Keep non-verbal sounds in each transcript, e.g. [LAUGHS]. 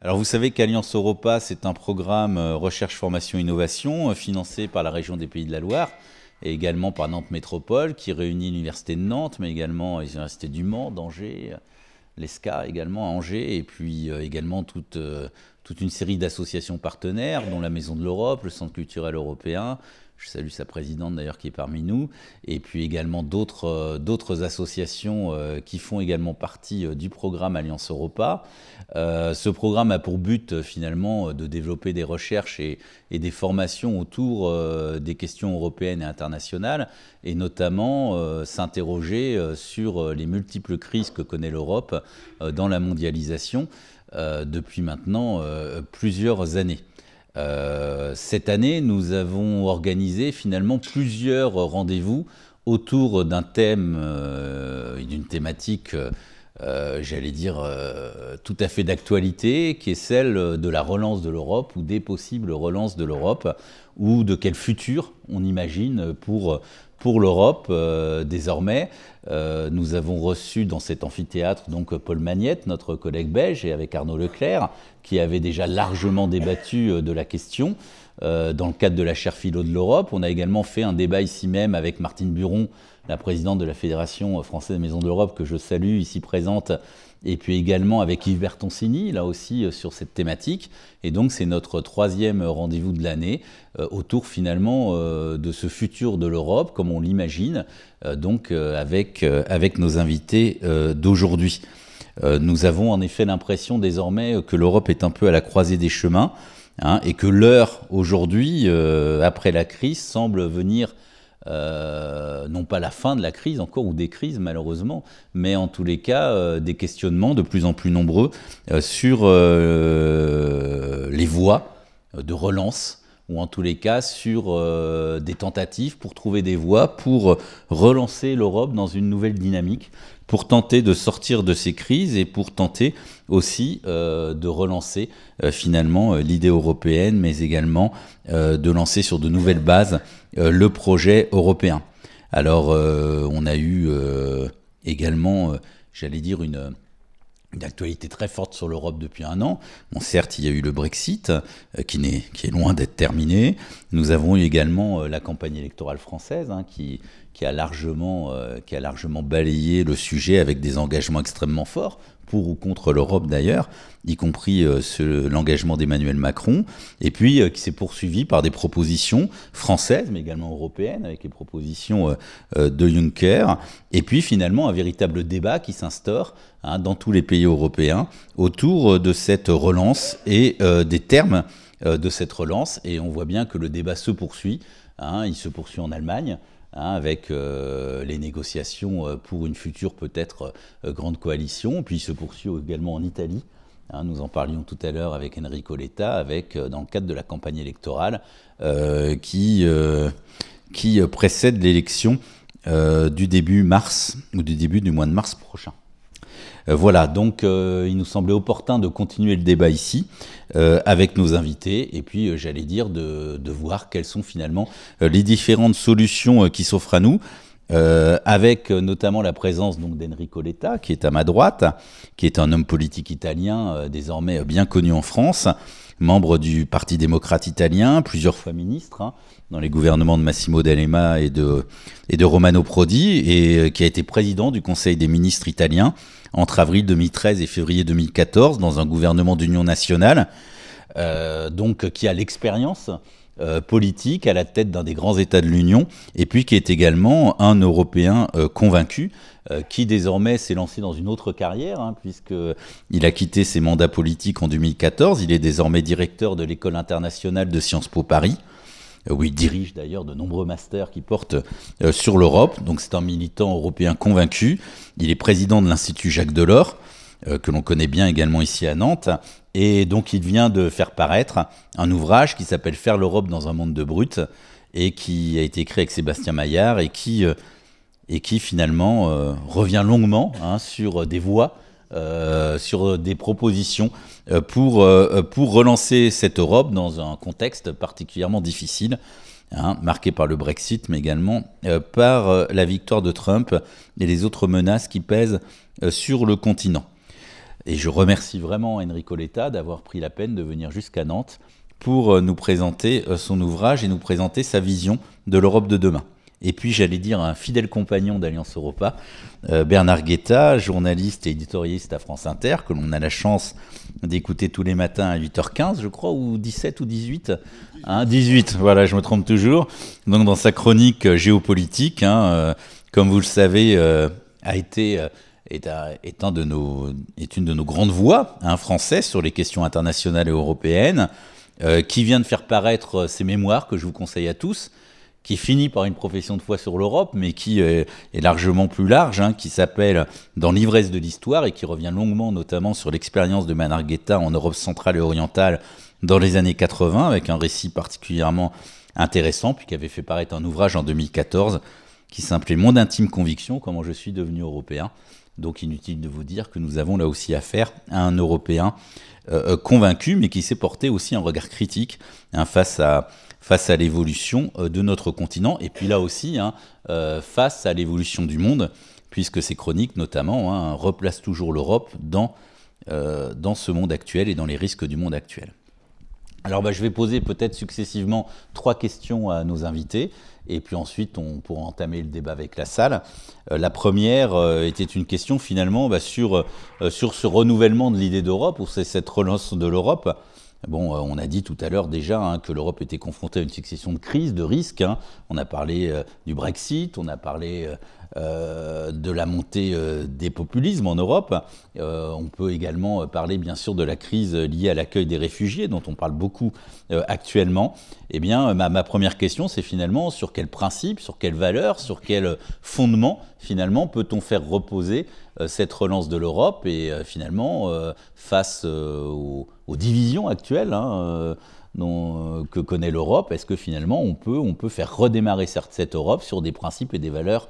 Alors vous savez qu'Alliance Europa, c'est un programme euh, recherche, formation, innovation euh, financé par la région des Pays de la Loire et également par Nantes Métropole qui réunit l'Université de Nantes, mais également les universités du Mans, d'Angers, euh, l'ESCA également à Angers, et puis également toute, toute une série d'associations partenaires, dont la Maison de l'Europe, le Centre culturel européen, je salue sa présidente d'ailleurs qui est parmi nous, et puis également d'autres euh, associations euh, qui font également partie euh, du programme Alliance Europa. ce programme a pour but finalement de développer des recherches et des formations autour des questions européennes et internationales, et notamment s'interroger sur les multiples crises que connaît l'Europe dans la mondialisation depuis maintenant plusieurs années. Euh, cette année, nous avons organisé finalement plusieurs rendez-vous autour d'un thème euh, et d'une thématique, euh, j'allais dire, tout à fait d'actualité, qui est celle de la relance de l'Europe ou des possibles relances de l'Europe, ou de quel futur on imagine pour, pour l'Europe désormais. Euh, nous avons reçu dans cet amphithéâtre donc Paul Magnette, notre collègue belge, et avec Arnaud Leclerc, qui avait déjà largement débattu euh, de la question euh, dans le cadre de la chaire philo de l'Europe. On a également fait un débat ici même avec Martine Buron, la présidente de la Fédération française des maisons d'Europe, que je salue ici présente et puis également avec Yves Bertoncini, là aussi euh, sur cette thématique. Et donc c'est notre troisième rendez-vous de l'année euh, autour finalement euh, de ce futur de l'Europe, comme on l'imagine, donc avec, avec nos invités d'aujourd'hui. nous avons en effet l'impression désormais que l'Europe est un peu à la croisée des chemins, hein, et que l'heure aujourd'hui, après la crise, semble venir euh, non pas la fin de la crise encore, ou des crises malheureusement, mais en tous les cas euh, des questionnements de plus en plus nombreux euh, sur les voies de relance ou en tous les cas sur des tentatives pour trouver des voies pour relancer l'Europe dans une nouvelle dynamique pour tenter de sortir de ces crises et pour tenter aussi euh, de relancer euh, finalement euh, l'idée européenne, mais également de lancer sur de nouvelles bases le projet européen. Alors on a eu également, j'allais dire, une actualité très forte sur l'Europe depuis un an. Bon, certes, il y a eu le Brexit, qui, est, qui est loin d'être terminé. Nous avons eu également la campagne électorale française, hein, qui, qui a largement, euh, qui a largement balayé le sujet avec des engagements extrêmement forts, pour ou contre l'Europe d'ailleurs, y compris euh, l'engagement d'Emmanuel Macron, et puis euh, qui s'est poursuivi par des propositions françaises, mais également européennes, avec les propositions de Juncker, et puis finalement un véritable débat qui s'instaure hein, dans tous les pays européens autour de cette relance et des termes de cette relance, et on voit bien que le débat se poursuit, hein, il se poursuit en Allemagne. Hein, avec euh, les négociations euh, pour une future peut-être euh, grande coalition, puis se poursuit également en Italie. Hein. nous en parlions tout à l'heure avec Enrico Letta, avec, dans le cadre de la campagne électorale qui, qui précède l'élection du début mars ou du début du mois de mars prochain. Euh, voilà, donc euh, il nous semblait opportun de continuer le débat ici euh, avec nos invités et puis j'allais dire de, voir quelles sont finalement les différentes solutions qui s'offrent à nous. avec notamment la présence donc d'Enrico qui est à ma droite, qui est un homme politique italien désormais bien connu en France, membre du Parti démocrate italien, plusieurs fois ministre hein, dans les gouvernements de Massimo D'Alema et de, et de Romano Prodi, et euh, qui a été président du Conseil des ministres italiens entre avril 2013 et février 2014 dans un gouvernement d'union nationale, euh, donc qui a l'expérience euh, politique à la tête d'un des grands États de l'Union, et puis qui est également un Européen euh, convaincu, euh, qui désormais s'est lancé dans une autre carrière, hein, puisqu'il a quitté ses mandats politiques en 2014, il est désormais directeur de l'École internationale de Sciences Po Paris, où il dirige d'ailleurs de nombreux masters qui portent sur l'Europe, donc c'est un militant européen convaincu, il est président de l'Institut Jacques Delors, que l'on connaît bien également ici à Nantes, et donc il vient de faire paraître un ouvrage qui s'appelle Faire l'Europe dans un monde de brutes et qui a été écrit avec Sébastien Maillard et qui, euh, et qui finalement euh, revient longuement hein, sur des voies, euh, sur des propositions pour, pour relancer cette Europe dans un contexte particulièrement difficile. Hein, marqué par le Brexit, mais également par la victoire de Trump et les autres menaces qui pèsent sur le continent. Et je remercie vraiment Enrico Letta d'avoir pris la peine de venir jusqu'à Nantes pour euh, nous présenter euh, son ouvrage et nous présenter sa vision de l'Europe de demain. Et puis, j'allais dire, un fidèle compagnon d'Alliance Europa, euh, Bernard Guetta, journaliste et éditorialiste à France Inter, que l'on a la chance d'écouter tous les matins à 8h15, je crois, ou 17 ou 18 hein, 18, voilà, je me trompe toujours. Donc, dans sa chronique géopolitique, hein, comme vous le savez, a été est, de est une de nos grandes voix, un sur les questions internationales et européennes, euh, qui vient de faire paraître euh, ses mémoires, que je vous conseille à tous, qui finit par une profession de foi sur l'Europe, mais qui euh, est, largement plus large, hein, qui s'appelle Dans l'ivresse de l'histoire, et qui revient longuement notamment sur l'expérience de Manargueta en Europe centrale et orientale dans les années 80, avec un récit particulièrement intéressant, puis qui avait fait paraître un ouvrage en 2014 qui s'appelait Mon intime conviction, comment je suis devenu européen. Donc inutile de vous dire que nous avons là aussi affaire à un Européen euh, euh, convaincu, mais qui s'est porté aussi un regard critique hein, face à, face à l'évolution euh, de notre continent, et puis là aussi hein, face à l'évolution du monde, puisque ces chroniques notamment hein, replacent toujours l'Europe dans, ce monde actuel et dans les risques du monde actuel. Alors bah, je vais poser peut-être successivement trois questions à nos invités, et puis ensuite on pourra entamer le débat avec la salle. Euh, la première euh, était une question finalement bah, sur, euh, sur ce renouvellement de l'idée d'Europe, ou cette relance de l'Europe. Bon, on a dit tout à l'heure déjà hein, que l'Europe était confrontée à une succession de crises, de risques. Hein. On a parlé du Brexit, on a parlé euh, de la montée euh, des populismes en Europe. Euh, on peut également parler bien sûr de la crise liée à l'accueil des réfugiés dont on parle beaucoup actuellement. Eh bien, ma, première question, c'est finalement sur quels principes, sur quelles valeurs, sur quels fondements finalement peut-on faire reposer cette relance de l'Europe et finalement face aux, divisions actuelles hein, que connaît l'Europe, est-ce que finalement on peut, on peut faire redémarrer cette Europe sur des principes et des valeurs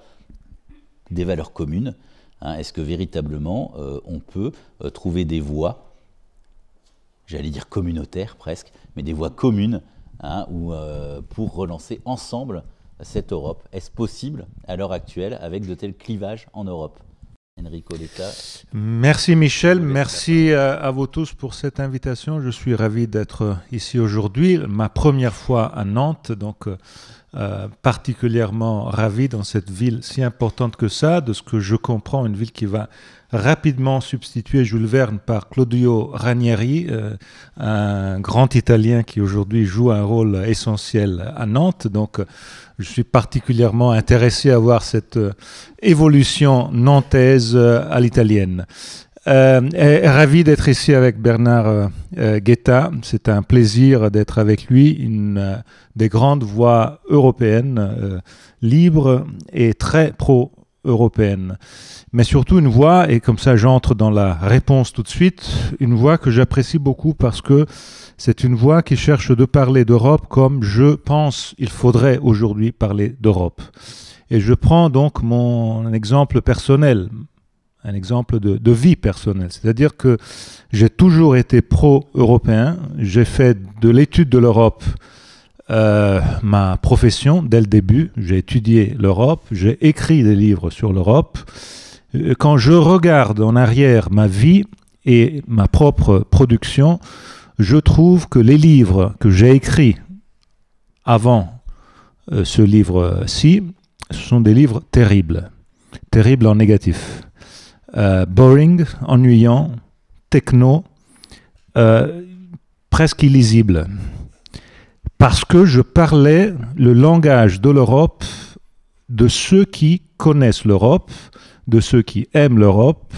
des valeurs communes. Hein, est-ce que véritablement euh, on peut euh, trouver des voies, j'allais dire communautaires presque, mais des voies communes hein, euh, pour relancer ensemble cette Europe Est-ce possible à l'heure actuelle avec de tels clivages en Europe Enrico Letta. Merci Michel, merci à, vous tous pour cette invitation. Je suis ravi d'être ici aujourd'hui, ma première fois à Nantes, donc euh, particulièrement ravi dans cette ville si importante que ça, de ce que je comprends, une ville qui va rapidement substituer Jules Verne par Claudio Ranieri, euh, un grand Italien qui aujourd'hui joue un rôle essentiel à Nantes. Donc je suis particulièrement intéressé à voir cette euh, évolution nantaise à l'italienne. Euh, ravi d'être ici avec Bernard euh, euh, Guetta. C'est un plaisir d'être avec lui, une des grandes voix européennes, libres et très pro-européennes. Mais surtout une voix, et comme ça j'entre dans la réponse tout de suite, une voix que j'apprécie beaucoup parce que c'est une voix qui cherche de parler d'Europe comme je pense il faudrait aujourd'hui parler d'Europe. Et je prends donc mon exemple personnel, un exemple de, vie personnelle. C'est-à-dire que j'ai toujours été pro-européen, j'ai fait de l'étude de l'Europe euh, ma profession dès le début, j'ai étudié l'Europe, j'ai écrit des livres sur l'Europe. Euh, quand je regarde en arrière ma vie et ma propre production, je trouve que les livres que j'ai écrits avant euh, ce livre-ci, ce sont des livres terribles, terribles en négatif. Euh, boring, ennuyant, techno, euh, presque illisible. Parce que je parlais le langage de l'Europe, de ceux qui connaissent l'Europe, de ceux qui aiment l'Europe,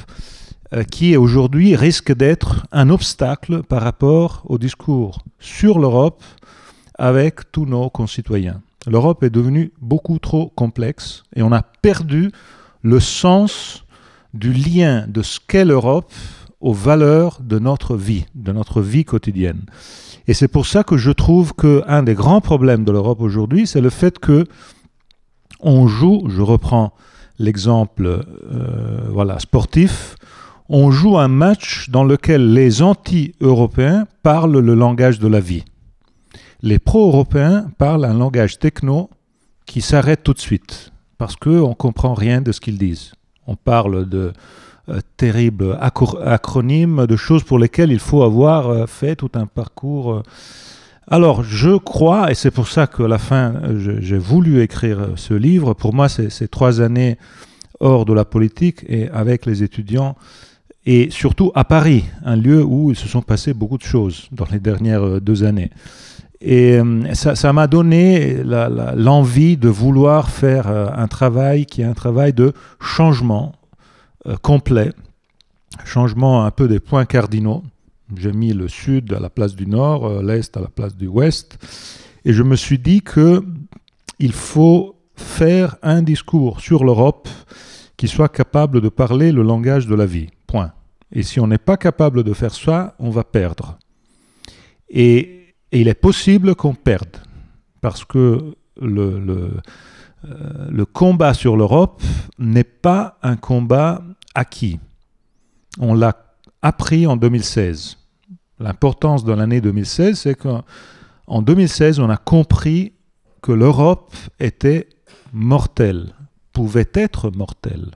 euh, qui aujourd'hui risque d'être un obstacle par rapport au discours sur l'Europe avec tous nos concitoyens. L'Europe est devenue beaucoup trop complexe et on a perdu le sens du lien de ce qu'est l'Europe aux valeurs de notre vie, de notre vie quotidienne. Et c'est pour ça que je trouve qu'un des grands problèmes de l'Europe aujourd'hui, c'est le fait que on joue, je reprends l'exemple euh, voilà, sportif, on joue un match dans lequel les anti-européens parlent le langage de la vie. Les pro-européens parlent un langage techno qui s'arrête tout de suite, parce qu'on ne comprend rien de ce qu'ils disent. On parle de euh, terribles acronymes, de choses pour lesquelles il faut avoir euh, fait tout un parcours. Euh. Alors, je crois, et c'est pour ça que à la fin, j'ai voulu écrire ce livre. Pour moi, ces trois années hors de la politique et avec les étudiants, et surtout à Paris, un lieu où il se sont passés beaucoup de choses dans les dernières deux années. Et euh, ça m'a donné l'envie de vouloir faire euh, un travail qui est un travail de changement euh, complet, changement un peu des points cardinaux. J'ai mis le sud à la place du nord, l'est à la place du ouest, et je me suis dit que il faut faire un discours sur l'Europe qui soit capable de parler le langage de la vie. Point. Et si on n'est pas capable de faire ça, on va perdre. Et et il est possible qu'on perde, parce que euh, le, combat sur l'Europe n'est pas un combat acquis. On l'a appris en 2016. L'importance de l'année 2016, c'est qu'en 2016, on a compris que l'Europe était mortelle, pouvait être mortelle.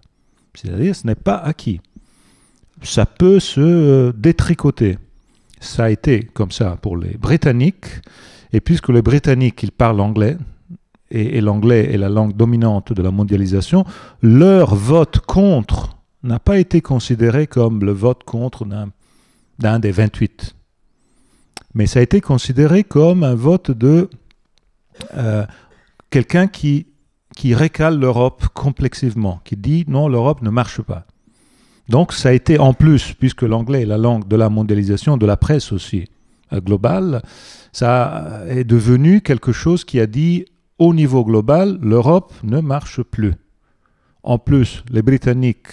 C'est-à-dire, ce n'est pas acquis. Ça peut se euh, détricoter. Ça a été comme ça pour les Britanniques. Et puisque les Britanniques, ils parlent anglais, et, l'anglais est la langue dominante de la mondialisation, leur vote contre n'a pas été considéré comme le vote contre d'un des 28. Mais ça a été considéré comme un vote de euh, quelqu'un qui, qui récale l'Europe complexivement, qui dit non, l'Europe ne marche pas. Donc ça a été en plus, puisque l'anglais est la langue de la mondialisation, de la presse aussi euh, globale, ça est devenu quelque chose qui a dit au niveau global, l'Europe ne marche plus. En plus, les Britanniques,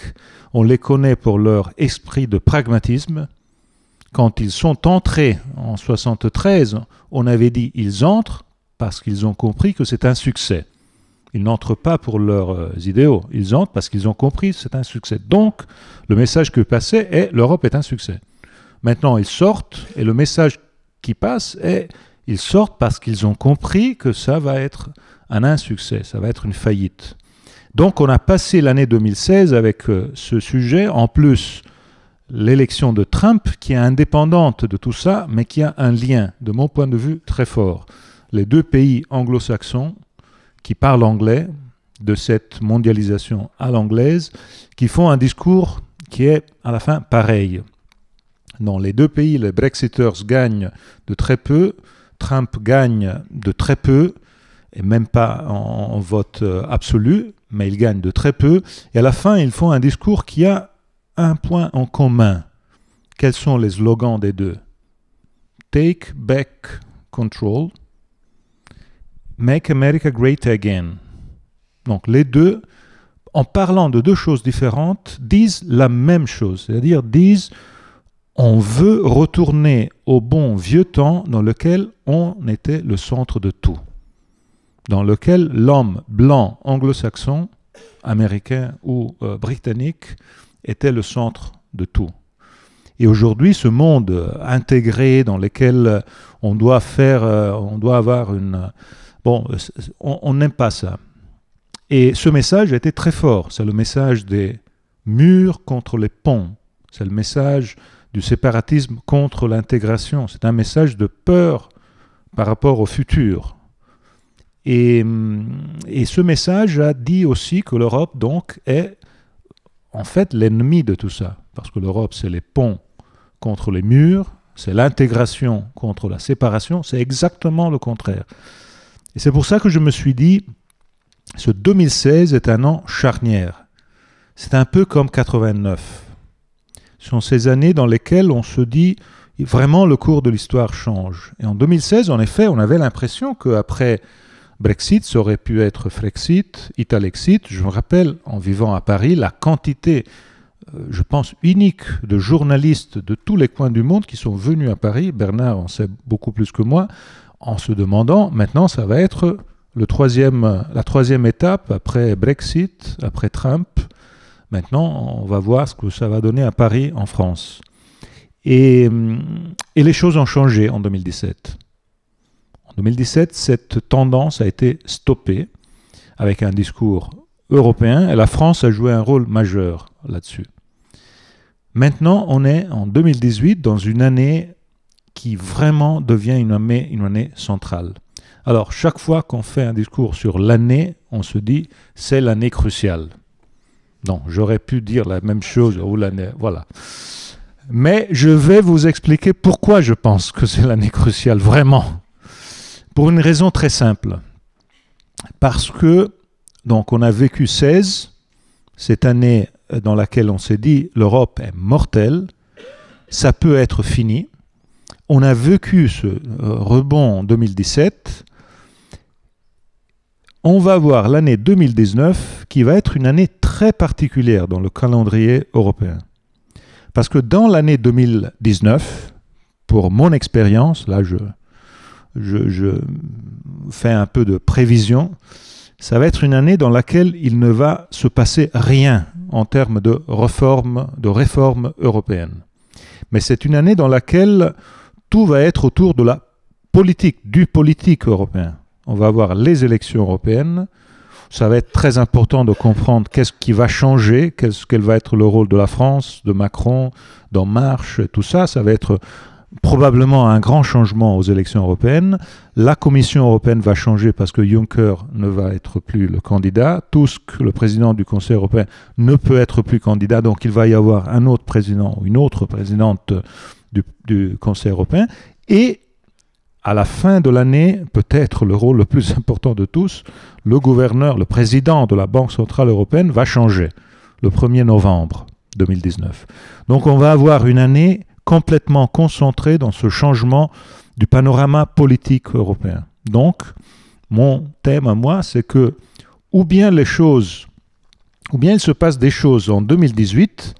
on les connaît pour leur esprit de pragmatisme. Quand ils sont entrés en 73, on avait dit ils entrent parce qu'ils ont compris que c'est un succès. Ils n'entrent pas pour leurs euh, idéaux, ils entrent parce qu'ils ont compris c'est un succès. Donc, le message que passait est l'Europe est un succès. Maintenant, ils sortent et le message qui passe est ils sortent parce qu'ils ont compris que ça va être un insuccès, ça va être une faillite. Donc on a passé l'année 2016 avec euh, ce sujet, en plus l'élection de Trump qui est indépendante de tout ça, mais qui a un lien, de mon point de vue, très fort. Les deux pays anglo-saxons qui parlent anglais, de cette mondialisation à l'anglaise, qui font un discours qui est à la fin pareil. Dans les deux pays, les Brexiters gagnent de très peu, Trump gagne de très peu, et même pas en, en vote euh, absolu, mais il gagne de très peu, et à la fin, ils font un discours qui a un point en commun. Quels sont les slogans des deux Take back control, Make America Great Again. Donc les deux, en parlant de deux choses différentes, disent la même chose, c'est-à-dire disent on veut retourner au bon vieux temps dans lequel on était le centre de tout, dans lequel l'homme blanc anglo-saxon, américain ou euh, britannique était le centre de tout. Et aujourd'hui, ce monde euh, intégré dans lequel euh, on doit faire, on doit avoir une Bon, euh, on n'aime pas ça. Et ce message a été très fort. C'est le message des murs contre les ponts. C'est le message du séparatisme contre l'intégration. C'est un message de peur par rapport au futur. Et, mm, et ce message a dit aussi que l'Europe, donc, est en fait l'ennemi de tout ça. Parce que l'Europe, c'est les ponts contre les murs, c'est l'intégration contre la séparation, c'est exactement le contraire. Et c'est pour ça que je me suis dit, ce 2016 est un an charnière. C'est un peu comme 89. Ce sont ces années dans lesquelles on se dit, vraiment, le cours de l'histoire change. Et en 2016, en effet, on avait l'impression qu'après Brexit, ça aurait pu être Frexit, Italexit. Je me rappelle, en vivant à Paris, la quantité euh, je pense, unique de journalistes de tous les coins du monde qui sont venus à Paris. Bernard en sait beaucoup plus que moi, en se demandant, maintenant, ça va être le la troisième étape après Brexit, après Trump. Maintenant, on va voir ce que ça va donner à Paris en France. Et, hum, et les choses ont changé en 2017. En 2017, cette tendance a été stoppée avec un discours européen et la France a joué un rôle majeur là-dessus. Maintenant, on est en 2018 dans une année qui vraiment devient une année, centrale. Alors, chaque fois qu'on fait un discours sur l'année, on se dit, c'est l'année cruciale. Non, j'aurais pu dire la même chose, ou l'année, voilà. Mais je vais vous expliquer pourquoi je pense que c'est l'année cruciale, vraiment. Pour une raison très simple. Parce que, donc, on a vécu 16, cette année dans laquelle on s'est dit, l'Europe est mortelle, ça peut être fini on a vécu ce euh, rebond en 2017. On va voir l'année 2019 qui va être une année très particulière dans le calendrier européen. Parce que dans l'année 2019, pour mon expérience, là je, je, fais un peu de prévision, ça va être une année dans laquelle il ne va se passer rien en termes de réforme, de réforme européenne. Mais c'est une année dans laquelle tout va être autour de la politique, du politique européen. On va avoir les élections européennes. Ça va être très important de comprendre qu'est-ce qui va changer, qu'est-ce qu'elle va être le rôle de la France, de Macron, d'En Marche, tout ça. Ça va être probablement un grand changement aux élections européennes. La Commission européenne va changer parce que Juncker ne va être plus le candidat. Tusk, le président du Conseil européen, ne peut être plus candidat. Donc il va y avoir un autre président ou une autre présidente du, Conseil européen. Et à la fin de l'année, peut-être le rôle le plus [LAUGHS] important de tous, le gouverneur, le président de la Banque centrale européenne va changer le 1er novembre 2019. Donc on va avoir une année complètement concentrée dans ce changement du panorama politique européen. Donc mon thème à moi, c'est que ou bien les choses, ou bien il se passe des choses en 2018,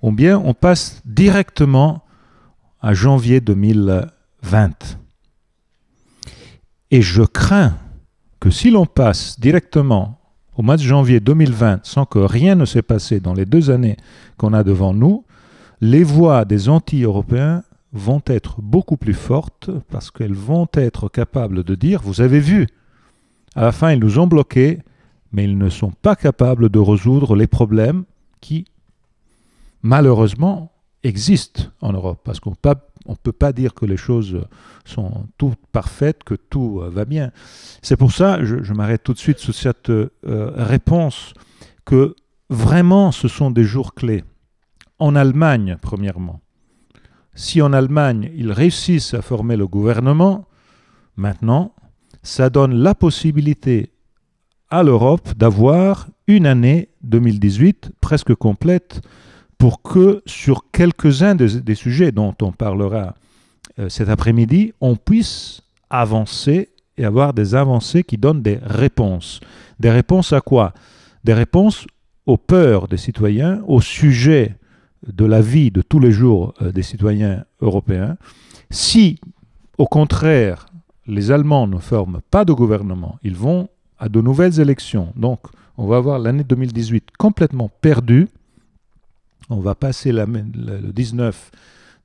ou bien on passe directement à janvier 2020. Et je crains que si l'on passe directement au mois de janvier 2020, sans que rien ne s'est passé dans les deux années qu'on a devant nous, les voix des anti-européens vont être beaucoup plus fortes parce qu'elles vont être capables de dire, vous avez vu, à la fin ils nous ont bloqués, mais ils ne sont pas capables de résoudre les problèmes qui, malheureusement, existe en Europe, parce qu'on ne peut pas dire que les choses sont toutes parfaites, que tout euh, va bien. C'est pour ça, je, m'arrête tout de suite sur cette euh, euh, réponse, que vraiment ce sont des jours clés. En Allemagne, premièrement. Si en Allemagne, ils réussissent à former le gouvernement, maintenant, ça donne la possibilité à l'Europe d'avoir une année 2018 presque complète pour que sur quelques-uns des, sujets dont on parlera euh, cet après-midi, on puisse avancer et avoir des avancées qui donnent des réponses. Des réponses à quoi Des réponses aux peurs des citoyens, au sujet de la vie de tous les jours euh, des citoyens européens. Si, au contraire, les Allemands ne forment pas de gouvernement, ils vont à de nouvelles élections. Donc, on va avoir l'année 2018 complètement perdue on va passer le 19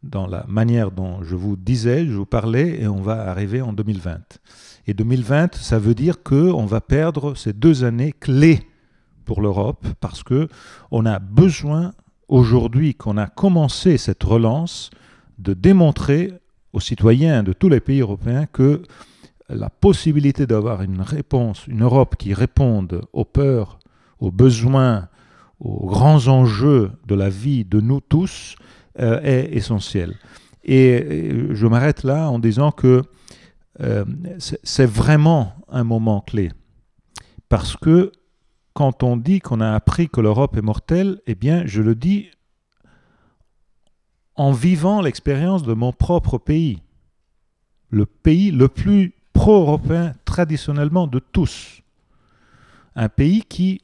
dans la manière dont je vous disais, je vous parlais, et on va arriver en 2020. Et 2020, ça veut dire qu'on va perdre ces deux années clés pour l'Europe, parce que on a besoin aujourd'hui qu'on a commencé cette relance de démontrer aux citoyens de tous les pays européens que la possibilité d'avoir une réponse, une Europe qui réponde aux peurs, aux besoins, aux grands enjeux de la vie de nous tous euh, est essentiel. Et je m'arrête là en disant que euh, c'est vraiment un moment clé. Parce que quand on dit qu'on a appris que l'Europe est mortelle, eh bien, je le dis en vivant l'expérience de mon propre pays, le pays le plus pro-européen traditionnellement de tous. Un pays qui,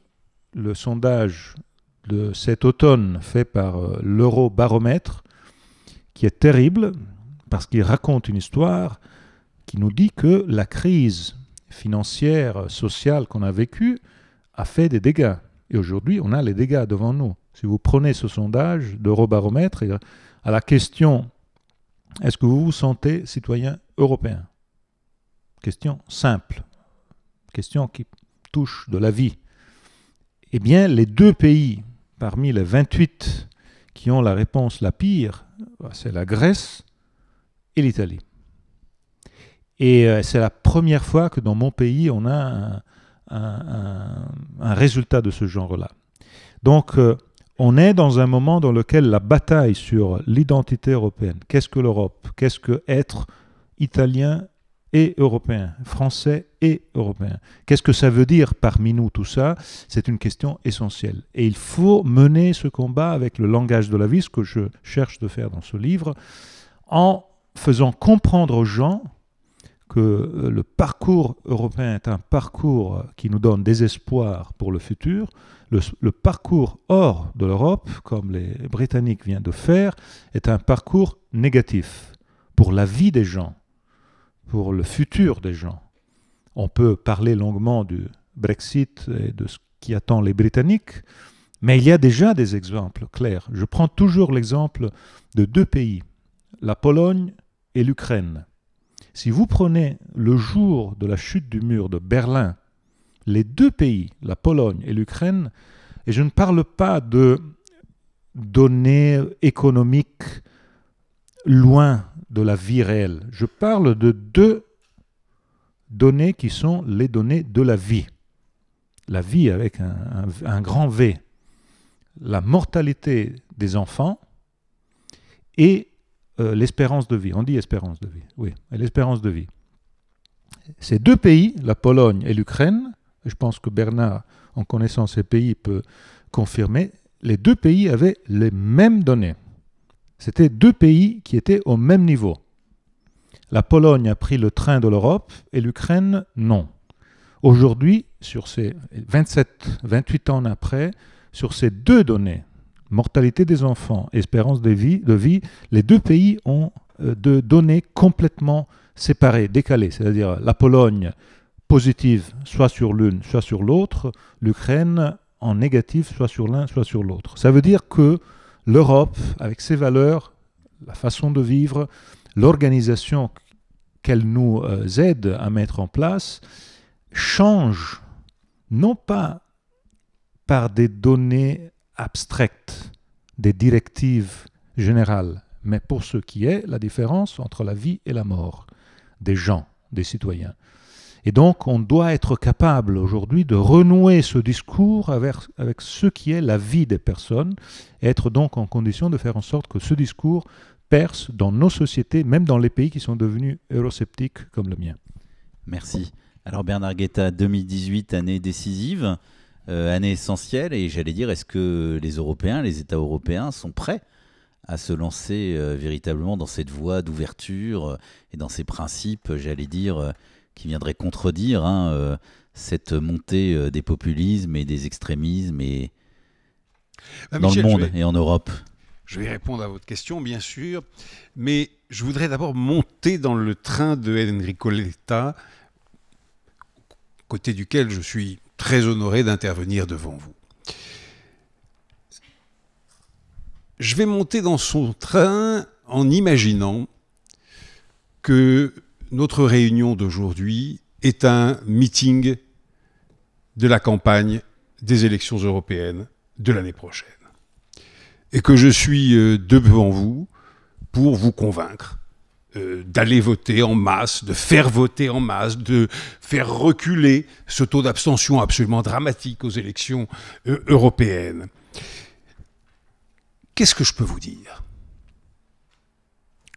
le sondage de cet automne fait par euh, l'Eurobaromètre, qui est terrible, parce qu'il raconte une histoire qui nous dit que la crise financière, sociale qu'on a vécue a fait des dégâts. Et aujourd'hui, on a les dégâts devant nous. Si vous prenez ce sondage d'Eurobaromètre, à la question Est-ce que vous vous sentez citoyen européen Question simple, question qui touche de la vie. Eh bien, les deux pays parmi les 28 qui ont la réponse la pire, bah, c'est la Grèce et l'Italie. Et euh, c'est la première fois que dans mon pays, on a un, résultat de ce genre-là. Donc, euh, on est dans un moment dans lequel la bataille sur l'identité européenne, qu'est-ce que l'Europe, qu'est-ce que être italien et européens, français et européens. Qu'est-ce que ça veut dire parmi nous tout ça C'est une question essentielle. Et il faut mener ce combat avec le langage de la vie, ce que je cherche de faire dans ce livre, en faisant comprendre aux gens que euh, le parcours européen est un parcours qui nous donne des espoirs pour le futur. le parcours hors de l'Europe, comme les Britanniques viennent de faire, est un parcours négatif pour la vie des gens pour le futur des gens. On peut parler longuement du Brexit et de ce qui attend les Britanniques, mais il y a déjà des exemples clairs. Je prends toujours l'exemple de deux pays, la Pologne et l'Ukraine. Si vous prenez le jour de la chute du mur de Berlin, les deux pays, la Pologne et l'Ukraine, et je ne parle pas de données économiques loin de la vie réelle. Je parle de deux données qui sont les données de la vie. La vie avec un, grand V. La mortalité des enfants et euh, l'espérance de vie. On dit espérance de vie. Oui, l'espérance de vie. Ces deux pays, la Pologne et l'Ukraine, je pense que Bernard, en connaissant ces pays, peut confirmer, les deux pays avaient les mêmes données. C'était deux pays qui étaient au même niveau. La Pologne a pris le train de l'Europe et l'Ukraine non. Aujourd'hui, sur ces 27, 28 ans après, sur ces deux données, mortalité des enfants, espérance de vie, les deux pays ont euh, deux données complètement séparées, décalées. C'est-à-dire la Pologne positive, soit sur l'une, soit sur l'autre, l'Ukraine en négatif, soit sur l'un, soit sur l'autre. Ça veut dire que l'Europe, avec ses valeurs, la façon de vivre, l'organisation qu'elle nous euh, aide à mettre en place, change, non pas par des données abstraites, des directives générales, mais pour ce qui est la différence entre la vie et la mort des gens, des citoyens. Et donc on doit être capable aujourd'hui de renouer ce discours avec, ce qui est la vie des personnes, être donc en condition de faire en sorte que ce discours perce dans nos sociétés, même dans les pays qui sont devenus eurosceptiques comme le mien. Merci. Alors Bernard Guetta, 2018, année décisive, euh, année essentielle, et j'allais dire, est-ce que les Européens, les États européens sont prêts à se lancer euh, véritablement dans cette voie d'ouverture euh, et dans ces principes, j'allais dire, qui viendrait contredire hein, euh, cette montée euh, des populismes et des extrémismes ah, dans le monde et en Europe Je vais répondre à votre question, bien sûr, mais je voudrais d'abord monter dans le train de Enrico Letta, côté duquel je suis très honoré d'intervenir devant vous. Je vais monter dans son train en imaginant que notre réunion d'aujourd'hui est un meeting de la campagne des élections européennes de l'année prochaine. Et que je suis euh, devant vous pour vous convaincre euh, d'aller voter en masse, de faire voter en masse, de faire reculer ce taux d'abstention absolument dramatique aux élections euh, européennes. Qu'est-ce que je peux vous dire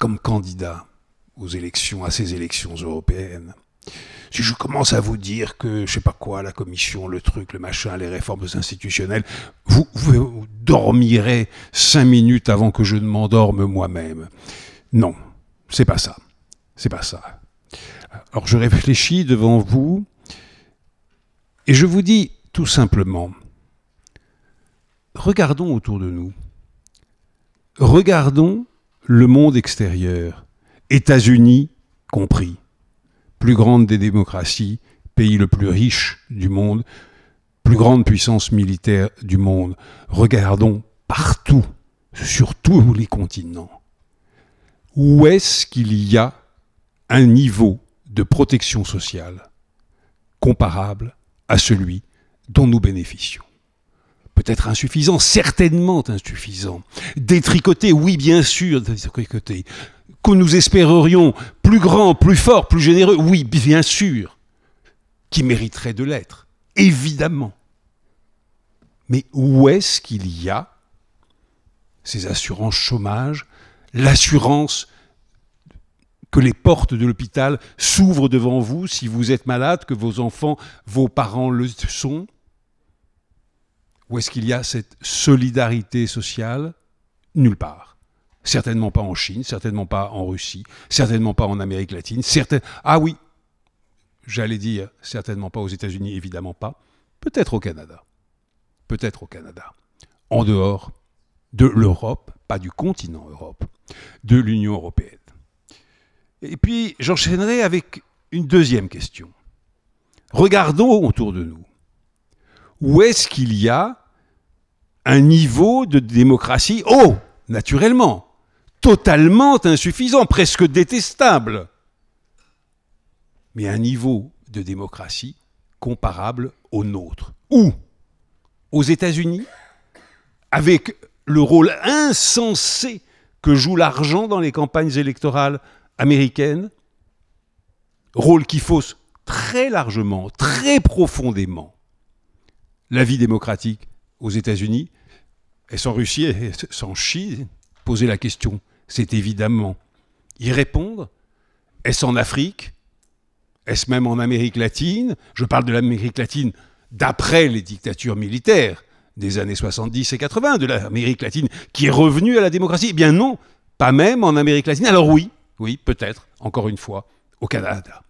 comme candidat aux élections, à ces élections européennes. Si je commence à vous dire que, je sais pas quoi, la commission, le truc, le machin, les réformes institutionnelles, vous, dormirez cinq minutes avant que je ne m'endorme moi-même. Non, c'est pas ça. C'est pas ça. Alors je réfléchis devant vous et je vous dis tout simplement, regardons autour de nous. Regardons le monde extérieur. États-Unis compris. Plus grande des démocraties, pays le plus riche du monde, plus grande puissance militaire du monde. Regardons partout, sur tous les continents. Où est-ce qu'il y a un niveau de protection sociale comparable à celui dont nous bénéficions peut-être insuffisant, certainement insuffisant. Détricoté, oui, bien sûr, détricoté que nous espérerions plus grand, plus fort, plus généreux, oui, bien sûr, qui mériterait de l'être, évidemment. Mais où est-ce qu'il y a ces assurances chômage, l'assurance que les portes de l'hôpital s'ouvrent devant vous si vous êtes malade, que vos enfants, vos parents le sont Où est-ce qu'il y a cette solidarité sociale Nulle part. Certainement pas en Chine, certainement pas en Russie, certainement pas en Amérique latine. Certain... Ah oui, j'allais dire certainement pas aux États-Unis, évidemment pas. Peut-être au Canada. Peut-être au Canada. En dehors de l'Europe, pas du continent Europe, de l'Union européenne. Et puis j'enchaînerai avec une deuxième question. Regardons autour de nous. Où est-ce qu'il y a un niveau de démocratie oh, naturellement totalement insuffisant, presque détestable, mais un niveau de démocratie comparable au nôtre. Où aux États-Unis, avec le rôle insensé que joue l'argent dans les campagnes électorales américaines, rôle qui fausse très largement, très profondément la vie démocratique aux États-Unis, et sans Russie sans Chine, poser la question c'est évidemment y répondre. Est-ce en Afrique Est-ce même en Amérique latine Je parle de l'Amérique latine d'après les dictatures militaires des années 70 et 80, de l'Amérique latine qui est revenue à la démocratie. Eh bien non, pas même en Amérique latine. Alors oui, oui, peut-être, encore une fois, au Canada.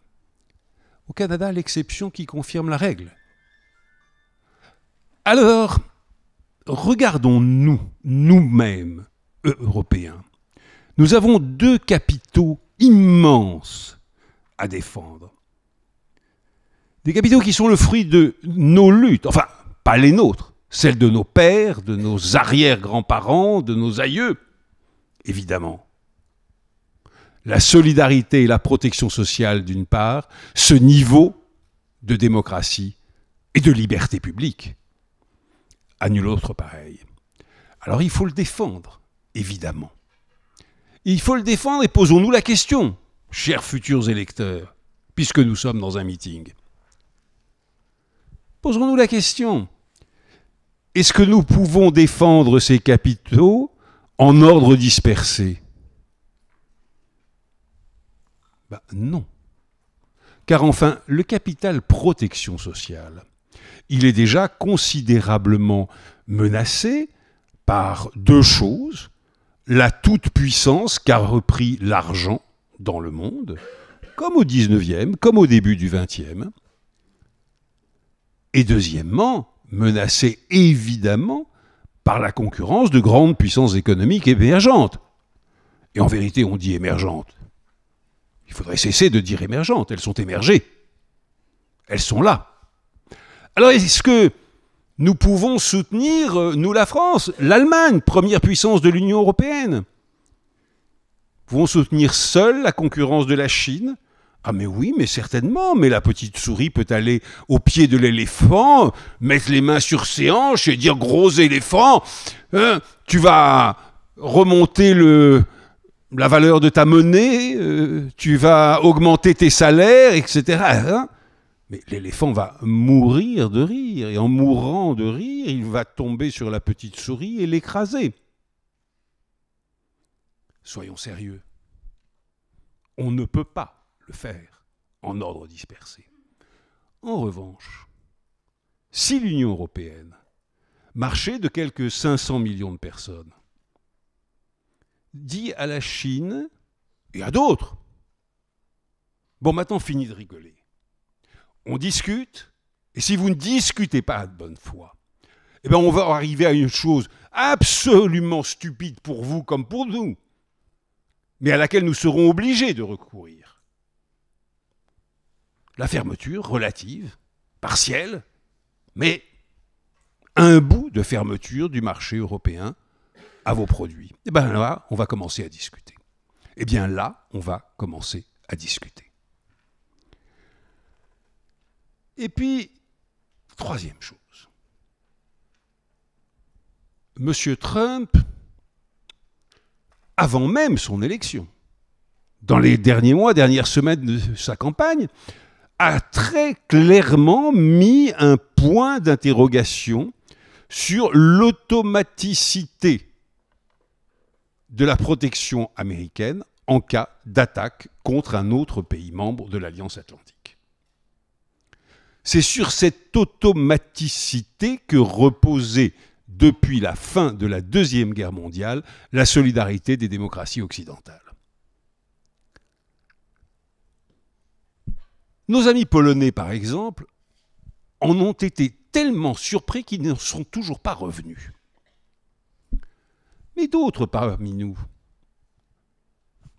Au Canada, l'exception qui confirme la règle. Alors, regardons-nous, nous-mêmes, Européens, nous avons deux capitaux immenses à défendre. Des capitaux qui sont le fruit de nos luttes, enfin, pas les nôtres, celles de nos pères, de nos arrière-grands-parents, de nos aïeux, évidemment. La solidarité et la protection sociale, d'une part, ce niveau de démocratie et de liberté publique. À nul autre pareil. Alors il faut le défendre, évidemment. Il faut le défendre et posons-nous la question, chers futurs électeurs, puisque nous sommes dans un meeting. Posons-nous la question. Est-ce que nous pouvons défendre ces capitaux en ordre dispersé bah, Non. Car enfin, le capital protection sociale, il est déjà considérablement menacé par deux choses la toute-puissance qu'a repris l'argent dans le monde, comme au 19e, comme au début du 20e. Et deuxièmement, menacée évidemment par la concurrence de grandes puissances économiques émergentes. Et en vérité, on dit émergentes. Il faudrait cesser de dire émergentes, elles sont émergées. Elles sont là. Alors est-ce que nous pouvons soutenir, euh, nous la France, l'Allemagne, première puissance de l'Union européenne. Nous pouvons soutenir seule la concurrence de la Chine. Ah mais oui, mais certainement, mais la petite souris peut aller au pied de l'éléphant, mettre les mains sur ses hanches et dire gros éléphant, hein, tu vas remonter le, la valeur de ta monnaie, euh, tu vas augmenter tes salaires, etc. Mais l'éléphant va mourir de rire, et en mourant de rire, il va tomber sur la petite souris et l'écraser. Soyons sérieux. On ne peut pas le faire en ordre dispersé. En revanche, si l'Union européenne, marché de quelques 500 millions de personnes, dit à la Chine et à d'autres, bon maintenant fini de rigoler, on discute, et si vous ne discutez pas de bonne foi, eh bien on va arriver à une chose absolument stupide pour vous comme pour nous, mais à laquelle nous serons obligés de recourir. La fermeture relative, partielle, mais un bout de fermeture du marché européen à vos produits. Eh bien là, on va commencer à discuter. Eh bien là, on va commencer à discuter. Et puis, troisième chose, M. Trump, avant même son élection, dans les derniers mois, dernières semaines de sa campagne, a très clairement mis un point d'interrogation sur l'automaticité de la protection américaine en cas d'attaque contre un autre pays membre de l'Alliance atlantique. C'est sur cette automaticité que reposait depuis la fin de la Deuxième Guerre mondiale la solidarité des démocraties occidentales. Nos amis polonais, par exemple, en ont été tellement surpris qu'ils ne sont toujours pas revenus. Mais d'autres parmi nous,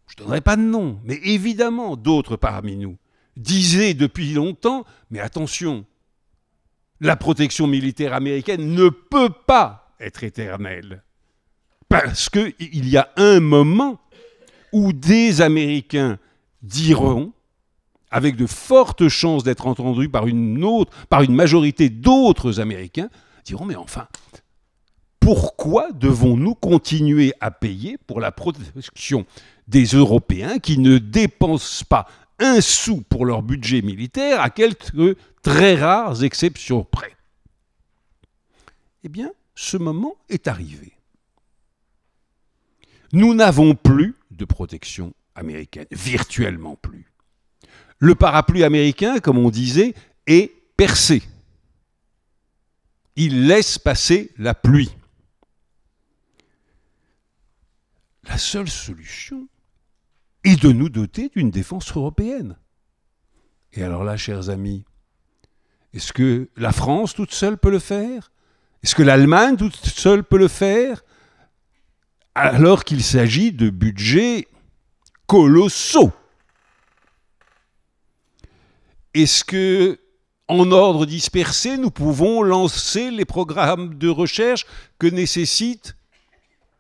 je ne donnerai pas de nom, mais évidemment d'autres parmi nous, disait depuis longtemps, mais attention, la protection militaire américaine ne peut pas être éternelle. Parce qu'il y a un moment où des Américains diront, avec de fortes chances d'être entendus par une autre, par une majorité d'autres Américains, diront mais enfin, pourquoi devons-nous continuer à payer pour la protection des Européens qui ne dépensent pas un sou pour leur budget militaire, à quelques très rares exceptions près. Eh bien, ce moment est arrivé. Nous n'avons plus de protection américaine, virtuellement plus. Le parapluie américain, comme on disait, est percé. Il laisse passer la pluie. La seule solution, et de nous doter d'une défense européenne. Et alors là, chers amis, est-ce que la France toute seule peut le faire Est-ce que l'Allemagne toute seule peut le faire Alors qu'il s'agit de budgets colossaux. Est-ce que, en ordre dispersé, nous pouvons lancer les programmes de recherche que nécessite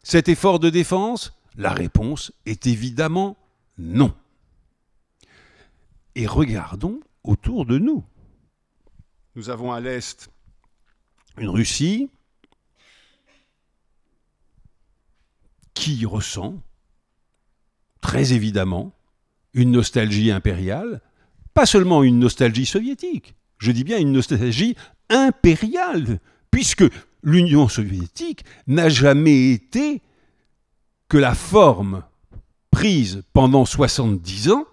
cet effort de défense La réponse est évidemment non. Et regardons autour de nous. Nous avons à l'Est une Russie qui ressent très évidemment une nostalgie impériale, pas seulement une nostalgie soviétique, je dis bien une nostalgie impériale, puisque l'Union soviétique n'a jamais été que la forme prise pendant 70 ans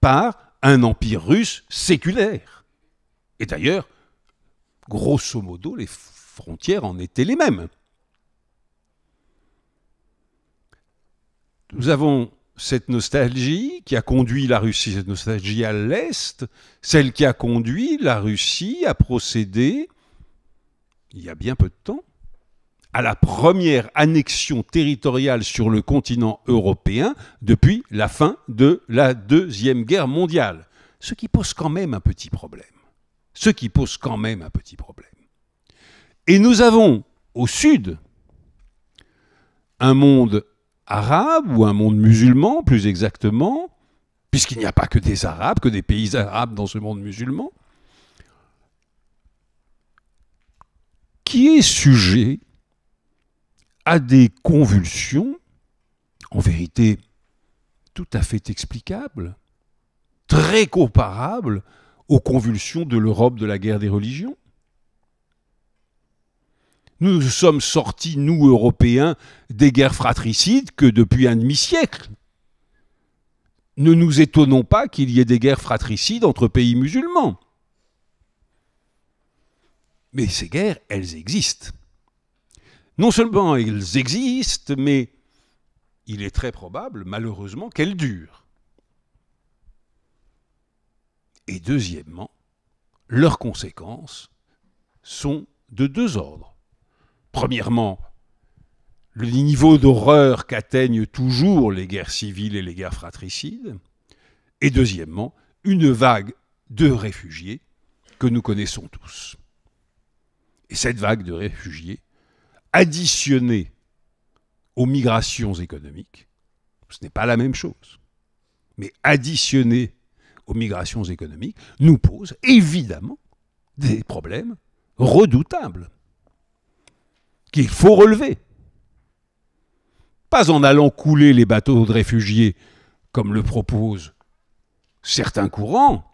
par un empire russe séculaire. Et d'ailleurs, grosso modo, les frontières en étaient les mêmes. Nous avons cette nostalgie qui a conduit la Russie, cette nostalgie à l'Est, celle qui a conduit la Russie à procéder, il y a bien peu de temps, à la première annexion territoriale sur le continent européen depuis la fin de la Deuxième Guerre mondiale. Ce qui pose quand même un petit problème. Ce qui pose quand même un petit problème. Et nous avons au sud un monde arabe ou un monde musulman plus exactement, puisqu'il n'y a pas que des Arabes, que des pays arabes dans ce monde musulman, qui est sujet à des convulsions, en vérité tout à fait explicables, très comparables aux convulsions de l'Europe de la guerre des religions. Nous sommes sortis, nous, Européens, des guerres fratricides que depuis un demi-siècle. Ne nous étonnons pas qu'il y ait des guerres fratricides entre pays musulmans. Mais ces guerres, elles existent. Non seulement ils existent, mais il est très probable, malheureusement, qu'elles durent. Et deuxièmement, leurs conséquences sont de deux ordres. Premièrement, le niveau d'horreur qu'atteignent toujours les guerres civiles et les guerres fratricides. Et deuxièmement, une vague de réfugiés que nous connaissons tous. Et cette vague de réfugiés Additionner aux migrations économiques, ce n'est pas la même chose, mais additionné aux migrations économiques, nous pose évidemment des problèmes redoutables qu'il faut relever. Pas en allant couler les bateaux de réfugiés comme le proposent certains courants,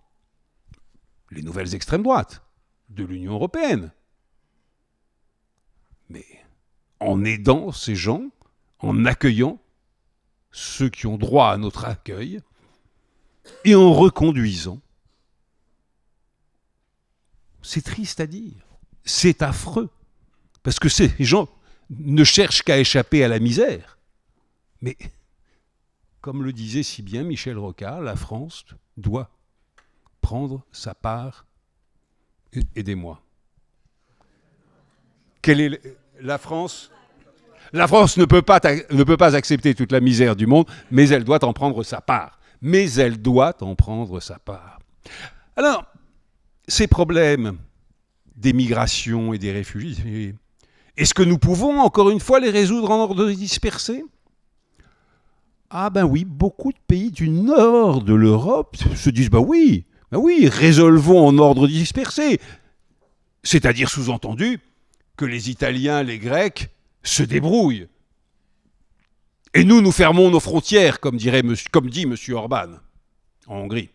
les nouvelles extrêmes droites de l'Union européenne. Mais en aidant ces gens, en accueillant ceux qui ont droit à notre accueil, et en reconduisant. C'est triste à dire, c'est affreux, parce que ces gens ne cherchent qu'à échapper à la misère. Mais, comme le disait si bien Michel Rocard, la France doit prendre sa part. Aidez-moi. Quelle est la France, la France ne peut, pas ne peut pas accepter toute la misère du monde, mais elle doit en prendre sa part. Mais elle doit en prendre sa part. Alors, ces problèmes des migrations et des réfugiés, est-ce que nous pouvons encore une fois les résoudre en ordre dispersé Ah ben oui, beaucoup de pays du nord de l'Europe se disent ben oui, ben oui, résolvons en ordre dispersé. C'est-à-dire sous-entendu, que les Italiens, les Grecs se débrouillent. Et nous, nous fermons nos frontières, comme, dirait, comme dit M. Orban en Hongrie.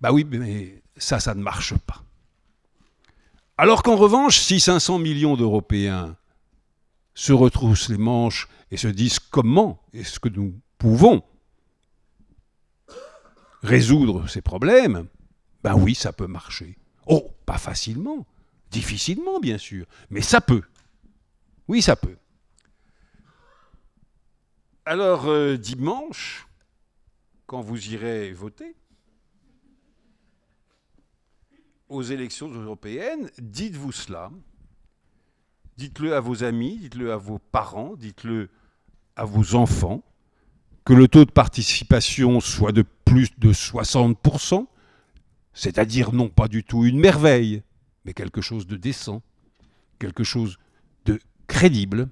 Bah oui, mais ça, ça ne marche pas. Alors qu'en revanche, si 500 millions d'Européens se retroussent les manches et se disent comment est-ce que nous pouvons résoudre ces problèmes, ben oui, ça peut marcher. Oh, pas facilement, Difficilement, bien sûr, mais ça peut. Oui, ça peut. Alors, euh, dimanche, quand vous irez voter aux élections européennes, dites-vous cela. Dites-le à vos amis, dites-le à vos parents, dites-le à vos enfants, que le taux de participation soit de plus de 60%, c'est-à-dire non pas du tout une merveille, mais quelque chose de décent, quelque chose de crédible.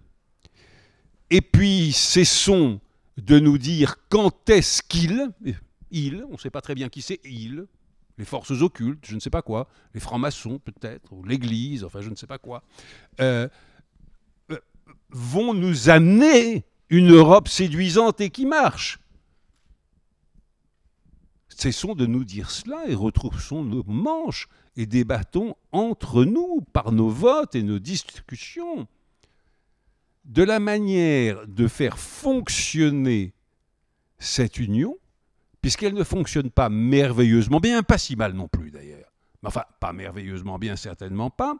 Et puis cessons de nous dire quand est-ce qu'ils, il, on ne sait pas très bien qui c'est, il, les forces occultes, je ne sais pas quoi, les francs-maçons peut-être, l'Église, enfin je ne sais pas quoi, euh, euh, vont nous amener une Europe séduisante et qui marche. Cessons de nous dire cela et retrouvons nos manches et débattons entre nous par nos votes et nos discussions de la manière de faire fonctionner cette union, puisqu'elle ne fonctionne pas merveilleusement bien, pas si mal non plus d'ailleurs, enfin pas merveilleusement bien certainement pas,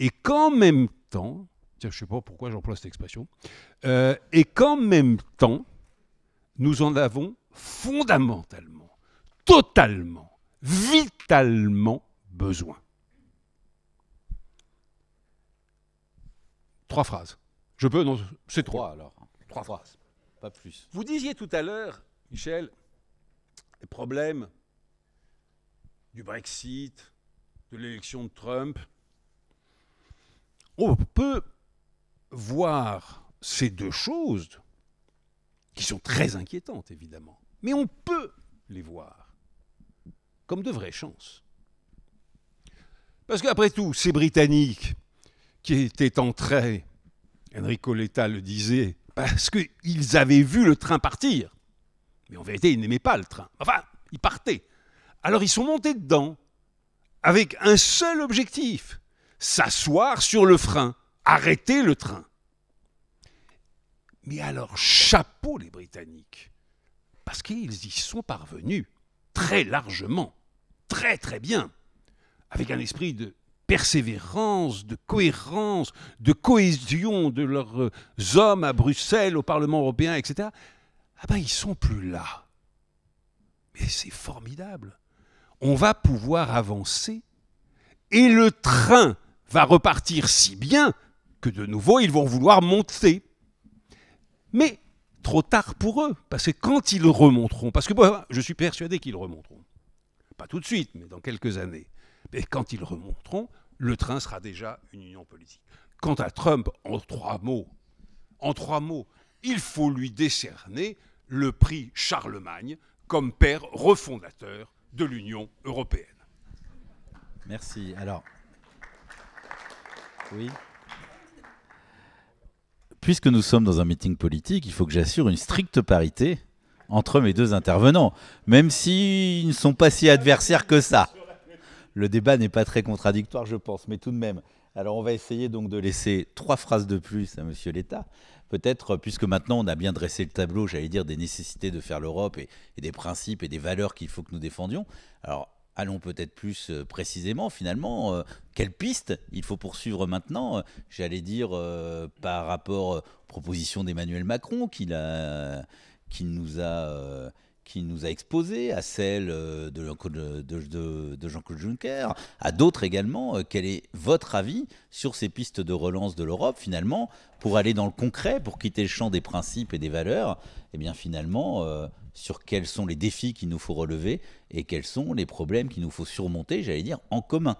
et qu'en même temps, je ne sais pas pourquoi j'emploie cette expression, euh, et qu'en même temps, nous en avons fondamentalement, totalement, vitalement besoin. Trois phrases. Je peux Non, c'est trois alors. Trois phrases. Pas plus. Vous disiez tout à l'heure, Michel, les problèmes du Brexit, de l'élection de Trump. On peut voir ces deux choses qui sont très inquiétantes évidemment, mais on peut les voir comme de vraies chances. Parce qu'après tout, ces Britanniques qui étaient entrés, Enrico Letta le disait, parce qu'ils avaient vu le train partir. Mais en vérité, ils n'aimaient pas le train. Enfin, ils partaient. Alors ils sont montés dedans, avec un seul objectif, s'asseoir sur le frein, arrêter le train. Mais alors, chapeau les Britanniques, parce qu'ils y sont parvenus très largement, très très bien, avec un esprit de persévérance, de cohérence, de cohésion de leurs euh, hommes à Bruxelles, au Parlement européen, etc. Ah ben ils sont plus là. Mais c'est formidable. On va pouvoir avancer et le train va repartir si bien que de nouveau ils vont vouloir monter mais trop tard pour eux, parce que quand ils remonteront, parce que je suis persuadé qu'ils remonteront, pas tout de suite, mais dans quelques années, mais quand ils remonteront, le train sera déjà une union politique. Quant à Trump, en trois mots, en trois mots, il faut lui décerner le prix Charlemagne comme père refondateur de l'Union européenne. Merci. Alors. Oui puisque nous sommes dans un meeting politique, il faut que j'assure une stricte parité entre mes deux intervenants, même s'ils ne sont pas si adversaires que ça. Le débat n'est pas très contradictoire, je pense, mais tout de même. Alors on va essayer donc de laisser trois phrases de plus à Monsieur l'État. Peut-être, euh, puisque maintenant on a bien dressé le tableau, j'allais dire, des nécessités de faire l'Europe et, et, des principes et des valeurs qu'il faut que nous défendions. Alors allons peut-être plus euh, précisément finalement, euh, quelle piste il faut poursuivre maintenant euh, J'allais dire par rapport aux propositions d'Emmanuel Macron qu'il a, qu'il nous a, qui nous a exposé, à celle euh, de, de Jean-Claude Juncker, à d'autres également. Euh, quel est votre avis sur ces pistes de relance de l'Europe, finalement, pour aller dans le concret, pour quitter le champ des principes et des valeurs Eh bien, finalement, euh, sur quels sont les défis qu'il nous faut relever et quels sont les problèmes qu'il nous faut surmonter, j'allais dire, en commun.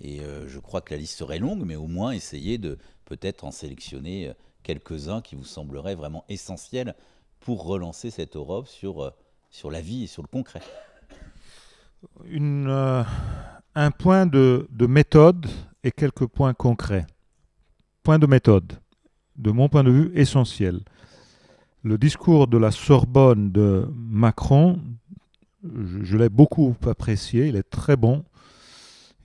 Et je crois que la liste serait longue, mais au moins essayez de peut-être en sélectionner quelques-uns qui vous sembleraient vraiment essentiels pour relancer cette Europe sur sur la vie et sur le concret. Euh, un point de, méthode et quelques points concrets. Point de méthode, de mon point de vue essentiel. Le discours de la Sorbonne de Macron, je, l'ai beaucoup apprécié, il est très bon.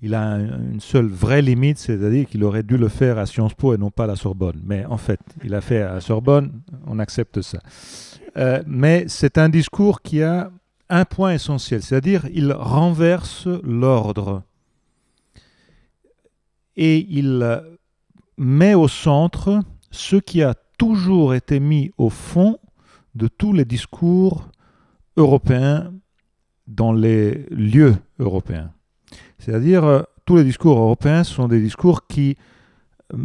Il a une seule vraie limite, c'est-à-dire qu'il aurait dû le faire à Sciences Po et non pas à la Sorbonne. Mais en fait, il a fait à la Sorbonne, on accepte ça. Euh, mais c'est un discours qui a un point essentiel, c'est-à-dire il renverse l'ordre et il met au centre ce qui a toujours été mis au fond de tous les discours européens dans les lieux européens. C'est-à-dire, euh, tous les discours européens sont des discours qui euh,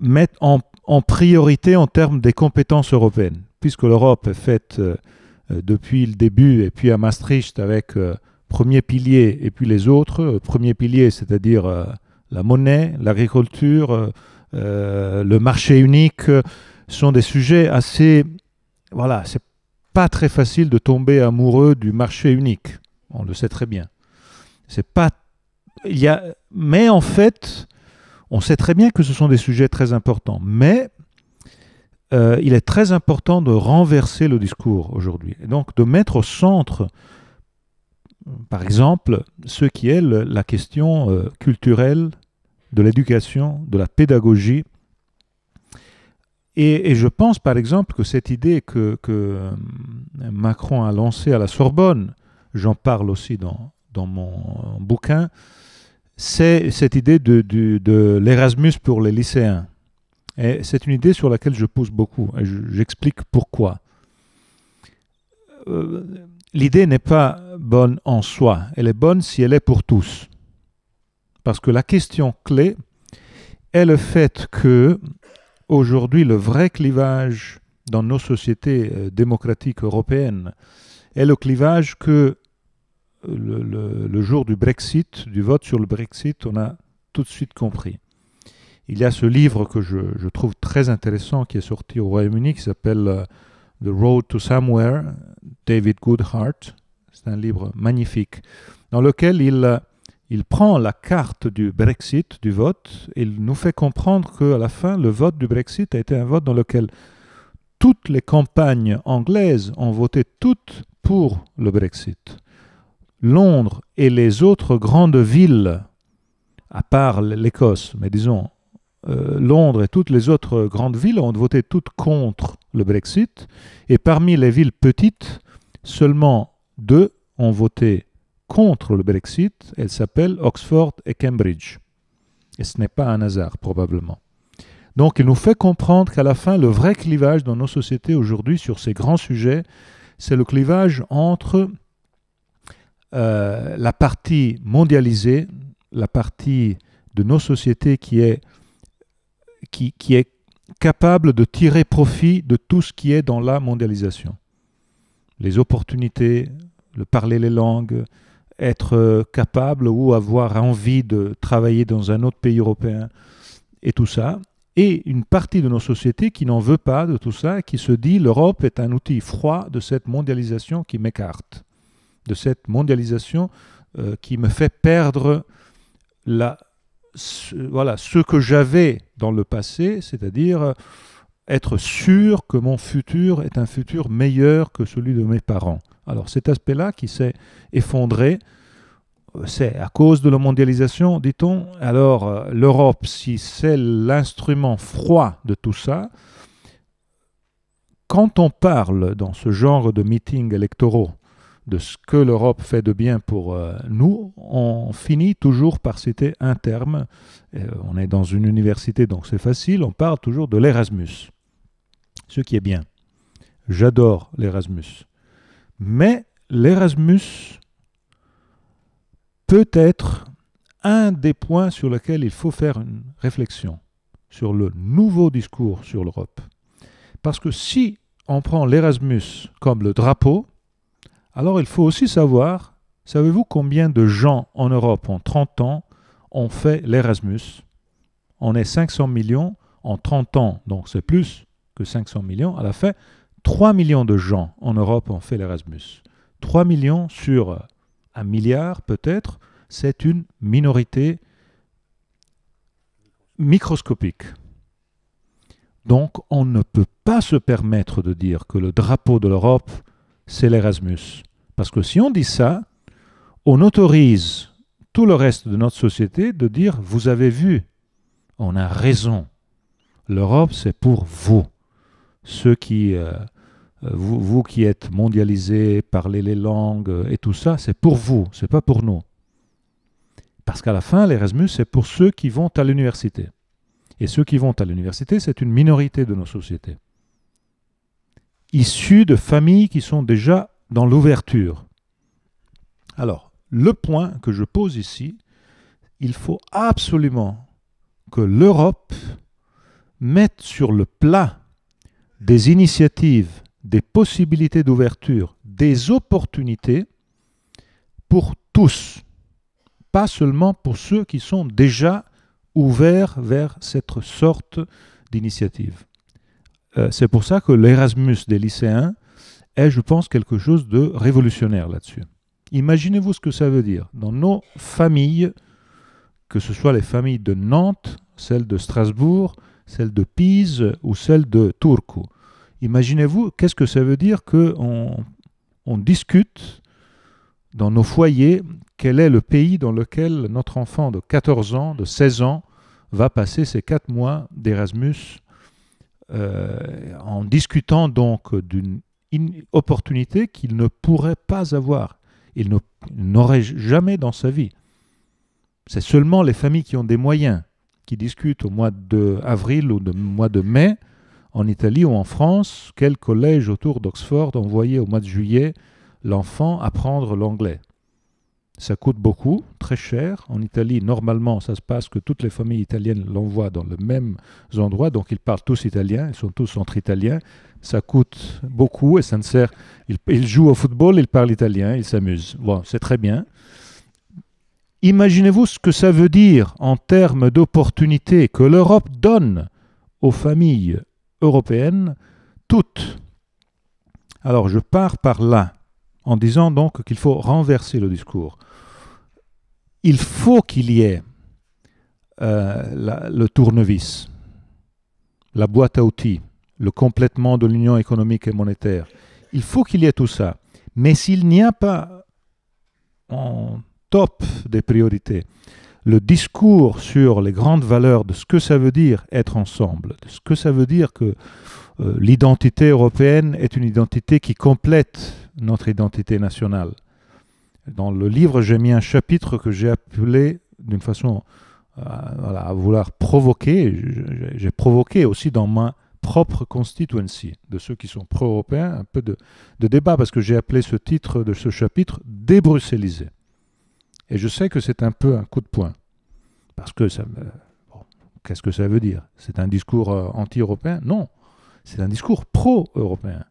mettent en priorité en termes des compétences européennes puisque l'Europe est faite euh, euh, depuis le début et puis à Maastricht avec euh, premier pilier et puis les autres. Premier pilier, c'est-à-dire la monnaie, l'agriculture, le marché unique, sont des sujets assez. Voilà, c'est pas très facile de tomber amoureux du marché unique. On le sait très bien. C'est pas. Il y a... Mais en fait, on sait très bien que ce sont des sujets très importants. Mais euh, il est très important de renverser le discours aujourd'hui, donc de mettre au centre, par exemple, ce qui est la question euh, culturelle de l'éducation, de la pédagogie. Et, je pense, par exemple, que cette idée que, euh, Macron a lancée à la Sorbonne, j'en parle aussi dans, dans mon bouquin, c'est cette idée de l'Erasmus pour les lycéens c'est une idée sur laquelle je pousse beaucoup et j'explique pourquoi. Euh, l'idée n'est pas bonne en soi, elle est bonne si elle est pour tous. Parce que la question clé est le fait que aujourd'hui le vrai clivage dans nos sociétés euh, démocratiques européennes est le clivage que euh, le jour du Brexit, du vote sur le Brexit, on a tout de suite compris il y a ce livre que je, trouve très intéressant qui est sorti au Royaume-Uni qui s'appelle euh, The Road to Somewhere, David Goodhart. C'est un livre magnifique dans lequel il, euh, il prend la carte du Brexit, du vote, et il nous fait comprendre qu'à la fin, le vote du Brexit a été un vote dans lequel toutes les campagnes anglaises ont voté toutes pour le Brexit. Londres et les autres grandes villes, à part l'Écosse, mais disons euh, Londres et toutes les autres grandes villes ont voté toutes contre le Brexit. Et parmi les villes petites, seulement deux ont voté contre le Brexit. Elles s'appellent Oxford et Cambridge. Et ce n'est pas un hasard, probablement. Donc il nous fait comprendre qu'à la fin, le vrai clivage dans nos sociétés aujourd'hui sur ces grands sujets, c'est le clivage entre euh, la partie mondialisée, la partie de nos sociétés qui est qui, est capable de tirer profit de tout ce qui est dans la mondialisation. Les opportunités, le parler les langues, être euh, capable ou avoir envie de travailler dans un autre pays européen et tout ça. Et une partie de nos sociétés qui n'en veut pas de tout ça, qui se dit l'Europe est un outil froid de cette mondialisation qui m'écarte, de cette mondialisation euh, qui me fait perdre la, voilà, ce que j'avais dans le passé, c'est-à-dire euh, être sûr que mon futur est un futur meilleur que celui de mes parents. Alors cet aspect-là qui s'est effondré, euh, c'est à cause de la mondialisation, dit-on. Alors euh, l'Europe, si c'est l'instrument froid de tout ça, quand on parle dans ce genre de meetings électoraux de ce que l'Europe fait de bien pour euh, nous, on finit toujours par citer un terme. Euh, on est dans une université, donc c'est facile. On parle toujours de l'Erasmus, ce qui est bien. J'adore l'Erasmus. Mais l'Erasmus peut être un des points sur lesquels il faut faire une réflexion, sur le nouveau discours sur l'Europe. Parce que si on prend l'Erasmus comme le drapeau, alors il faut aussi savoir, savez-vous combien de gens en Europe en 30 ans ont fait l'Erasmus On est 500 millions en 30 ans, donc c'est plus que 500 millions. À la fin, 3 millions de gens en Europe ont fait l'Erasmus. 3 millions sur un milliard peut-être, c'est une minorité microscopique. Donc on ne peut pas se permettre de dire que le drapeau de l'Europe c'est l'Erasmus. Parce que si on dit ça, on autorise tout le reste de notre société de dire, vous avez vu, on a raison. L'Europe, c'est pour vous. Ceux qui, euh, euh, vous, vous, qui êtes mondialisés, parlez les langues euh, et tout ça, c'est pour vous, c'est pas pour nous. Parce qu'à la fin, l'Erasmus, c'est pour ceux qui vont à l'université. Et ceux qui vont à l'université, c'est une minorité de nos sociétés issus de familles qui sont déjà dans l'ouverture. Alors, le point que je pose ici, il faut absolument que l'Europe mette sur le plat des initiatives, des possibilités d'ouverture, des opportunités pour tous, pas seulement pour ceux qui sont déjà ouverts vers cette sorte d'initiative. Euh, c'est pour ça que l'Erasmus des lycéens est, je pense, quelque chose de révolutionnaire là-dessus. Imaginez-vous ce que ça veut dire. Dans nos familles, que ce soit les familles de Nantes, celles de Strasbourg, celles de Pise ou celles de Turku, imaginez-vous qu'est-ce que ça veut dire qu'on on discute dans nos foyers quel est le pays dans lequel notre enfant de 14 ans, de 16 ans, va passer ses 4 mois d'Erasmus euh, en discutant donc d'une opportunité qu'il ne pourrait pas avoir. Il n'aurait jamais dans sa vie. C'est seulement les familles qui ont des moyens qui discutent au mois d'avril ou au mois de mai en Italie ou en France quel collège autour d'Oxford envoyait au mois de juillet l'enfant apprendre l'anglais. Ça coûte beaucoup, très cher. En Italie, normalement, ça se passe que toutes les familles italiennes l'envoient dans le même endroit, donc ils parlent tous italien, ils sont tous entre italiens. Ça coûte beaucoup et ça ne sert. Ils, ils jouent au football, ils parlent italien, ils s'amusent. Bon, c'est très bien. Imaginez-vous ce que ça veut dire en termes d'opportunités que l'Europe donne aux familles européennes, toutes. Alors je pars par là en disant donc qu'il faut renverser le discours. Il faut qu'il y ait euh, le tournevis, la boîte à outils, le complètement de l'union économique et monétaire. Il faut qu'il y ait tout ça. Mais s'il n'y a pas en top des priorités le discours sur les grandes valeurs de ce que ça veut dire être ensemble, de ce que ça veut dire que euh, l'identité européenne est une identité qui complète notre identité nationale. Dans le livre, j'ai mis un chapitre que j'ai appelé d'une façon euh, voilà, à vouloir provoquer. J'ai provoqué aussi dans ma propre constituency, de ceux qui sont pro-européens, un peu de, débat, parce que j'ai appelé ce titre de ce chapitre débrucellisé. Et je sais que c'est un peu un coup de poing, parce que ça me qu'est-ce que ça veut dire C'est un discours euh, anti-européen Non, c'est un discours pro-européen.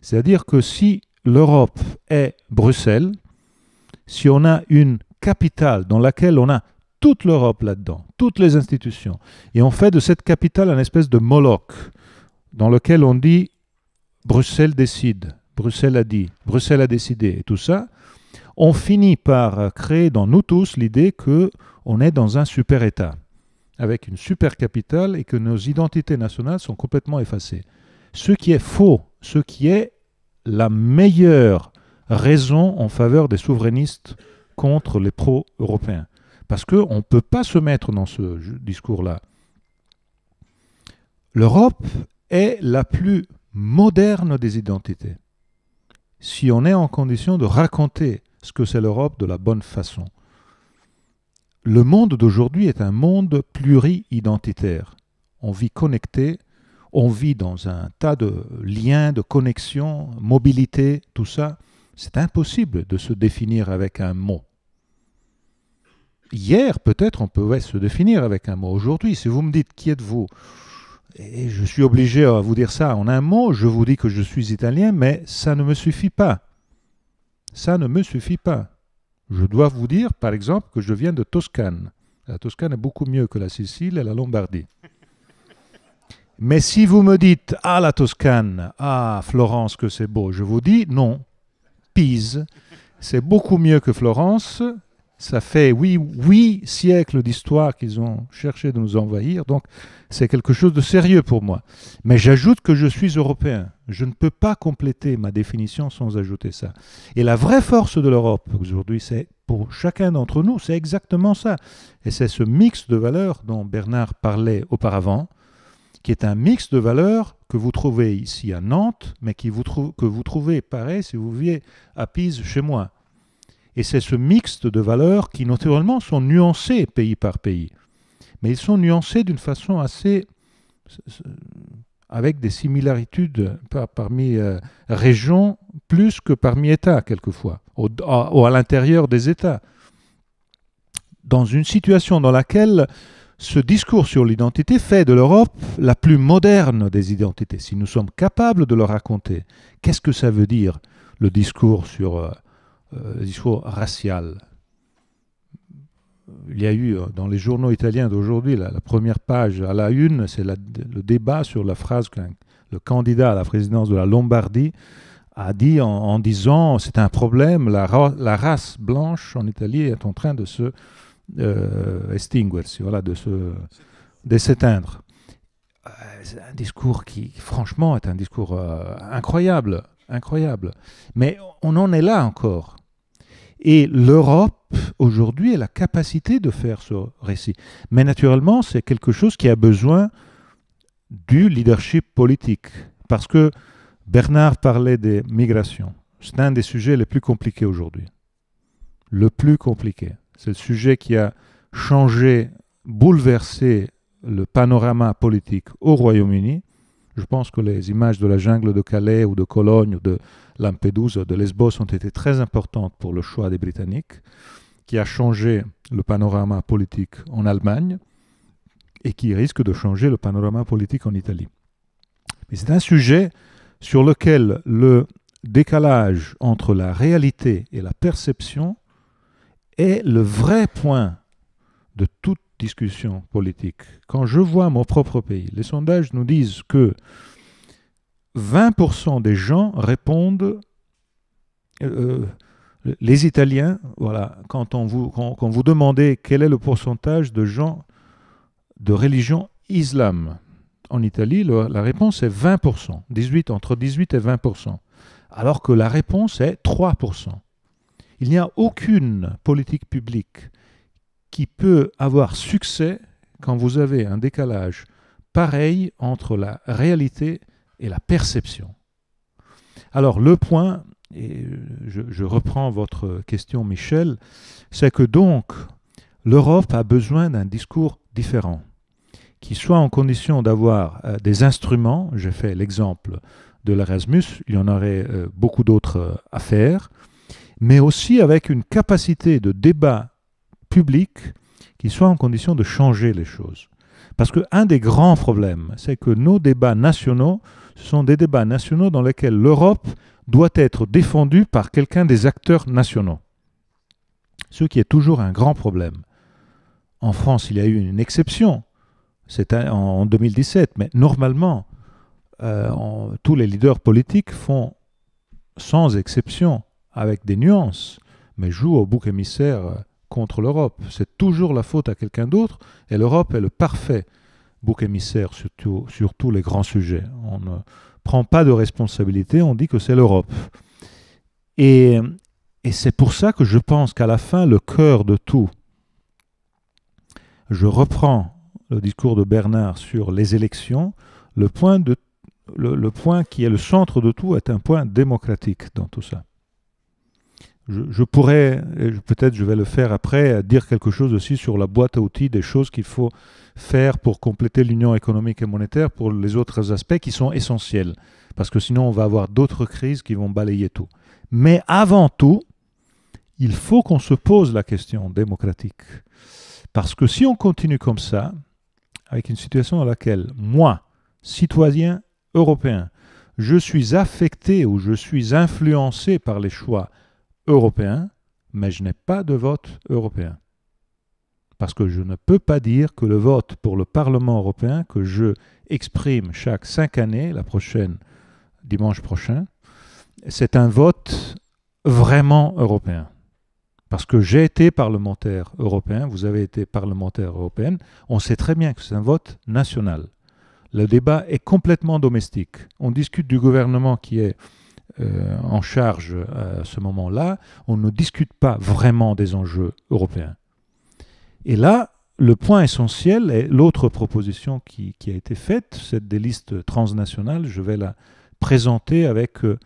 C'est-à-dire que si l'Europe est Bruxelles, si on a une capitale dans laquelle on a toute l'Europe là-dedans, toutes les institutions, et on fait de cette capitale un espèce de moloch dans lequel on dit Bruxelles décide, Bruxelles a dit, Bruxelles a décidé, et tout ça, on finit par créer dans nous tous l'idée que on est dans un super État avec une super capitale et que nos identités nationales sont complètement effacées. Ce qui est faux, ce qui est la meilleure raison en faveur des souverainistes contre les pro-européens. Parce qu'on ne peut pas se mettre dans ce discours-là. L'Europe est la plus moderne des identités. Si on est en condition de raconter ce que c'est l'Europe de la bonne façon. Le monde d'aujourd'hui est un monde pluri-identitaire. On vit connecté on vit dans un tas de liens, de connexions, mobilité, tout ça. C'est impossible de se définir avec un mot. Hier, peut-être, on pouvait se définir avec un mot. Aujourd'hui, si vous me dites qui êtes-vous, et je suis obligé à vous dire ça en un mot, je vous dis que je suis italien, mais ça ne me suffit pas. Ça ne me suffit pas. Je dois vous dire, par exemple, que je viens de Toscane. La Toscane est beaucoup mieux que la Sicile et la Lombardie. Mais si vous me dites Ah, la Toscane, ah, Florence, que c'est beau, je vous dis non. Pise, c'est beaucoup mieux que Florence. Ça fait huit, huit siècles d'histoire qu'ils ont cherché de nous envahir, donc c'est quelque chose de sérieux pour moi. Mais j'ajoute que je suis européen. Je ne peux pas compléter ma définition sans ajouter ça. Et la vraie force de l'Europe aujourd'hui, c'est pour chacun d'entre nous, c'est exactement ça. Et c'est ce mix de valeurs dont Bernard parlait auparavant, qui est un mix de valeurs que vous trouvez ici à Nantes, mais qui que vous trouvez pareil si vous viviez à Pise chez moi. Et c'est ce mixte de valeurs qui, naturellement, sont nuancés pays par pays. Mais ils sont nuancés d'une façon assez. avec des similarités parmi euh, régions plus que parmi États, quelquefois, ou à l'intérieur des États. Dans une situation dans laquelle ce discours sur l'identité fait de l'Europe la plus moderne des identités, si nous sommes capables de le raconter. Qu'est-ce que ça veut dire, le discours sur euh, euh, le discours racial Il y a eu euh, dans les journaux italiens d'aujourd'hui, la, première page à la une, c'est le débat sur la phrase que le candidat à la présidence de la Lombardie a dit en, disant c'est un problème, la, race blanche en Italie est en train de se euh, voilà, de s'éteindre. Euh, c'est un discours qui, franchement, est un discours euh, incroyable, incroyable. Mais on en est là encore. Et l'Europe, aujourd'hui, a la capacité de faire ce récit. Mais naturellement, c'est quelque chose qui a besoin du leadership politique. Parce que Bernard parlait des migrations. C'est un des sujets les plus compliqués aujourd'hui. Le plus compliqué. C'est le sujet qui a changé, bouleversé le panorama politique au Royaume-Uni. Je pense que les images de la jungle de Calais ou de Cologne ou de Lampedusa, de Lesbos ont été très importantes pour le choix des Britanniques, qui a changé le panorama politique en Allemagne et qui risque de changer le panorama politique en Italie. Mais c'est un sujet sur lequel le décalage entre la réalité et la perception est le vrai point de toute discussion politique. Quand je vois mon propre pays, les sondages nous disent que 20% des gens répondent, euh, euh, les Italiens, voilà, quand on vous, vous demandez quel est le pourcentage de gens de religion islam en Italie, la réponse est 20%, 18, entre 18 et 20%, alors que la réponse est 3%. Il n'y a aucune politique publique qui peut avoir succès quand vous avez un décalage pareil entre la réalité et la perception. Alors le point, et je, reprends votre question Michel, c'est que donc l'Europe a besoin d'un discours différent, qui soit en condition d'avoir euh, des instruments, j'ai fait l'exemple de l'Erasmus, il y en aurait euh, beaucoup d'autres euh, à faire, mais aussi avec une capacité de débat public qui soit en condition de changer les choses. Parce qu'un des grands problèmes, c'est que nos débats nationaux, sont des débats nationaux dans lesquels l'Europe doit être défendue par quelqu'un des acteurs nationaux. Ce qui est toujours un grand problème. En France, il y a eu une exception, C'est en 2017, mais normalement, euh, tous les leaders politiques font, sans exception, avec des nuances, mais joue au bouc émissaire euh, contre l'Europe. C'est toujours la faute à quelqu'un d'autre, et l'Europe est le parfait bouc émissaire sur, tous les grands sujets. On ne prend pas de responsabilité, on dit que c'est l'Europe. Et, c'est pour ça que je pense qu'à la fin, le cœur de tout, je reprends le discours de Bernard sur les élections, point, le point qui est le centre de tout est un point démocratique dans tout ça je, je, pourrais, peut-être je vais le faire après, dire quelque chose aussi sur la boîte à outils des choses qu'il faut faire pour compléter l'union économique et monétaire pour les autres aspects qui sont essentiels. Parce que sinon, on va avoir d'autres crises qui vont balayer tout. Mais avant tout, il faut qu'on se pose la question démocratique. Parce que si on continue comme ça, avec une situation dans laquelle moi, citoyen européen, je suis affecté ou je suis influencé par les choix européen, mais je n'ai pas de vote européen. Parce que je ne peux pas dire que le vote pour le Parlement européen que je exprime chaque cinq années, la prochaine, dimanche prochain, c'est un vote vraiment européen. Parce que j'ai été parlementaire européen, vous avez été parlementaire européenne, on sait très bien que c'est un vote national. Le débat est complètement domestique. On discute du gouvernement qui est euh, en charge à ce moment-là, on ne discute pas vraiment des enjeux européens. Et là, le point essentiel est l'autre proposition qui, a été faite, c'est des listes transnationales. Je vais la présenter avec euh,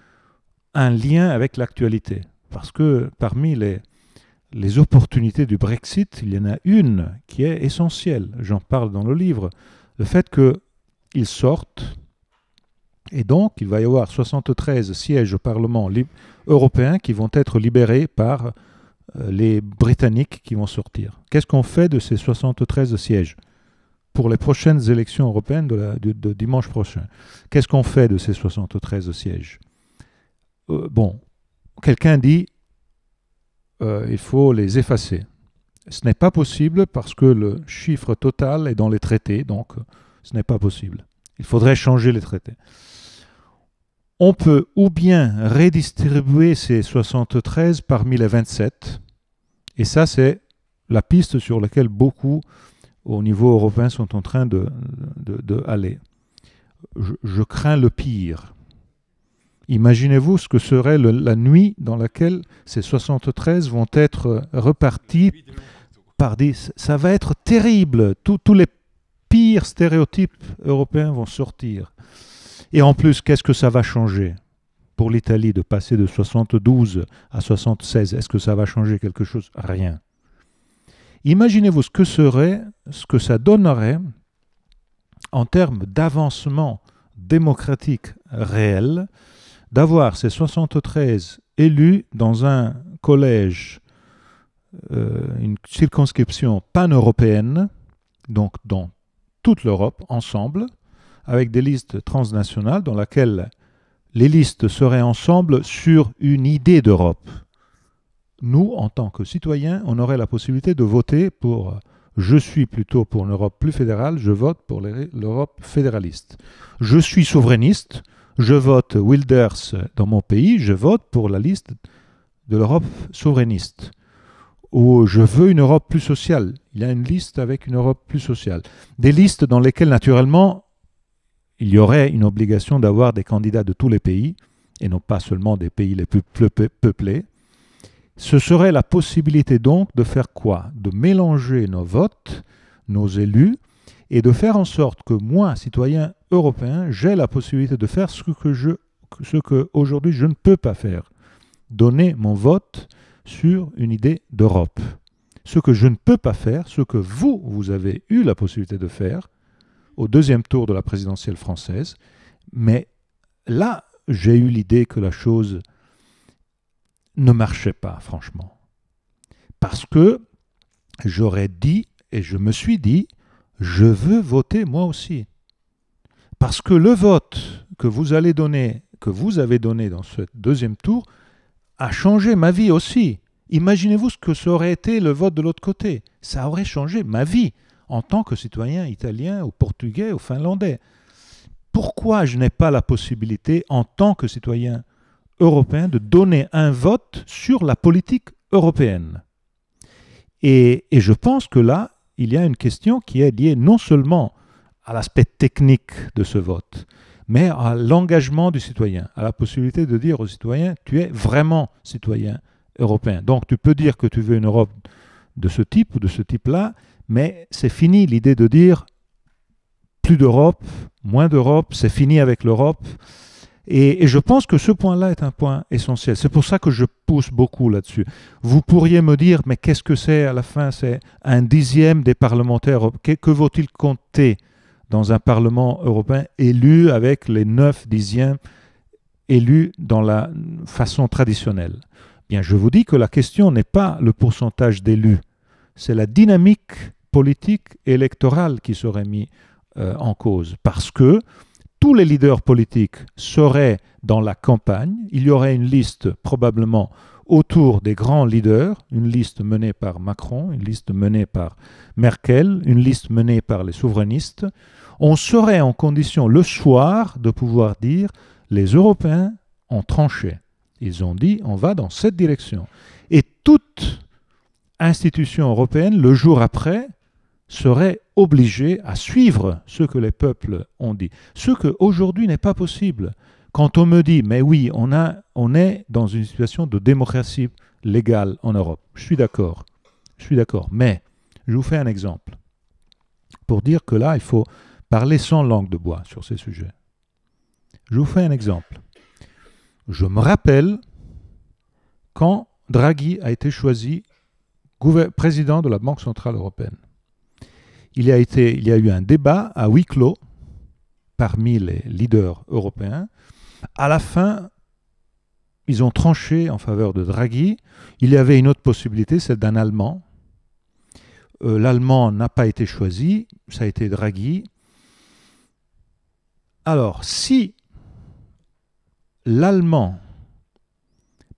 un lien avec l'actualité. Parce que parmi les, les opportunités du Brexit, il y en a une qui est essentielle. J'en parle dans le livre. Le fait qu'ils sortent et donc, il va y avoir 73 sièges au Parlement européen qui vont être libérés par euh, les Britanniques qui vont sortir. Qu'est-ce qu'on fait de ces 73 sièges pour les prochaines élections européennes de, dimanche prochain Qu'est-ce qu'on fait de ces 73 sièges euh, Bon, quelqu'un dit, euh, il faut les effacer. Ce n'est pas possible parce que le chiffre total est dans les traités, donc ce n'est pas possible. Il faudrait changer les traités on peut ou bien redistribuer ces 73 parmi les 27, et ça c'est la piste sur laquelle beaucoup au niveau européen sont en train de, aller. Je, crains le pire. Imaginez-vous ce que serait la nuit dans laquelle ces 73 vont être repartis par 10. Ça va être terrible. tous les pires stéréotypes européens vont sortir. Et en plus, qu'est-ce que ça va changer pour l'Italie de passer de 72 à 76 Est-ce que ça va changer quelque chose Rien. Imaginez-vous ce que serait, ce que ça donnerait en termes d'avancement démocratique réel d'avoir ces 73 élus dans un collège, euh, une circonscription pan-européenne, donc dans toute l'Europe ensemble, avec des listes transnationales dans laquelle les listes seraient ensemble sur une idée d'Europe. Nous, en tant que citoyens, on aurait la possibilité de voter pour euh, je suis plutôt pour une Europe plus fédérale, je vote pour l'Europe fédéraliste. Je suis souverainiste, je vote Wilders dans mon pays, je vote pour la liste de l'Europe souverainiste. Ou euh, je veux une Europe plus sociale, il y a une liste avec une Europe plus sociale. Des listes dans lesquelles, naturellement, il y aurait une obligation d'avoir des candidats de tous les pays, et non pas seulement des pays les plus peuplés. Ce serait la possibilité donc de faire quoi De mélanger nos votes, nos élus, et de faire en sorte que moi, citoyen européen, j'ai la possibilité de faire ce que je ce que aujourd'hui je ne peux pas faire, donner mon vote sur une idée d'Europe. Ce que je ne peux pas faire, ce que vous, vous avez eu la possibilité de faire, au deuxième tour de la présidentielle française. Mais là, j'ai eu l'idée que la chose ne marchait pas, franchement. Parce que j'aurais dit, et je me suis dit, je veux voter moi aussi. Parce que le vote que vous allez donner, que vous avez donné dans ce deuxième tour, a changé ma vie aussi. Imaginez-vous ce que ça aurait été le vote de l'autre côté. Ça aurait changé ma vie en tant que citoyen italien ou portugais ou finlandais. Pourquoi je n'ai pas la possibilité, en tant que citoyen européen, de donner un vote sur la politique européenne et, je pense que là, il y a une question qui est liée non seulement à l'aspect technique de ce vote, mais à l'engagement du citoyen, à la possibilité de dire aux citoyens, tu es vraiment citoyen européen. Donc tu peux dire que tu veux une Europe de ce type ou de ce type-là, mais c'est fini l'idée de dire plus d'Europe, moins d'Europe, c'est fini avec l'Europe. Et, je pense que ce point-là est un point essentiel. C'est pour ça que je pousse beaucoup là-dessus. Vous pourriez me dire, mais qu'est-ce que c'est à la fin C'est un dixième des parlementaires. Que, que vaut-il compter dans un Parlement européen élu avec les neuf dixièmes élus dans la façon traditionnelle Bien, je vous dis que la question n'est pas le pourcentage d'élus c'est la dynamique politique électorale qui serait mise euh, en cause. Parce que tous les leaders politiques seraient dans la campagne, il y aurait une liste probablement autour des grands leaders, une liste menée par Macron, une liste menée par Merkel, une liste menée par les souverainistes, on serait en condition le soir de pouvoir dire les Européens ont tranché. Ils ont dit on va dans cette direction. Et toutes institutions européennes, le jour après, seraient obligées à suivre ce que les peuples ont dit. Ce que aujourd'hui, n'est pas possible. Quand on me dit, mais oui, on, a, on est dans une situation de démocratie légale en Europe, je suis d'accord. Je suis d'accord. Mais je vous fais un exemple pour dire que là, il faut parler sans langue de bois sur ces sujets. Je vous fais un exemple. Je me rappelle quand Draghi a été choisi président de la Banque Centrale Européenne. Il y a, eu un débat à huis clos parmi les leaders européens. À la fin, ils ont tranché en faveur de Draghi. Il y avait une autre possibilité, celle d'un Allemand. Euh, L'Allemand n'a pas été choisi, ça a été Draghi. Alors, si l'Allemand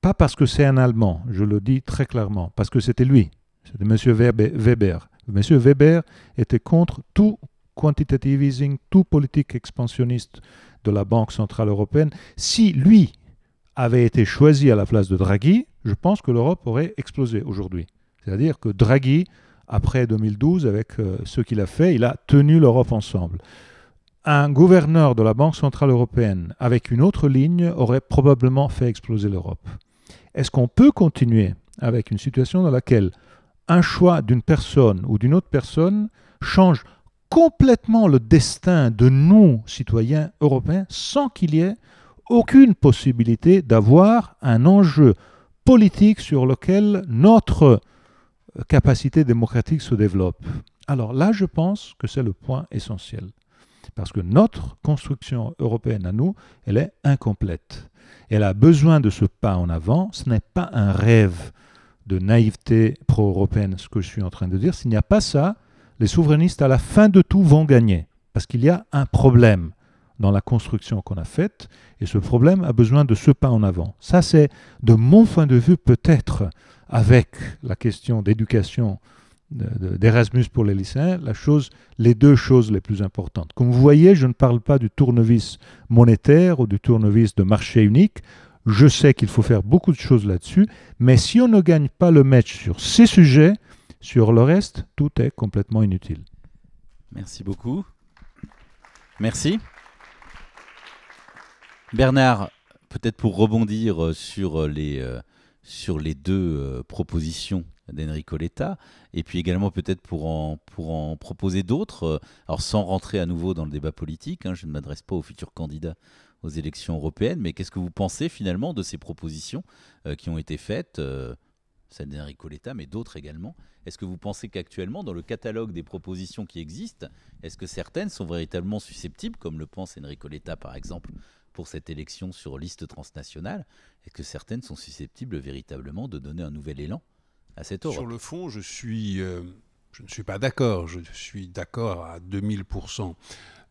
pas parce que c'est un Allemand, je le dis très clairement, parce que c'était lui, c'était M. Weber. M. Weber était contre tout quantitative easing, tout politique expansionniste de la Banque Centrale Européenne. Si lui avait été choisi à la place de Draghi, je pense que l'Europe aurait explosé aujourd'hui. C'est-à-dire que Draghi, après 2012, avec euh, ce qu'il a fait, il a tenu l'Europe ensemble. Un gouverneur de la Banque Centrale Européenne avec une autre ligne aurait probablement fait exploser l'Europe. Est-ce qu'on peut continuer avec une situation dans laquelle un choix d'une personne ou d'une autre personne change complètement le destin de nous, citoyens européens, sans qu'il y ait aucune possibilité d'avoir un enjeu politique sur lequel notre euh, capacité démocratique se développe. Alors là, je pense que c'est le point essentiel, parce que notre construction européenne à nous, elle est incomplète. Elle a besoin de ce pas en avant. Ce n'est pas un rêve de naïveté pro-européenne, ce que je suis en train de dire. S'il n'y a pas ça, les souverainistes, à la fin de tout, vont gagner. Parce qu'il y a un problème dans la construction qu'on a faite, et ce problème a besoin de ce pas en avant. Ça, c'est, de mon point de vue, peut-être, avec la question d'éducation d'Erasmus pour les lycéens, la chose, les deux choses les plus importantes. Comme vous voyez, je ne parle pas du tournevis monétaire ou du tournevis de marché unique. Je sais qu'il faut faire beaucoup de choses là-dessus, mais si on ne gagne pas le match sur ces sujets, sur le reste, tout est complètement inutile. Merci beaucoup. Merci. Bernard, peut-être pour rebondir euh, sur les, euh, sur les deux euh, propositions d'Enrico Letta, et puis également peut-être pour en, pour en proposer d'autres, euh, alors sans rentrer à nouveau dans le débat politique, hein, je ne m'adresse pas aux futurs candidats aux élections européennes, mais qu'est-ce que vous pensez finalement de ces propositions euh, qui ont été faites, euh, celle d'Enrico Letta, mais d'autres également Est-ce que vous pensez qu'actuellement, dans le catalogue des propositions qui existent, est-ce que certaines sont véritablement susceptibles, comme le pense Enrico Letta par exemple, pour cette élection sur liste transnationale, est-ce que certaines sont susceptibles véritablement de donner un nouvel élan sur le fond, euh, je, ne suis pas d'accord. Je suis d'accord à 2000%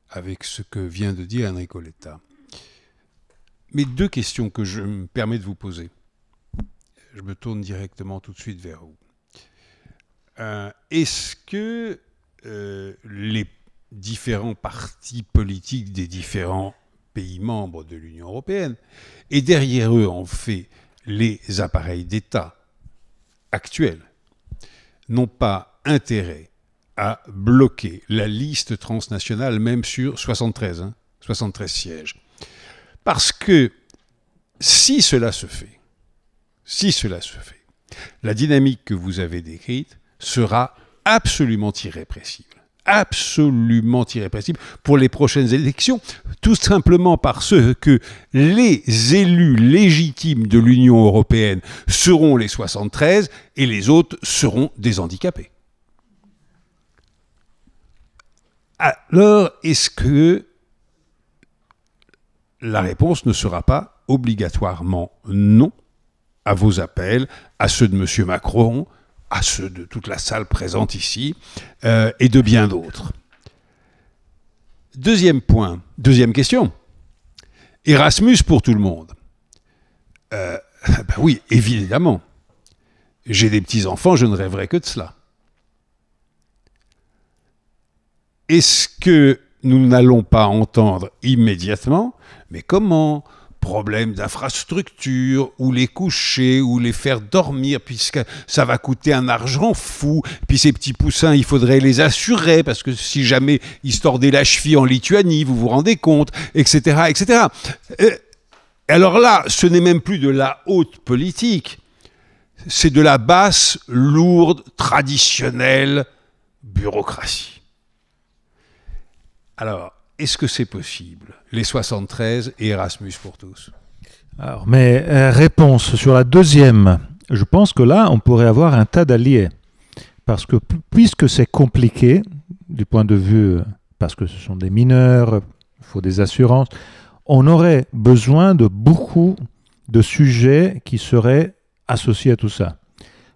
avec ce que vient de dire Enrico Letta. Mais deux questions que je me permets de vous poser. Je me tourne directement tout de suite vers vous. Euh, est-ce que euh, les différents partis politiques des différents pays membres de l'Union européenne, et derrière eux en fait les appareils d'État actuels n'ont pas intérêt à bloquer la liste transnationale, même sur 73, 73 hein, sièges. Parce que si cela se fait, si cela se fait, la dynamique que vous avez décrite sera absolument irrépressible absolument irrépressible pour les prochaines élections, tout simplement parce que les élus légitimes de l'Union européenne seront les 73 et les autres seront des handicapés. Alors, est-ce que la réponse ne sera pas obligatoirement non à vos appels, à ceux de M. Macron, à ceux de toute la salle présente ici, euh, et de bien d'autres. Deuxième point, deuxième question. Erasmus pour tout le monde. Euh, [LAUGHS] ben oui, évidemment. J'ai des petits-enfants, je ne rêverai que de cela. Est-ce que nous n'allons pas entendre immédiatement, mais comment problèmes d'infrastructure, ou les coucher, ou les faire dormir, puisque ça va coûter un argent fou. Puis ces petits poussins, il faudrait les assurer, parce que si jamais ils se tordaient la cheville en Lituanie, vous vous rendez compte, etc. etc. Euh, alors là, ce n'est même plus de la haute politique, c'est de la basse, lourde, traditionnelle bureaucratie. Alors, est-ce que c'est possible Les 73 et Erasmus pour tous Alors, mais euh, réponse sur la deuxième, je pense que là, on pourrait avoir un tas d'alliés. Parce que puisque c'est compliqué, du point de vue, parce que ce sont des mineurs, il faut des assurances, on aurait besoin de beaucoup de sujets qui seraient associés à tout ça.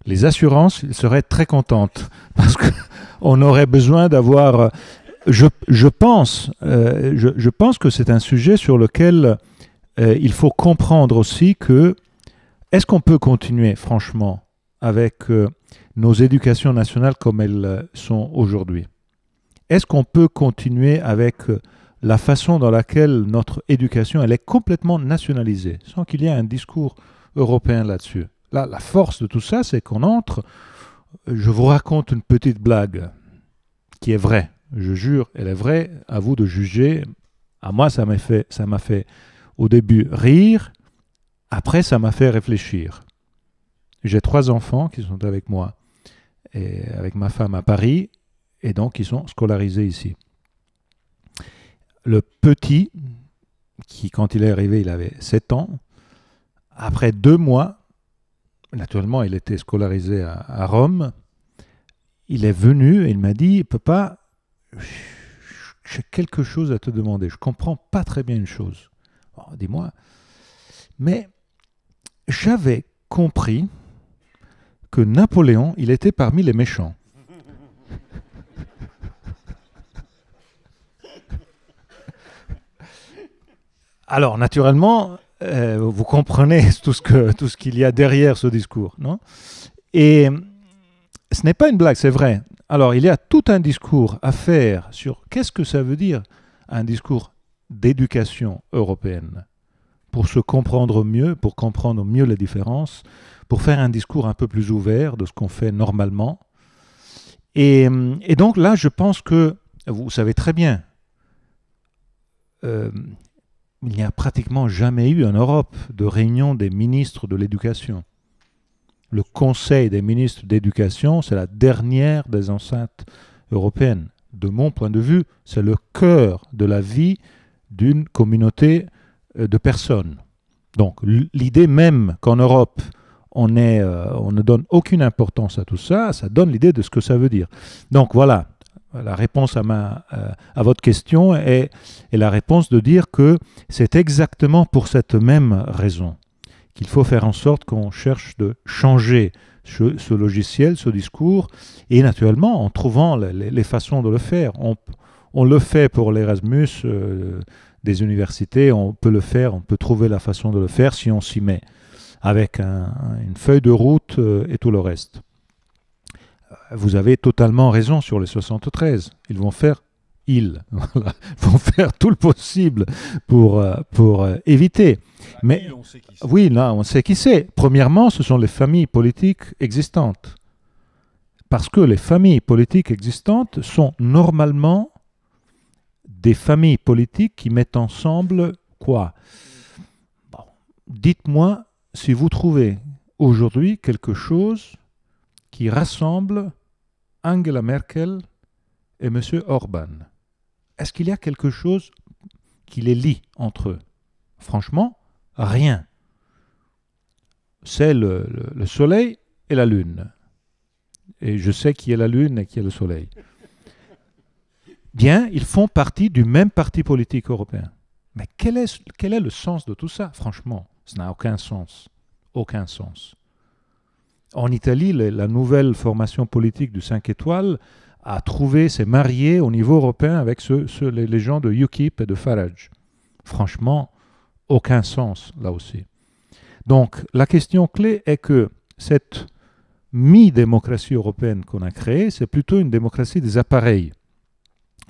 Les assurances, ils seraient très contentes [LAUGHS] parce qu'on aurait besoin d'avoir je, pense, euh, je, pense que c'est un sujet sur lequel euh, il faut comprendre aussi que est-ce qu'on peut continuer, franchement, avec euh, nos éducations nationales comme elles sont aujourd'hui Est-ce qu'on peut continuer avec la façon dans laquelle notre éducation elle est complètement nationalisée, sans qu'il y ait un discours européen là-dessus Là, la force de tout ça, c'est qu'on entre. Je vous raconte une petite blague qui est vraie je jure, elle est vraie, à vous de juger. À moi, ça m'a fait, ça m'a fait au début rire, après, ça m'a fait réfléchir. J'ai trois enfants qui sont avec moi et avec ma femme à Paris, et donc ils sont scolarisés ici. Le petit, qui quand il est arrivé, il avait 7 ans, après deux mois, naturellement, il était scolarisé à, à Rome, il est venu et il m'a dit, papa, j'ai quelque chose à te demander. Je comprends pas très bien une chose. Dis-moi. Mais j'avais compris que Napoléon, il était parmi les méchants. [LAUGHS] Alors, naturellement, euh, vous comprenez [LAUGHS] tout ce tout ce qu'il y a derrière ce discours, non Et ce n'est pas une blague, c'est vrai. Alors, il y a tout un discours à faire sur qu'est-ce que ça veut dire un discours d'éducation européenne pour se comprendre mieux, pour comprendre mieux les différences, pour faire un discours un peu plus ouvert de ce qu'on fait normalement. Et, donc là, je pense que, vous savez très bien, euh, il n'y a pratiquement jamais eu en Europe de réunion des ministres de l'éducation. Le Conseil des ministres d'éducation, c'est la dernière des enceintes européennes. De mon point de vue, c'est le cœur de la vie d'une communauté euh, de personnes. Donc l'idée même qu'en Europe, euh, on, ne donne aucune importance à tout ça, ça donne l'idée de ce que ça veut dire. Donc voilà, la réponse à, euh, votre question est la réponse de dire que c'est exactement pour cette même raison qu'il faut faire en sorte qu'on cherche de changer ce, logiciel, ce discours, et naturellement en trouvant les, façons de le faire. On, le fait pour l'Erasmus euh, des universités, on peut le faire, on peut trouver la façon de le faire si on s'y met, avec une feuille de route euh, et tout le reste. Euh, vous avez totalement raison sur les 73. Ils vont faire [LAUGHS] ils vont faire tout le possible pour, pour éviter oui, là, on sait qui c'est. Premièrement, ce sont les familles politiques existantes. Parce que les familles politiques existantes sont normalement des familles politiques qui mettent ensemble quoi Dites-moi si vous trouvez aujourd'hui quelque chose qui rassemble Angela Merkel et M. Orban. Est-ce qu'il y a quelque chose qui les lie entre eux Franchement, rien. C'est le, soleil et la lune. Et je sais qui est la lune et qui est le soleil. Bien, ils font partie du même parti politique européen. Mais quel est, quel est le sens de tout ça Franchement, ça n'a aucun sens. Aucun sens. En Italie, la nouvelle formation politique du 5 étoiles a trouvé, s'est mariée au niveau européen avec les, gens de UKIP et de Farage. Franchement, aucun sens là aussi. Donc la question clé est que cette mi-démocratie européenne qu'on a créée, c'est plutôt une démocratie des appareils,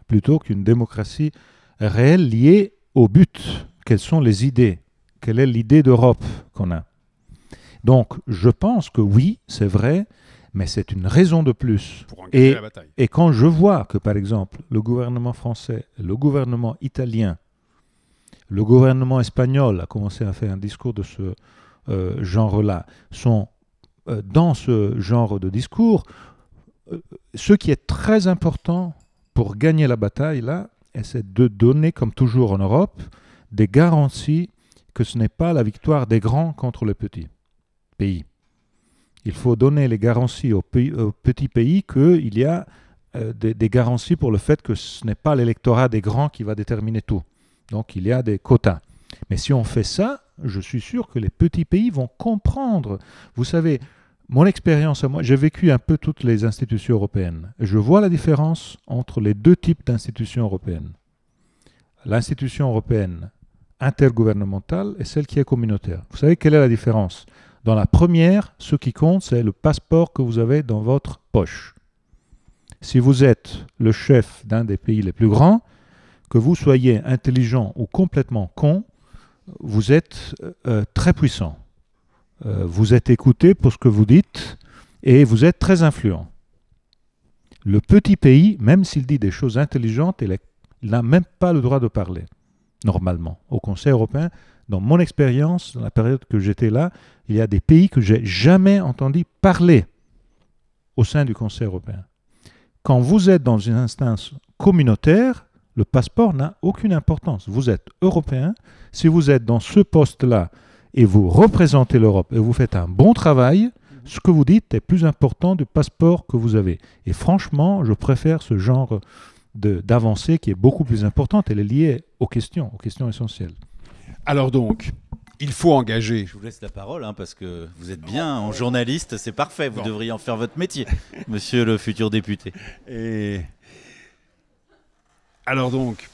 plutôt qu'une démocratie réelle liée au but. Quelles sont les idées Quelle est l'idée d'Europe qu'on a Donc je pense que oui, c'est vrai, mais c'est une raison de plus. et, et quand je vois que, par exemple, le gouvernement français, le gouvernement italien, le gouvernement espagnol a commencé à faire un discours de ce euh, genre-là, sont euh, dans ce genre de discours. Euh, ce qui est très important pour gagner la bataille, là, c'est de donner, comme toujours en Europe, des garanties que ce n'est pas la victoire des grands contre les petits pays. Il faut donner les garanties aux, petits pays qu'il y a des garanties pour le fait que ce n'est pas l'électorat des grands qui va déterminer tout. Donc il y a des quotas. Mais si on fait ça, je suis sûr que les petits pays vont comprendre. Vous savez, mon expérience à moi, j'ai vécu un peu toutes les institutions européennes. Je vois la différence entre les deux types d'institutions européennes. L'institution européenne intergouvernementale et celle qui est communautaire. Vous savez quelle est la différence Dans la première, ce qui compte, c'est le passeport que vous avez dans votre poche. Si vous êtes le chef d'un des pays les plus grands, que vous soyez intelligent ou complètement con, vous êtes euh, euh, très puissant. Euh, vous êtes écouté pour ce que vous dites et vous êtes très influent. Le petit pays, même s'il dit des choses intelligentes, il n'a même pas le droit de parler, normalement. Au Conseil européen, dans mon expérience, dans la période que j'étais là, il y a des pays que j'ai jamais entendus parler au sein du Conseil européen. Quand vous êtes dans une instance communautaire, le passeport n'a aucune importance. Vous êtes européen. Si vous êtes dans ce poste-là et vous représentez l'Europe et vous faites un bon travail, ce que vous dites est plus important du passeport que vous avez. Et franchement, je préfère ce genre d'avancée qui est beaucoup plus importante. Elle est liée aux questions, aux questions essentielles. Alors donc, il faut engager. Je vous laisse la parole hein, parce que vous êtes oh, bien oh, en journaliste, c'est parfait. Vous devriez en faire votre métier, [LAUGHS] monsieur le futur député. Et alors donc,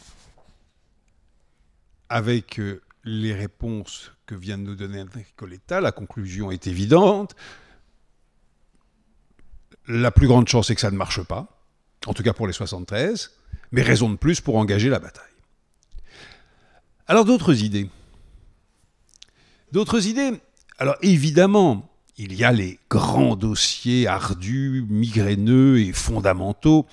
avec euh, les réponses que vient de nous donner André la conclusion est évidente. La plus grande chance, est que ça ne marche pas, en tout cas pour les 73, mais raison de plus pour engager la bataille. Alors d'autres idées. D'autres idées. Alors évidemment, il y a les grands dossiers ardus, migraineux et fondamentaux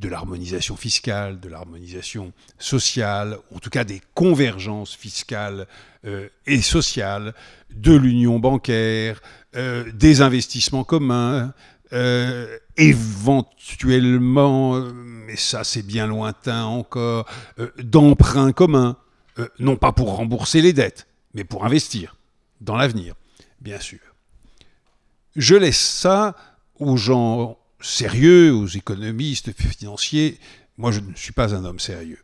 de l'harmonisation fiscale, de l'harmonisation sociale, en tout cas des convergences fiscales euh, et sociales, de l'union bancaire, euh, des investissements communs, euh, éventuellement, mais ça c'est bien lointain encore, d'emprunts communs, non pas pour rembourser les dettes, mais pour investir dans l'avenir, bien sûr. Je laisse ça aux gens sérieux, aux économistes financiers. Moi, je ne suis pas un homme sérieux.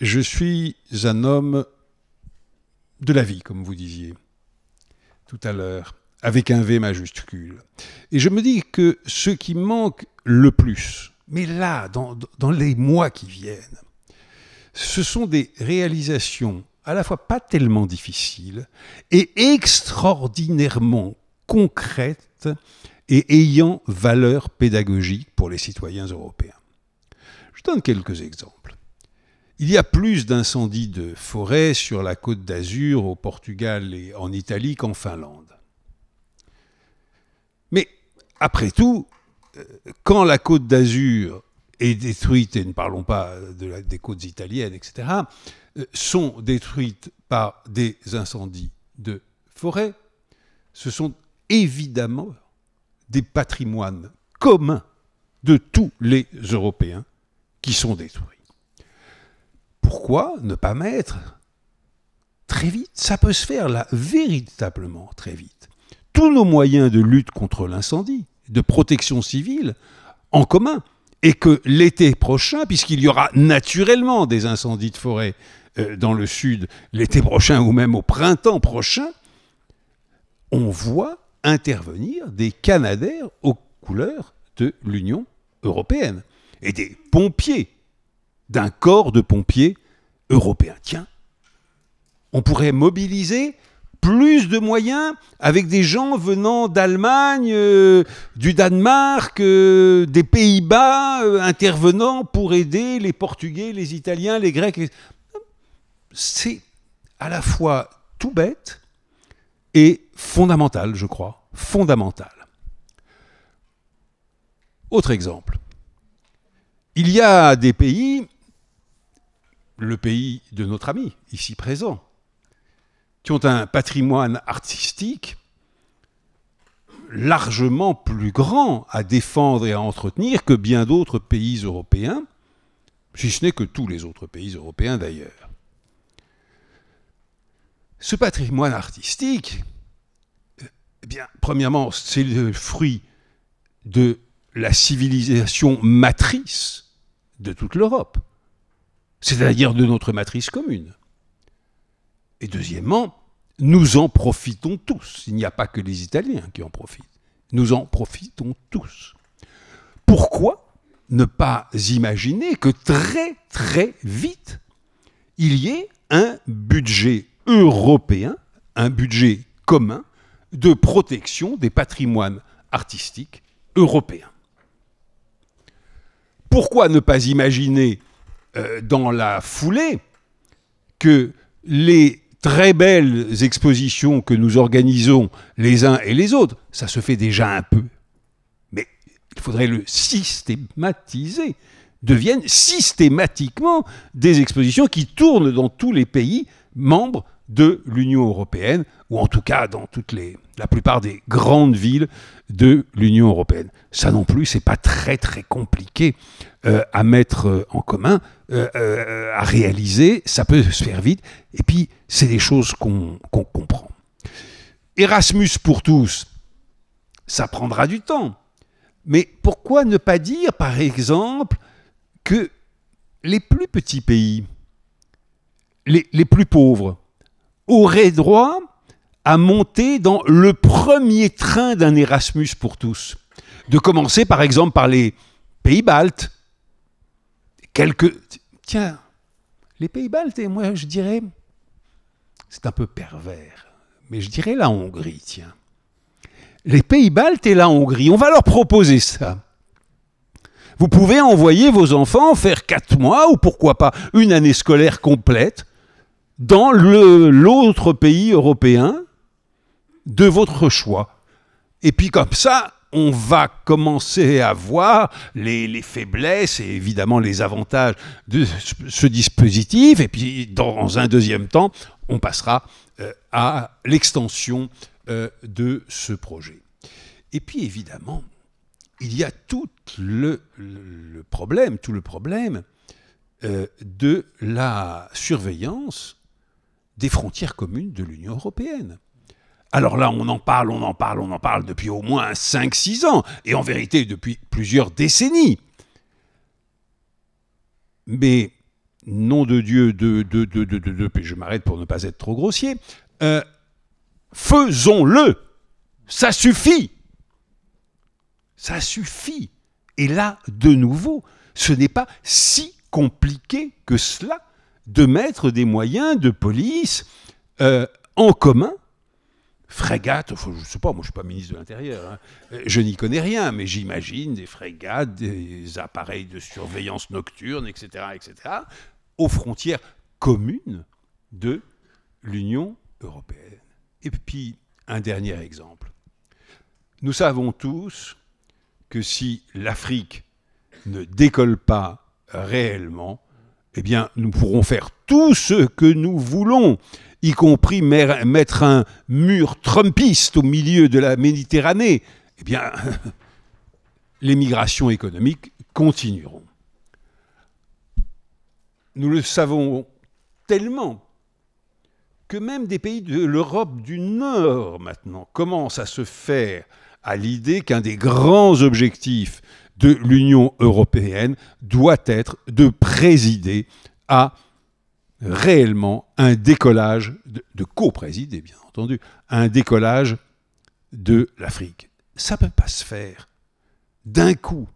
Je suis un homme de la vie, comme vous disiez tout à l'heure, avec un V majuscule. Et je me dis que ce qui manque le plus, mais là, dans, dans les mois qui viennent, ce sont des réalisations à la fois pas tellement difficiles et extraordinairement concrètes et ayant valeur pédagogique pour les citoyens européens. Je donne quelques exemples. Il y a plus d'incendies de forêt sur la côte d'Azur, au Portugal et en Italie qu'en Finlande. Mais après tout, euh, quand la côte d'Azur est détruite, et ne parlons pas des côtes italiennes, etc., euh, sont détruites par des incendies de forêt, ce sont évidemment des patrimoines communs de tous les Européens qui sont détruits. Pourquoi ne pas mettre très vite Ça peut se faire là, véritablement très vite. Tous nos moyens de lutte contre l'incendie, de protection civile, en commun. Et que l'été prochain, puisqu'il y aura naturellement des incendies de forêt euh, dans le sud l'été prochain ou même au printemps prochain, on voit intervenir des Canadaires aux couleurs de l'Union européenne et des pompiers, d'un corps de pompiers européens. Tiens, on pourrait mobiliser plus de moyens avec des gens venant d'Allemagne, euh, du Danemark, euh, des Pays-Bas, euh, intervenant pour aider les Portugais, les Italiens, les Grecs. C'est à la fois tout bête et Fondamental, je crois, fondamental. Autre exemple. Il y a des pays, le pays de notre ami, ici présent, qui ont un patrimoine artistique largement plus grand à défendre et à entretenir que bien d'autres pays européens, si ce n'est que tous les autres pays européens d'ailleurs. Ce patrimoine artistique, eh bien, premièrement, c'est le fruit de la civilisation matrice de toute l'Europe, c'est-à-dire de notre matrice commune. Et deuxièmement, nous en profitons tous. Il n'y a pas que les Italiens qui en profitent. Nous en profitons tous. Pourquoi ne pas imaginer que très très vite, il y ait un budget européen, un budget commun, de protection des patrimoines artistiques européens. Pourquoi ne pas imaginer euh, dans la foulée que les très belles expositions que nous organisons les uns et les autres, ça se fait déjà un peu, mais il faudrait le systématiser, deviennent systématiquement des expositions qui tournent dans tous les pays membres de l'Union européenne, ou en tout cas dans toutes les, la plupart des grandes villes de l'Union européenne. Ça non plus, c'est pas très très compliqué euh, à mettre euh, en commun, euh, à réaliser, ça peut se faire vite, et puis c'est des choses qu'on comprend. Erasmus pour tous, ça prendra du temps. Mais pourquoi ne pas dire, par exemple, que les plus petits pays, les plus pauvres, aurait droit à monter dans le premier train d'un Erasmus pour tous. De commencer par exemple par les pays baltes. Quelques... Tiens, les pays baltes, et moi je dirais... C'est un peu pervers, mais je dirais la Hongrie, tiens. Les pays baltes et la Hongrie, on va leur proposer ça. Vous pouvez envoyer vos enfants faire quatre mois ou pourquoi pas une année scolaire complète dans l'autre pays européen de votre choix. Et puis comme ça, on va commencer à voir les, faiblesses et évidemment les avantages de ce dispositif. Et puis, dans un deuxième temps, on passera euh, à l'extension euh, de ce projet. Et puis, évidemment, il y a tout le, problème, tout le problème euh, de la surveillance des frontières communes de l'Union européenne. Alors là, on en parle, on en parle, on en parle depuis au moins 5-6 ans, et en vérité depuis plusieurs décennies. Mais, nom de Dieu, de, de, de, de je m'arrête pour ne pas être trop grossier, euh, faisons-le Ça suffit Ça suffit Et là, de nouveau, ce n'est pas si compliqué que cela de mettre des moyens de police euh, en commun frégates, je ne sais pas, moi je ne suis pas ministre de l'Intérieur, hein. euh, je n'y connais rien, mais j'imagine des frégates, des appareils de surveillance nocturne, etc., etc., aux frontières communes de l'Union européenne. Et puis, un dernier exemple. Nous savons tous que si l'Afrique ne décolle pas réellement, eh bien, nous pourrons faire tout ce que nous voulons, y compris mettre un mur trumpiste au milieu de la Méditerranée. Eh bien, [LAUGHS] les migrations économiques continueront. Nous le savons tellement que même des pays de l'Europe du Nord maintenant commencent à se faire à l'idée qu'un des grands objectifs de l'Union européenne doit être de présider à réellement un décollage, de, co-présider bien entendu, un décollage de l'Afrique. Ça ne peut pas se faire d'un coup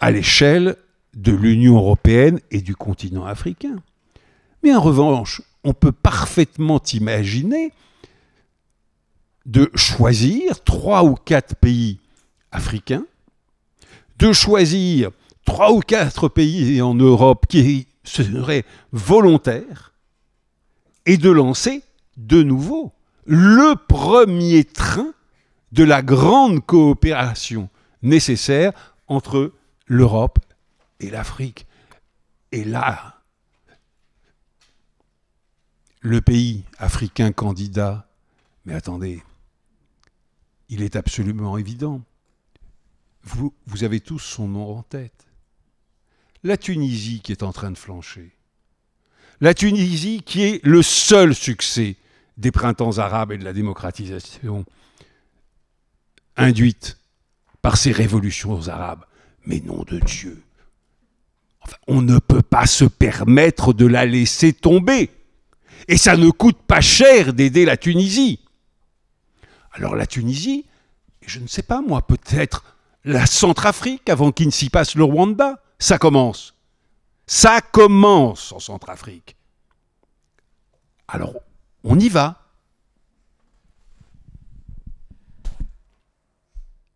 à l'échelle de l'Union européenne et du continent africain. Mais en revanche, on peut parfaitement imaginer de choisir trois ou quatre pays Africain de choisir trois ou quatre pays en Europe qui seraient volontaires et de lancer de nouveau le premier train de la grande coopération nécessaire entre l'Europe et l'Afrique. Et là, le pays africain candidat, mais attendez, il est absolument évident vous, avez tous son nom en tête. La Tunisie qui est en train de flancher. La Tunisie qui est le seul succès des printemps arabes et de la démocratisation induite par ces révolutions arabes. Mais nom de Dieu, on ne peut pas se permettre de la laisser tomber. Et ça ne coûte pas cher d'aider la Tunisie. Alors la Tunisie, je ne sais pas moi, peut-être la Centrafrique avant qu'il ne s'y passe le Rwanda. Ça commence. Ça commence en Centrafrique. Alors, on y va.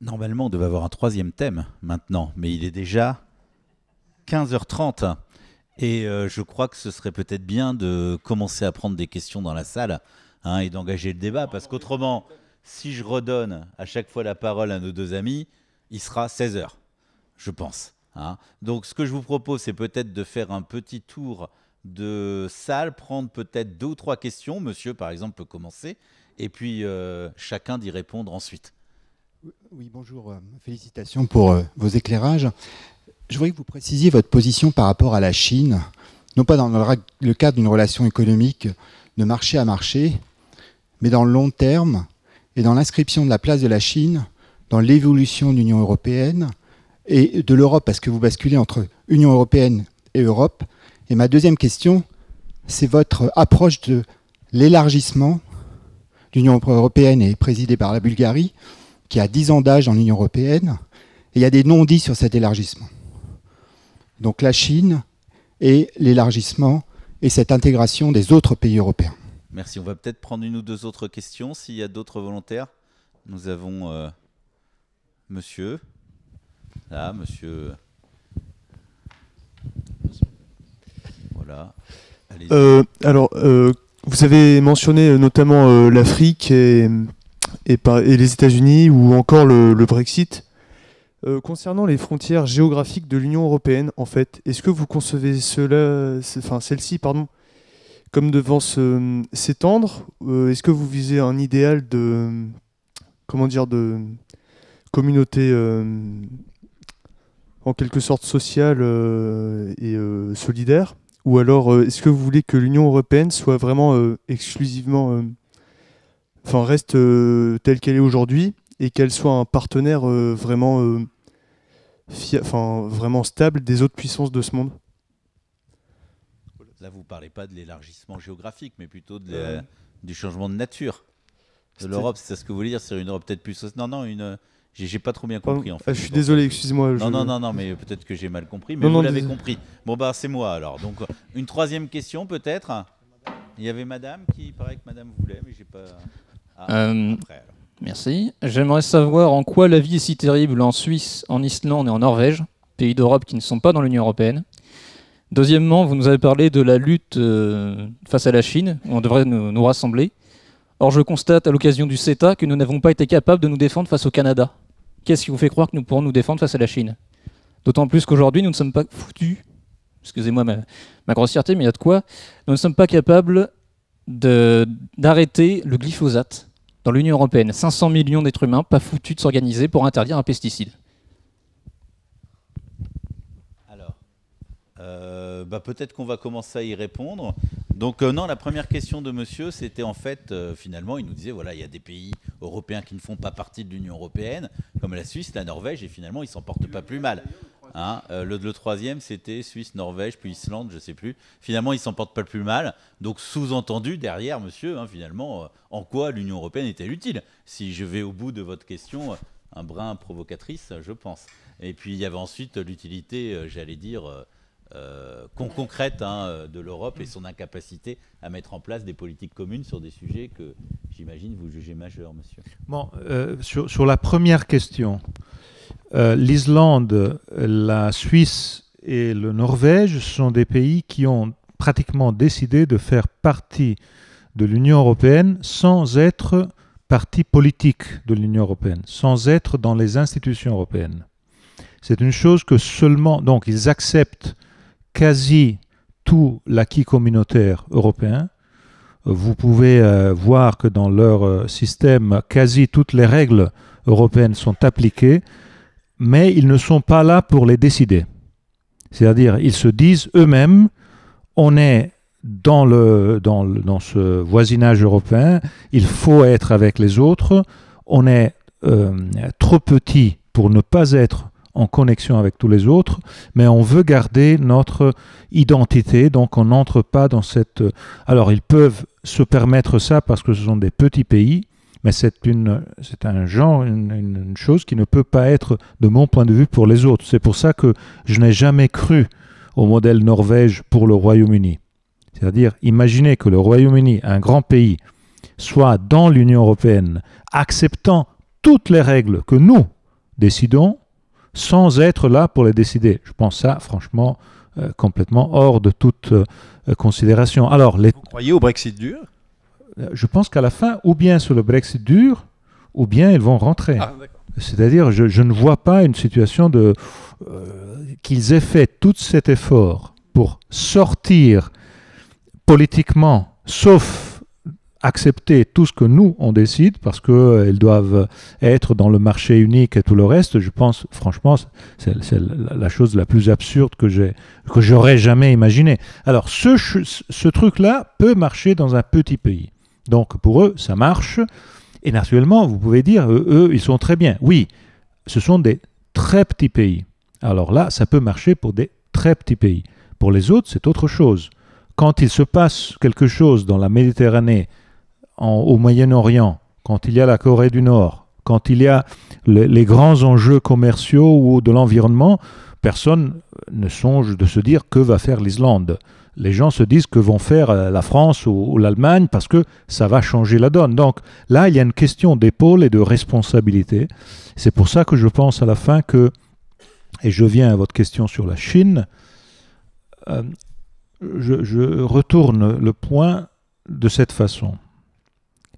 Normalement, on devait avoir un troisième thème maintenant, mais il est déjà 15h30. Et euh, je crois que ce serait peut-être bien de commencer à prendre des questions dans la salle hein, et d'engager le débat, parce qu'autrement, si je redonne à chaque fois la parole à nos deux amis, il sera 16 heures, je pense. Hein. Donc ce que je vous propose, c'est peut-être de faire un petit tour de salle, prendre peut-être deux ou trois questions. Monsieur, par exemple, peut commencer, et puis euh, chacun d'y répondre ensuite. Oui, bonjour. Euh, félicitations pour euh, vos éclairages. Je voudrais que vous précisiez votre position par rapport à la Chine, non pas dans le cadre d'une relation économique de marché à marché, mais dans le long terme et dans l'inscription de la place de la Chine dans l'évolution de l'Union européenne et de l'Europe, parce que vous basculez entre Union européenne et Europe. Et ma deuxième question, c'est votre approche de l'élargissement l'Union européenne et présidée par la Bulgarie, qui a 10 ans d'âge dans l'Union européenne, il y a des non-dits sur cet élargissement. Donc la Chine et l'élargissement et cette intégration des autres pays européens. Merci. On va peut-être prendre une ou deux autres questions s'il y a d'autres volontaires. Nous avons euh, monsieur. Là, monsieur. Voilà. Euh, alors, euh, vous avez mentionné euh, notamment l'Afrique et, et, les États-Unis ou encore le, Brexit. concernant les frontières géographiques de l'Union européenne, en fait, est-ce que vous concevez cela, enfin celle-ci, pardon, comme devant s'étendre Est-ce que vous visez un idéal de, comment dire, de communauté euh, en quelque sorte sociale euh, et euh, solidaire Ou alors est-ce que vous voulez que l'Union européenne soit vraiment exclusivement, enfin reste telle qu'elle est aujourd'hui et qu'elle soit un partenaire vraiment, enfin, vraiment stable des autres puissances de ce monde Là, vous ne parlez pas de l'élargissement géographique, mais plutôt de du changement de nature. l'Europe, c'est ce que vous voulez dire, c'est une Europe peut-être plus... Non, non, une, j'ai pas trop bien compris en euh, fait. Je suis désolé, excuse-moi. Non, non, non, non, mais peut-être que j'ai mal compris, mais vous l'avez compris. Bon, bah c'est moi alors. Donc, une troisième question peut-être Il y avait madame qui, paraît que madame voulait, mais j'ai pas. Ah, euh, merci. J'aimerais savoir en quoi la vie est si terrible en Suisse, en Islande et en Norvège, pays d'Europe qui ne sont pas dans l'Union Européenne. Deuxièmement, vous nous avez parlé de la lutte euh, face à la Chine, où on devrait nous rassembler. Or, je constate à l'occasion du CETA que nous n'avons pas été capables de nous défendre face au Canada. Qu'est-ce qui vous fait croire que nous pourrons nous défendre face à la Chine D'autant plus qu'aujourd'hui, nous ne sommes pas foutus, excusez-moi ma, ma, grossièreté, mais il y a de quoi, nous ne sommes pas capables d'arrêter le glyphosate dans l'Union européenne. 500 millions d'êtres humains pas foutus de s'organiser pour interdire un pesticide. Euh, bah peut-être qu'on va commencer à y répondre. Donc euh, non, la première question de monsieur, c'était en fait, euh, finalement, il nous disait, voilà, il y a des pays européens qui ne font pas partie de l'Union européenne, comme la Suisse, la Norvège, et finalement, ils s'en portent pas plus mal. Hein, le, le, troisième, c'était Suisse, Norvège, puis Islande, je ne sais plus. Finalement, ils s'en portent pas plus mal. Donc sous-entendu, derrière, monsieur, hein, finalement, en quoi l'Union européenne est-elle utile Si je vais au bout de votre question, un brin provocatrice, je pense. Et puis, il y avait ensuite l'utilité, j'allais dire euh, concrète hein, euh, de l'Europe et son incapacité à mettre en place des politiques communes sur des sujets que j'imagine vous jugez majeurs, monsieur. Bon, euh, sur, la première question, l'Islande, la Suisse et le Norvège sont des pays qui ont pratiquement décidé de faire partie de l'Union européenne sans être partie politique de l'Union européenne, sans être dans les institutions européennes. C'est une chose que seulement, donc ils acceptent quasi tout l'acquis communautaire européen. Vous pouvez euh, voir que dans leur euh, système, quasi toutes les règles européennes sont appliquées, mais ils ne sont pas là pour les décider. C'est-à-dire, ils se disent eux-mêmes, on est dans, le, dans, dans ce voisinage européen, il faut être avec les autres, on est euh, trop petit pour ne pas être en connexion avec tous les autres, mais on veut garder notre identité, donc on n'entre pas dans cette... Euh, alors ils peuvent se permettre ça parce que ce sont des petits pays, mais c'est une un genre une, chose qui ne peut pas être de mon point de vue pour les autres c'est pour ça que je n'ai jamais cru au modèle norvège pour le Royaume-Uni c'est-à-dire imaginez que le Royaume-Uni un grand pays soit dans l'Union européenne acceptant toutes les règles que nous décidons sans être là pour les décider. Je pense ça, franchement, euh, complètement hors de toute euh, considération. Alors, Vous croyez au Brexit dur euh, Je pense qu'à la fin, ou bien sur le Brexit dur, ou bien ils vont rentrer. Ah, C'est-à-dire, je, ne vois pas une situation de qu'ils aient fait tout cet effort pour sortir politiquement, sauf accepter tout ce que nous on décide parce que euh, doivent être dans le marché unique et tout le reste. Je pense, franchement, c'est la chose la plus absurde que j'ai que j'aurais jamais imaginé Alors ce truc là peut marcher dans un petit pays. Donc pour eux, ça marche. Et naturellement, vous pouvez dire, eux ils sont très bien. Oui, ce sont des très petits pays. Alors là, ça peut marcher pour des très petits pays. Pour les autres, c'est autre chose. Quand il se passe quelque chose dans la Méditerranée au Moyen-Orient, quand il y a la Corée du Nord, quand il y a les grands enjeux commerciaux ou de l'environnement, personne ne songe de se dire que va faire l'Islande. Les gens se disent que vont faire euh, la France ou, l'Allemagne parce que ça va changer la donne. Donc là, il y a une question d'épaule et de responsabilité. C'est pour ça que je pense à la fin que, et je viens à votre question sur la Chine, euh, je retourne le point de cette façon.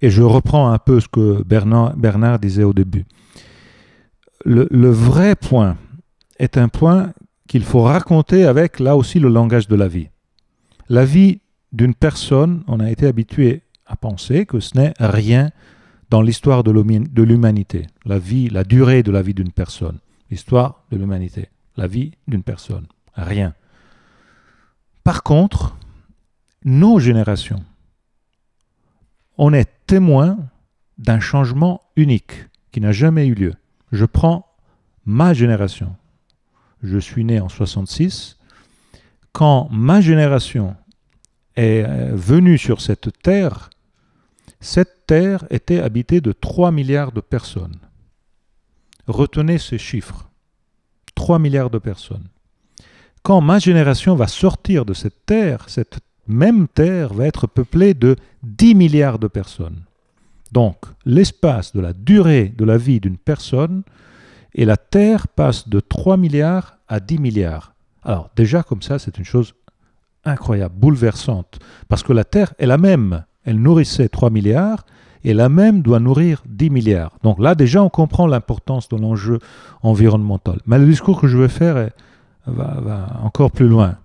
Et je reprends un peu ce que Bernard, disait au début. Le, le vrai point est un point qu'il faut raconter avec, là aussi, le langage de la vie. La vie d'une personne, on a été habitué à penser que ce n'est rien dans l'histoire de l'humanité. La vie, la durée de la vie d'une personne. L'histoire de l'humanité. La vie d'une personne. Rien. Par contre, nos générations, on est témoin d'un changement unique qui n'a jamais eu lieu. Je prends ma génération. Je suis né en 66. Quand ma génération est euh, venue sur cette terre, cette terre était habitée de 3 milliards de personnes. Retenez ces chiffres. 3 milliards de personnes. Quand ma génération va sortir de cette terre, cette même Terre va être peuplée de 10 milliards de personnes. Donc l'espace de la durée de la vie d'une personne et la Terre passe de 3 milliards à 10 milliards. Alors déjà comme ça c'est une chose incroyable, bouleversante, parce que la Terre est la même. Elle nourrissait 3 milliards et la même doit nourrir 10 milliards. Donc là déjà on comprend l'importance de l'enjeu environnemental. Mais le discours que je vais faire va encore plus loin.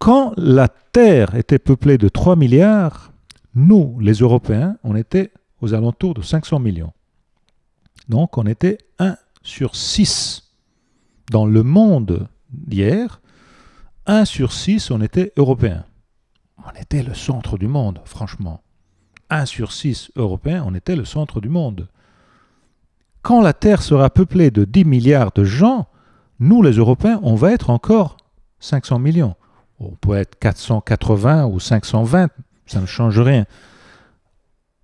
Quand la Terre était peuplée de 3 milliards, nous, les Européens, on était aux alentours de 500 millions. Donc on était 1 sur 6. Dans le monde d'hier, 1 sur 6, on était Européens. On était le centre du monde, franchement. 1 sur 6 Européens, on était le centre du monde. Quand la Terre sera peuplée de 10 milliards de gens, nous les Européens, on va être encore 500 millions. On peut être 480 ou 520, ça ne change rien.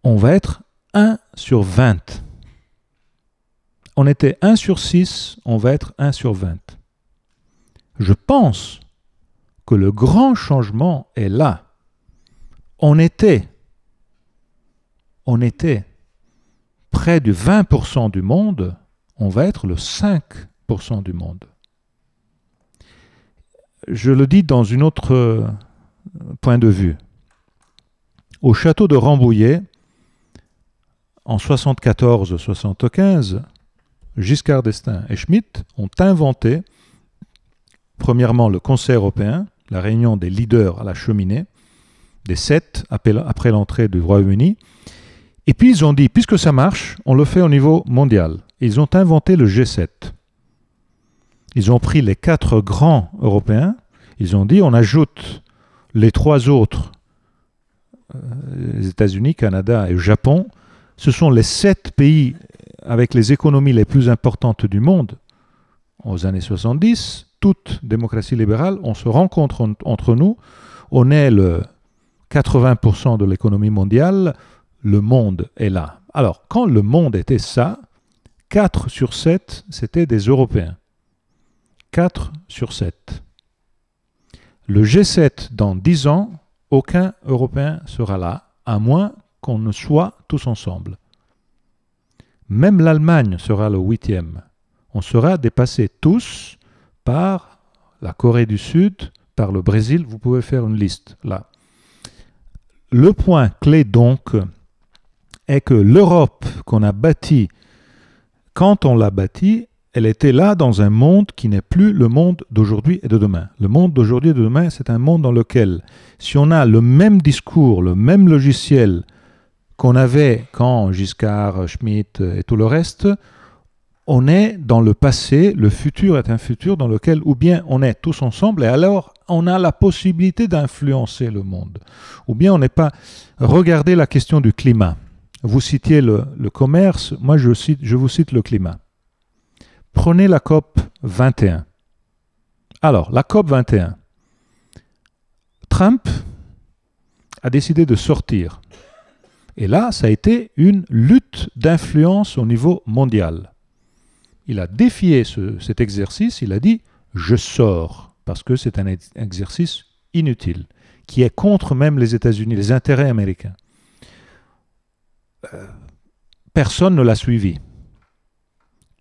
On va être 1 sur 20. On était 1 sur 6, on va être 1 sur 20. Je pense que le grand changement est là. On était, on était près du 20% du monde, on va être le 5% du monde je le dis dans un autre euh, point de vue. Au château de Rambouillet, en 74-75, Giscard d'Estaing et Schmitt ont inventé, premièrement, le Conseil européen, la réunion des leaders à la cheminée, des sept après l'entrée du Royaume-Uni. Et puis ils ont dit, puisque ça marche, on le fait au niveau mondial. Ils ont inventé le G7. Ils ont pris les quatre grands européens, ils ont dit on ajoute les trois autres, euh, les États-Unis, Canada et Japon, ce sont les sept pays avec les économies les plus importantes du monde aux années 70, toute démocratie libérale, on se rencontre entre nous, on est le 80% de l'économie mondiale, le monde est là. Alors, quand le monde était ça, 4 sur 7, c'était des Européens. 4 sur 7. Le G7 dans 10 ans, aucun Européen sera là, à moins qu'on ne soit tous ensemble. Même l'Allemagne sera le huitième. On sera dépassés tous par la Corée du Sud, par le Brésil. Vous pouvez faire une liste là. Le point clé donc est que l'Europe qu'on a bâtie, quand on l'a bâtie, elle était là dans un monde qui n'est plus le monde d'aujourd'hui et de demain. Le monde d'aujourd'hui et de demain, c'est un monde dans lequel, si on a le même discours, le même logiciel qu'on avait quand Giscard, Schmitt et tout le reste, on est dans le passé, le futur est un futur dans lequel ou bien on est tous ensemble et alors on a la possibilité d'influencer le monde, ou bien on n'est pas... Regardez la question du climat. Vous citiez le, le commerce, moi je, cite, je vous cite le climat. Prenez la COP 21. Alors, la COP 21. Trump a décidé de sortir. Et là, ça a été une lutte d'influence au niveau mondial. Il a défié cet exercice, il a dit ⁇ je sors ⁇ parce que c'est un exercice inutile, qui est contre même les États-Unis, les intérêts américains. Euh, personne ne l'a suivi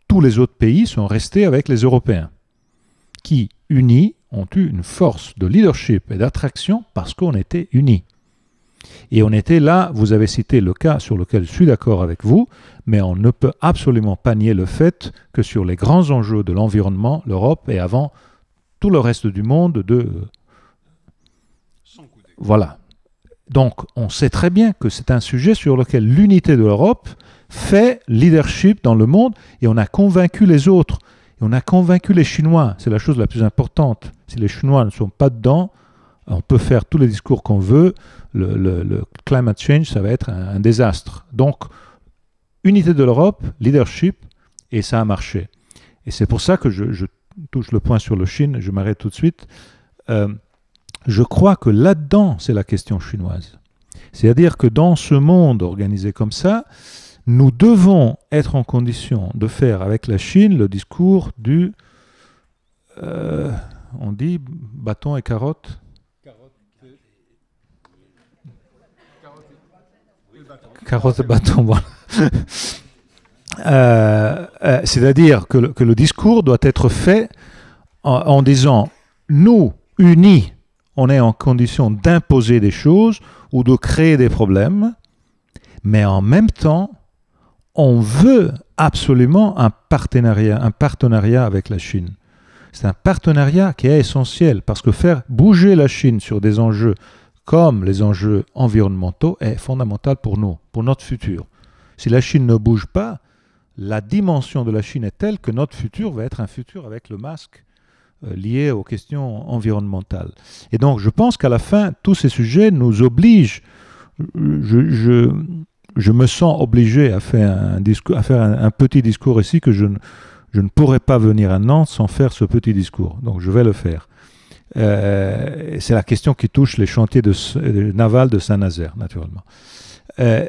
tous les autres pays sont restés avec les Européens, qui, unis, ont eu une force de leadership et d'attraction parce qu'on était unis. Et on était là, vous avez cité le cas sur lequel je suis d'accord avec vous, mais on ne peut absolument pas nier le fait que sur les grands enjeux de l'environnement, l'Europe est avant tout le reste du monde de... Voilà. Donc on sait très bien que c'est un sujet sur lequel l'unité de l'Europe fait leadership dans le monde et on a convaincu les autres. Et on a convaincu les Chinois. C'est la chose la plus importante. Si les Chinois ne sont pas dedans, on peut faire tous les discours qu'on veut. Le, le, climate change, ça va être un, désastre. Donc, unité de l'Europe, leadership, et ça a marché. Et c'est pour ça que je, touche le point sur le Chine, je m'arrête tout de suite. Euh, je crois que là-dedans, c'est la question chinoise. C'est-à-dire que dans ce monde organisé comme ça, nous devons être en condition de faire avec la Chine le discours du, euh, on dit, bâton et carotte. Carotte et bâton, voilà. [LAUGHS] Euh, euh, c'est-à-dire que, le discours doit être fait en disant, nous, unis, on est en condition d'imposer des choses ou de créer des problèmes, mais en même temps, on veut absolument un partenariat, un partenariat avec la Chine. C'est un partenariat qui est essentiel parce que faire bouger la Chine sur des enjeux comme les enjeux environnementaux est fondamental pour nous, pour notre futur. Si la Chine ne bouge pas, la dimension de la Chine est telle que notre futur va être un futur avec le masque euh, lié aux questions environnementales. Et donc je pense qu'à la fin, tous ces sujets nous obligent, je me sens obligé à faire un, petit discours ici que je ne, je pourrais pas venir à Nantes sans faire ce petit discours. Donc je vais le faire. Euh, c'est la question qui touche les chantiers de, euh, navals de Saint-Nazaire, naturellement. Euh,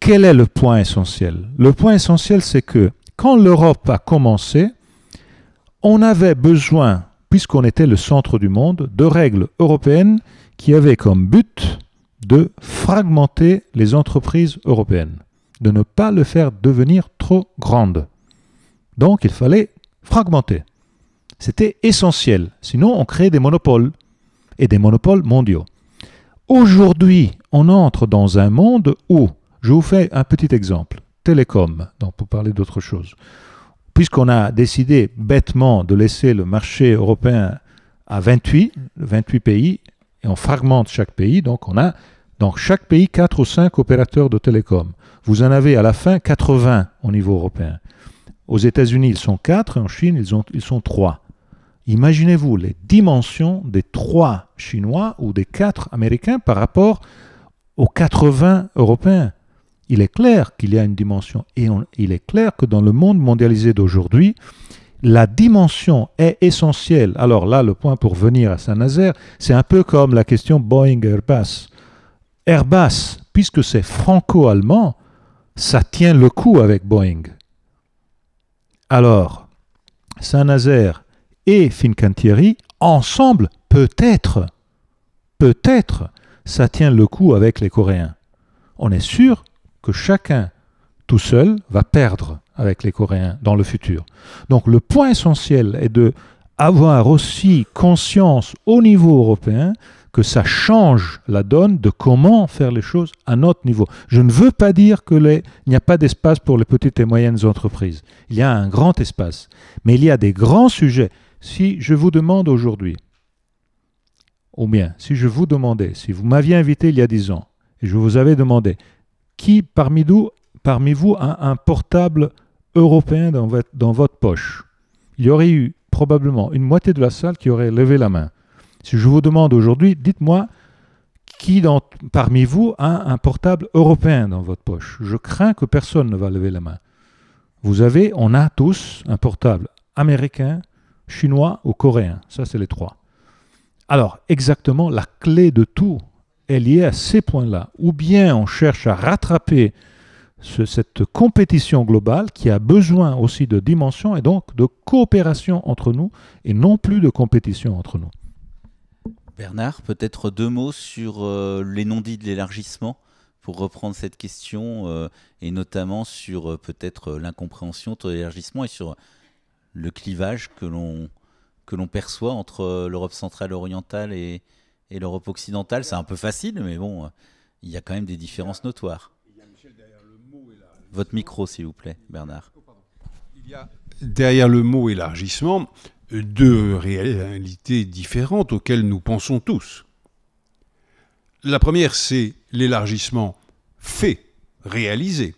quel est le point essentiel Le point essentiel, c'est que quand l'Europe a commencé, on avait besoin, puisqu'on était le centre du monde, de règles européennes qui avaient comme but de fragmenter les entreprises européennes, de ne pas le faire devenir trop grande. Donc il fallait fragmenter. C'était essentiel, sinon on crée des monopoles, et des monopoles mondiaux. Aujourd'hui, on entre dans un monde où, je vous fais un petit exemple, télécom, donc pour parler d'autre chose, puisqu'on a décidé bêtement de laisser le marché européen à 28, 28 pays, et on fragmente chaque pays. Donc on a dans chaque pays 4 ou 5 opérateurs de télécom. Vous en avez à la fin 80 au niveau européen. Aux États-Unis, ils sont 4, et en Chine, ils, sont 3. Imaginez-vous les dimensions des 3 Chinois ou des 4 Américains par rapport aux 80 Européens. Il est clair qu'il y a une dimension, et il est clair que dans le monde mondialisé d'aujourd'hui, la dimension est essentielle. Alors là, le point pour venir à Saint-Nazaire, c'est un peu comme la question Boeing-Airbus. Airbus, puisque c'est franco-allemand, ça tient le coup avec Boeing. Alors, Saint-Nazaire et Fincantieri, ensemble, peut-être, peut-être, ça tient le coup avec les Coréens. On est sûr que chacun, tout seul, va perdre avec les Coréens dans le futur. Donc le point essentiel est de avoir aussi conscience au niveau européen que ça change la donne de comment faire les choses à notre niveau. Je ne veux pas dire qu'il n'y a pas d'espace pour les petites et moyennes entreprises. Il y a un grand espace, mais il y a des grands sujets. Si je vous demande aujourd'hui, ou bien si je vous demandais, si vous m'aviez invité il y a dix ans, et je vous avais demandé, qui parmi parmi vous a un portable européen dans votre, poche, il y aurait eu probablement une moitié de la salle qui aurait levé la main. Si je vous demande aujourd'hui, dites-moi qui dans, parmi vous a un portable européen dans votre poche. Je crains que personne ne va lever la main. Vous avez, on a tous un portable américain, chinois ou coréen. Ça, c'est les trois. Alors, exactement, la clé de tout est liée à ces points-là. Ou bien on cherche à rattraper cette compétition globale qui a besoin aussi de dimension et donc de coopération entre nous et non plus de compétition entre nous. Bernard, peut-être deux mots sur euh, les non-dits de l'élargissement pour reprendre cette question euh, et notamment sur euh, peut-être l'incompréhension de l'élargissement et sur le clivage que l'on que l'on perçoit entre l'Europe centrale orientale et, et l'Europe occidentale. C'est un peu facile, mais bon, il y a quand même des différences notoires. Votre micro, s'il vous plaît, Bernard. Oh, derrière le mot élargissement deux réalités différentes auxquelles nous pensons tous. La première, c'est l'élargissement fait, réalisé,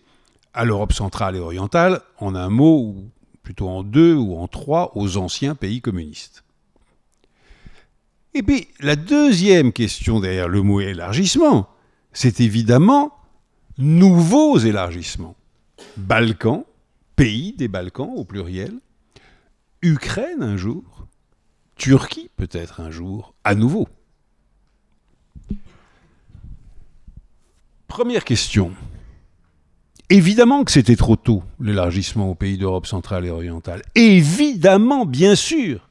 à l'Europe centrale et orientale, en un mot, ou plutôt en deux ou en trois, aux anciens pays communistes. Et puis, la deuxième question derrière le mot élargissement, c'est évidemment nouveaux élargissements. Balkans, pays des Balkans au pluriel, Ukraine un jour, Turquie peut-être un jour, à nouveau. Première question. Évidemment que c'était trop tôt, l'élargissement aux pays d'Europe centrale et orientale. Évidemment, bien sûr,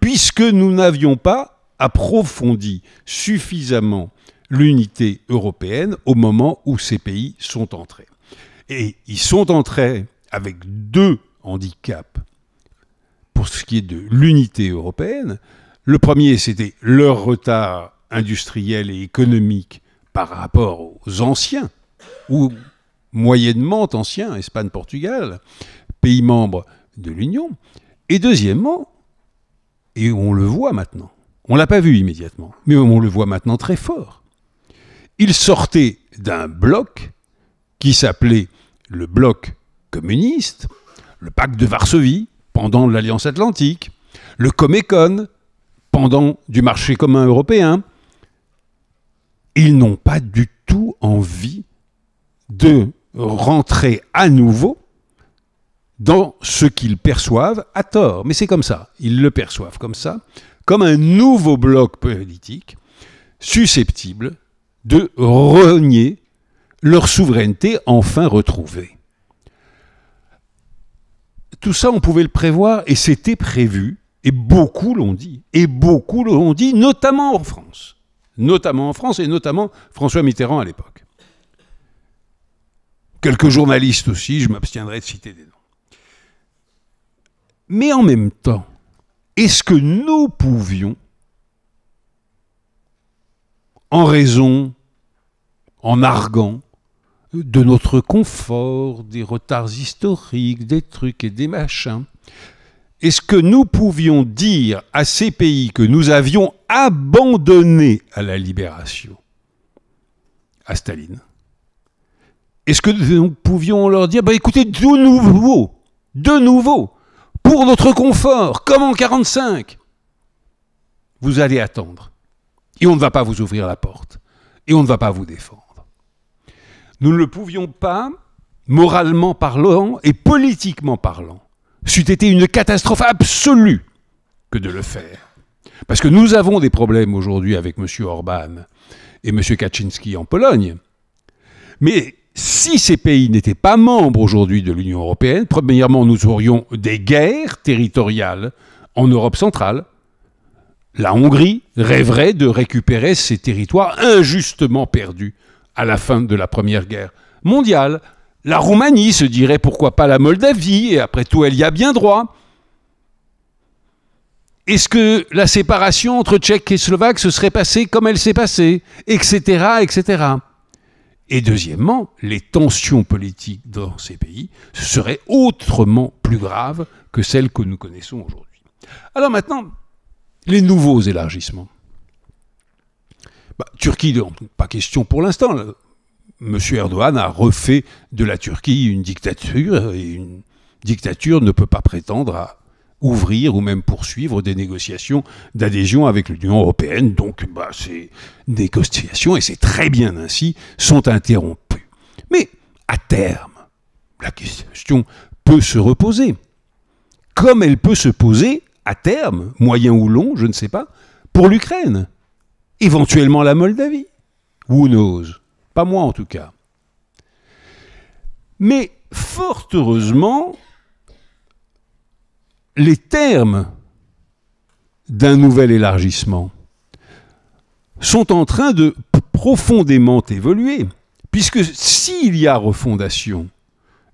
puisque nous n'avions pas approfondi suffisamment l'unité européenne au moment où ces pays sont entrés. Et ils sont entrés avec deux handicaps pour ce qui est de l'unité européenne. Le premier, c'était leur retard industriel et économique par rapport aux anciens, ou moyennement anciens, Espagne-Portugal, pays membres de l'Union. Et deuxièmement, et on le voit maintenant, on ne l'a pas vu immédiatement, mais on le voit maintenant très fort, ils sortaient d'un bloc qui s'appelait le bloc communiste, le pacte de Varsovie pendant l'Alliance atlantique, le Comecon pendant du marché commun européen, ils n'ont pas du tout envie de rentrer à nouveau dans ce qu'ils perçoivent à tort. Mais c'est comme ça, ils le perçoivent comme ça, comme un nouveau bloc politique susceptible de renier leur souveraineté enfin retrouvée. Tout ça, on pouvait le prévoir et c'était prévu, et beaucoup l'ont dit, et beaucoup l'ont dit, notamment en France, notamment en France et notamment François Mitterrand à l'époque. Quelques journalistes aussi, je m'abstiendrai de citer des noms. Mais en même temps, est-ce que nous pouvions, en raison, en argant, de notre confort, des retards historiques, des trucs et des machins. Est-ce que nous pouvions dire à ces pays que nous avions abandonné à la libération, à Staline Est-ce que nous pouvions leur dire, bah écoutez, de nouveau, de nouveau, pour notre confort, comme en 1945, vous allez attendre. Et on ne va pas vous ouvrir la porte. Et on ne va pas vous défendre nous ne le pouvions pas, moralement parlant et politiquement parlant. C'eût été une catastrophe absolue que de le faire. Parce que nous avons des problèmes aujourd'hui avec M. Orban et M. Kaczynski en Pologne. Mais si ces pays n'étaient pas membres aujourd'hui de l'Union européenne, premièrement, nous aurions des guerres territoriales en Europe centrale. La Hongrie rêverait de récupérer ses territoires injustement perdus à la fin de la Première Guerre mondiale. La Roumanie se dirait pourquoi pas la Moldavie, et après tout elle y a bien droit. Est-ce que la séparation entre Tchèques et Slovaque se serait passée comme elle s'est passée Etc. etc. Et deuxièmement, les tensions politiques dans ces pays seraient autrement plus graves que celles que nous connaissons aujourd'hui. Alors maintenant, les nouveaux élargissements. Bah, Turquie, pas question pour l'instant. Monsieur Erdogan a refait de la Turquie une dictature, et une dictature ne peut pas prétendre à ouvrir ou même poursuivre des négociations d'adhésion avec l'Union européenne. Donc, bah, ces négociations, et c'est très bien ainsi, sont interrompues. Mais, à terme, la question peut se reposer. Comme elle peut se poser, à terme, moyen ou long, je ne sais pas, pour l'Ukraine éventuellement la Moldavie. Who knows Pas moi en tout cas. Mais fort heureusement, les termes d'un nouvel élargissement sont en train de profondément évoluer, puisque s'il y a refondation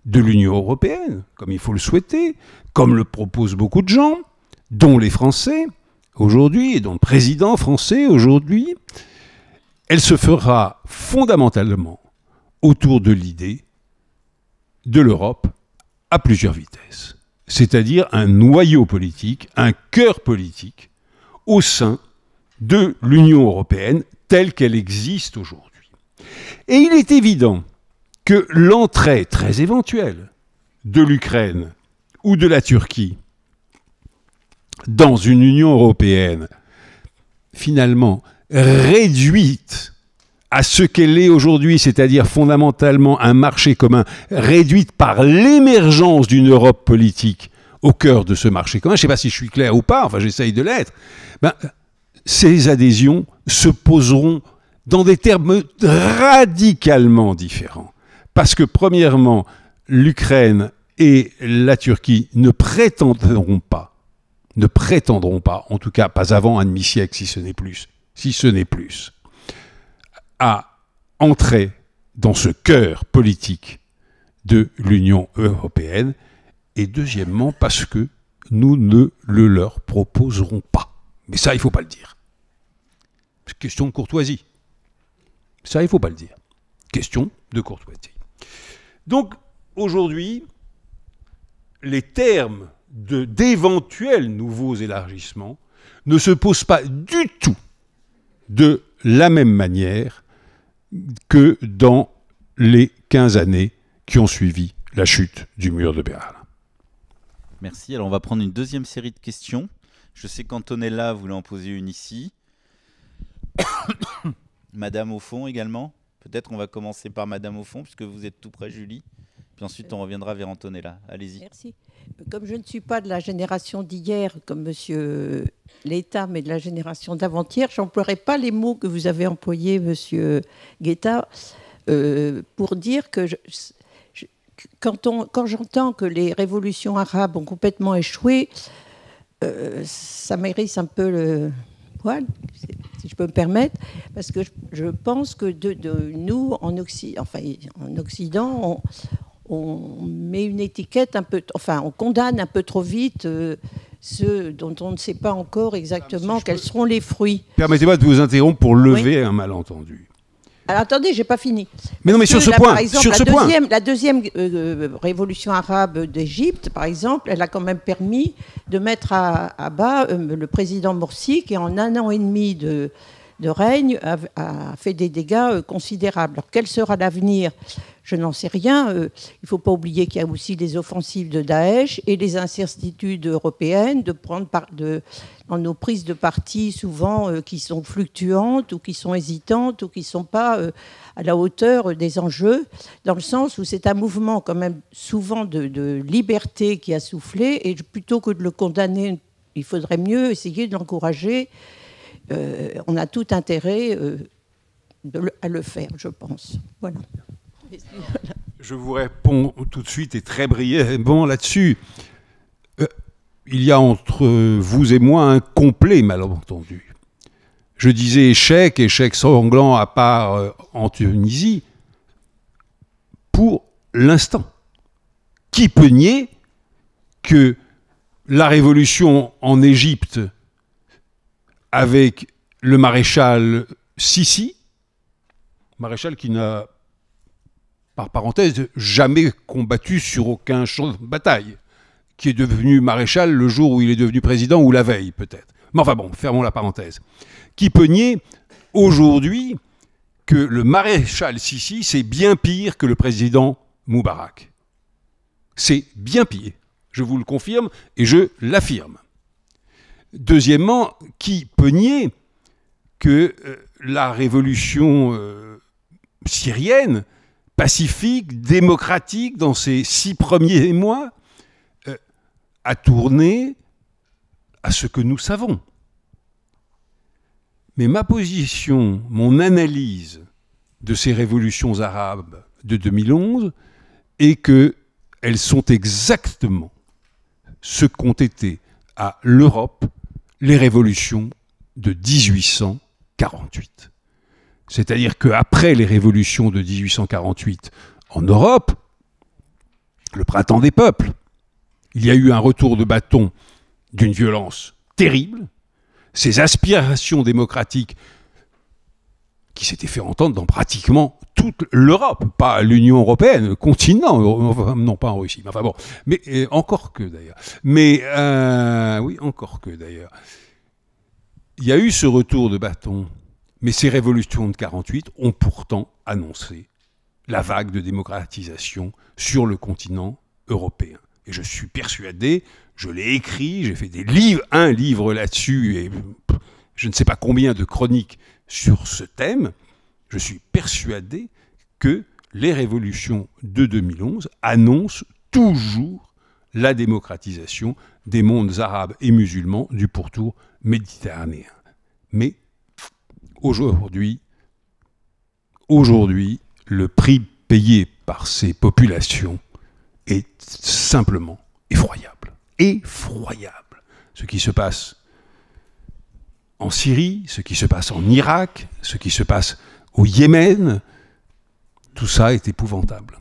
de l'Union européenne, comme il faut le souhaiter, comme le proposent beaucoup de gens, dont les Français, aujourd'hui, et donc président français aujourd'hui, elle se fera fondamentalement autour de l'idée de l'Europe à plusieurs vitesses, c'est-à-dire un noyau politique, un cœur politique au sein de l'Union européenne telle qu'elle existe aujourd'hui. Et il est évident que l'entrée très éventuelle de l'Ukraine ou de la Turquie dans une Union européenne finalement réduite à ce qu'elle est aujourd'hui, c'est-à-dire fondamentalement un marché commun, réduite par l'émergence d'une Europe politique au cœur de ce marché commun, je ne sais pas si je suis clair ou pas, enfin j'essaye de l'être, ben, ces adhésions se poseront dans des termes radicalement différents. Parce que premièrement, l'Ukraine et la Turquie ne prétendront pas ne prétendront pas, en tout cas pas avant un demi-siècle si ce n'est plus, si ce n'est plus, à entrer dans ce cœur politique de l'Union européenne, et deuxièmement parce que nous ne le leur proposerons pas. Mais ça, il ne faut pas le dire. Question de courtoisie. Ça, il ne faut pas le dire. Question de courtoisie. Donc, aujourd'hui, les termes d'éventuels nouveaux élargissements ne se pose pas du tout de la même manière que dans les 15 années qui ont suivi la chute du mur de Berlin. Merci. Alors on va prendre une deuxième série de questions. Je sais qu'Antonella voulait en poser une ici. [COUGHS] Madame au fond également. Peut-être on va commencer par Madame au fond, puisque vous êtes tout près, Julie. Puis ensuite, on reviendra vers Antonella. Allez-y. Merci. Comme je ne suis pas de la génération d'hier, comme Monsieur l'État, mais de la génération d'avant-hier, j'emploierai pas les mots que vous avez employés, Monsieur Guetta, euh, pour dire que quand, on, quand j'entends que les révolutions arabes ont complètement échoué, euh, ça mérite un peu le poil, si je peux me permettre, parce que je, pense que de, nous, en, Occident, enfin, en Occident, on, on met une étiquette un peu, enfin, on condamne un peu trop vite euh, ceux dont on ne sait pas encore exactement quels seront les fruits. Permettez-moi de vous interrompre pour lever un malentendu. Alors attendez, j'ai pas fini. Mais non, mais sur ce point, la deuxième, euh, révolution arabe d'Égypte, par exemple, elle a quand même permis de mettre à, bas euh, le président Morsi, qui en un an et demi de, règne a, fait des dégâts considérables. Alors quel sera l'avenir je n'en sais rien. Euh, il ne faut pas oublier qu'il y a aussi des offensives de Daesh et les incertitudes européennes de prendre de, dans nos prises de parti souvent euh, qui sont fluctuantes ou qui sont hésitantes ou qui ne sont pas euh, à la hauteur des enjeux, dans le sens où c'est un mouvement quand même souvent de, liberté qui a soufflé et plutôt que de le condamner, il faudrait mieux essayer de l'encourager. on a tout intérêt à le faire, je pense. Voilà. Je vous réponds tout de suite et très brièvement là-dessus. Euh, il y a entre vous et moi un complet malentendu. Je disais échec, échec sanglant à part en euh, Tunisie, pour l'instant. Qui peut nier que la révolution en Égypte avec le maréchal Sissi, maréchal qui n'a par parenthèse, jamais combattu sur aucun champ de bataille, qui est devenu maréchal le jour où il est devenu président ou la veille peut-être. Mais enfin bon, fermons la parenthèse. Qui peut nier aujourd'hui que le maréchal Sisi, c'est bien pire que le président Moubarak C'est bien pire. Je vous le confirme et je l'affirme. Deuxièmement, qui peut nier que euh, la révolution euh, syrienne pacifique, démocratique, dans ces six premiers mois, euh, a tourné à ce que nous savons. Mais ma position, mon analyse de ces révolutions arabes de 2011 est que elles sont exactement ce qu'ont été à l'Europe les révolutions de 1848. C'est-à-dire qu'après les révolutions de 1848 en Europe, le printemps des peuples, il y a eu un retour de bâton d'une violence terrible. Ces aspirations démocratiques qui s'étaient fait entendre dans pratiquement toute l'Europe, pas l'Union européenne, le continent, non pas en Russie, mais enfin bon, mais euh, encore que d'ailleurs. Mais euh, oui, encore que d'ailleurs. Il y a eu ce retour de bâton mais ces révolutions de 48 ont pourtant annoncé la vague de démocratisation sur le continent européen. Et je suis persuadé, je l'ai écrit, j'ai fait des livres, un livre là-dessus et je ne sais pas combien de chroniques sur ce thème. Je suis persuadé que les révolutions de 2011 annoncent toujours la démocratisation des mondes arabes et musulmans du pourtour méditerranéen. Mais aujourd'hui, aujourd'hui, le prix payé par ces populations est simplement effroyable. Effroyable. Ce qui se passe en Syrie, ce qui se passe en Irak, ce qui se passe au Yémen, tout ça est épouvantable.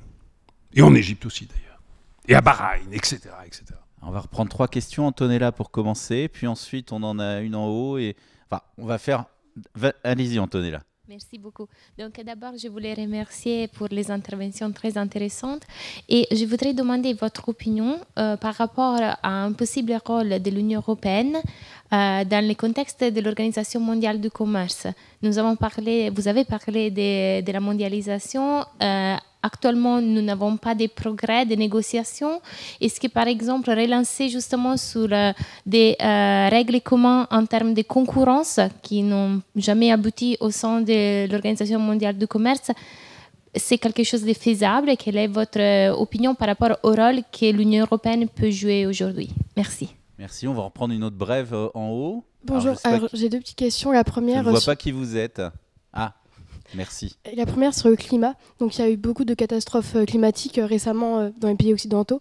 Et en Égypte aussi d'ailleurs. Et à Bahreïn, etc. etc. On va reprendre trois questions, Antonella, pour commencer. Puis ensuite, on en a une en haut. Et... Enfin, on va faire Allez-y, Antonella. Merci beaucoup. Donc d'abord, je voulais remercier pour les interventions très intéressantes et je voudrais demander votre opinion euh, par rapport à un possible rôle de l'Union européenne euh, dans le contexte de l'Organisation mondiale du commerce. Nous avons parlé, vous avez parlé de, la mondialisation euh, actuellement, nous n'avons pas des progrès, des négociations. Est-ce que, par exemple, relancer justement sur euh, des euh, règles communes en termes de concurrence qui n'ont jamais abouti au sein de l'Organisation mondiale du commerce, c'est quelque chose de faisable et Quelle est votre euh, opinion par rapport au rôle que l'Union européenne peut jouer aujourd'hui Merci. Merci. On va reprendre une autre brève en haut. Bonjour. j'ai deux petites questions. La première. Je ne vois pas qui vous êtes. Ah, Merci. La première sur le climat. Donc il y a eu beaucoup de catastrophes euh, climatiques euh, récemment euh, dans les pays occidentaux,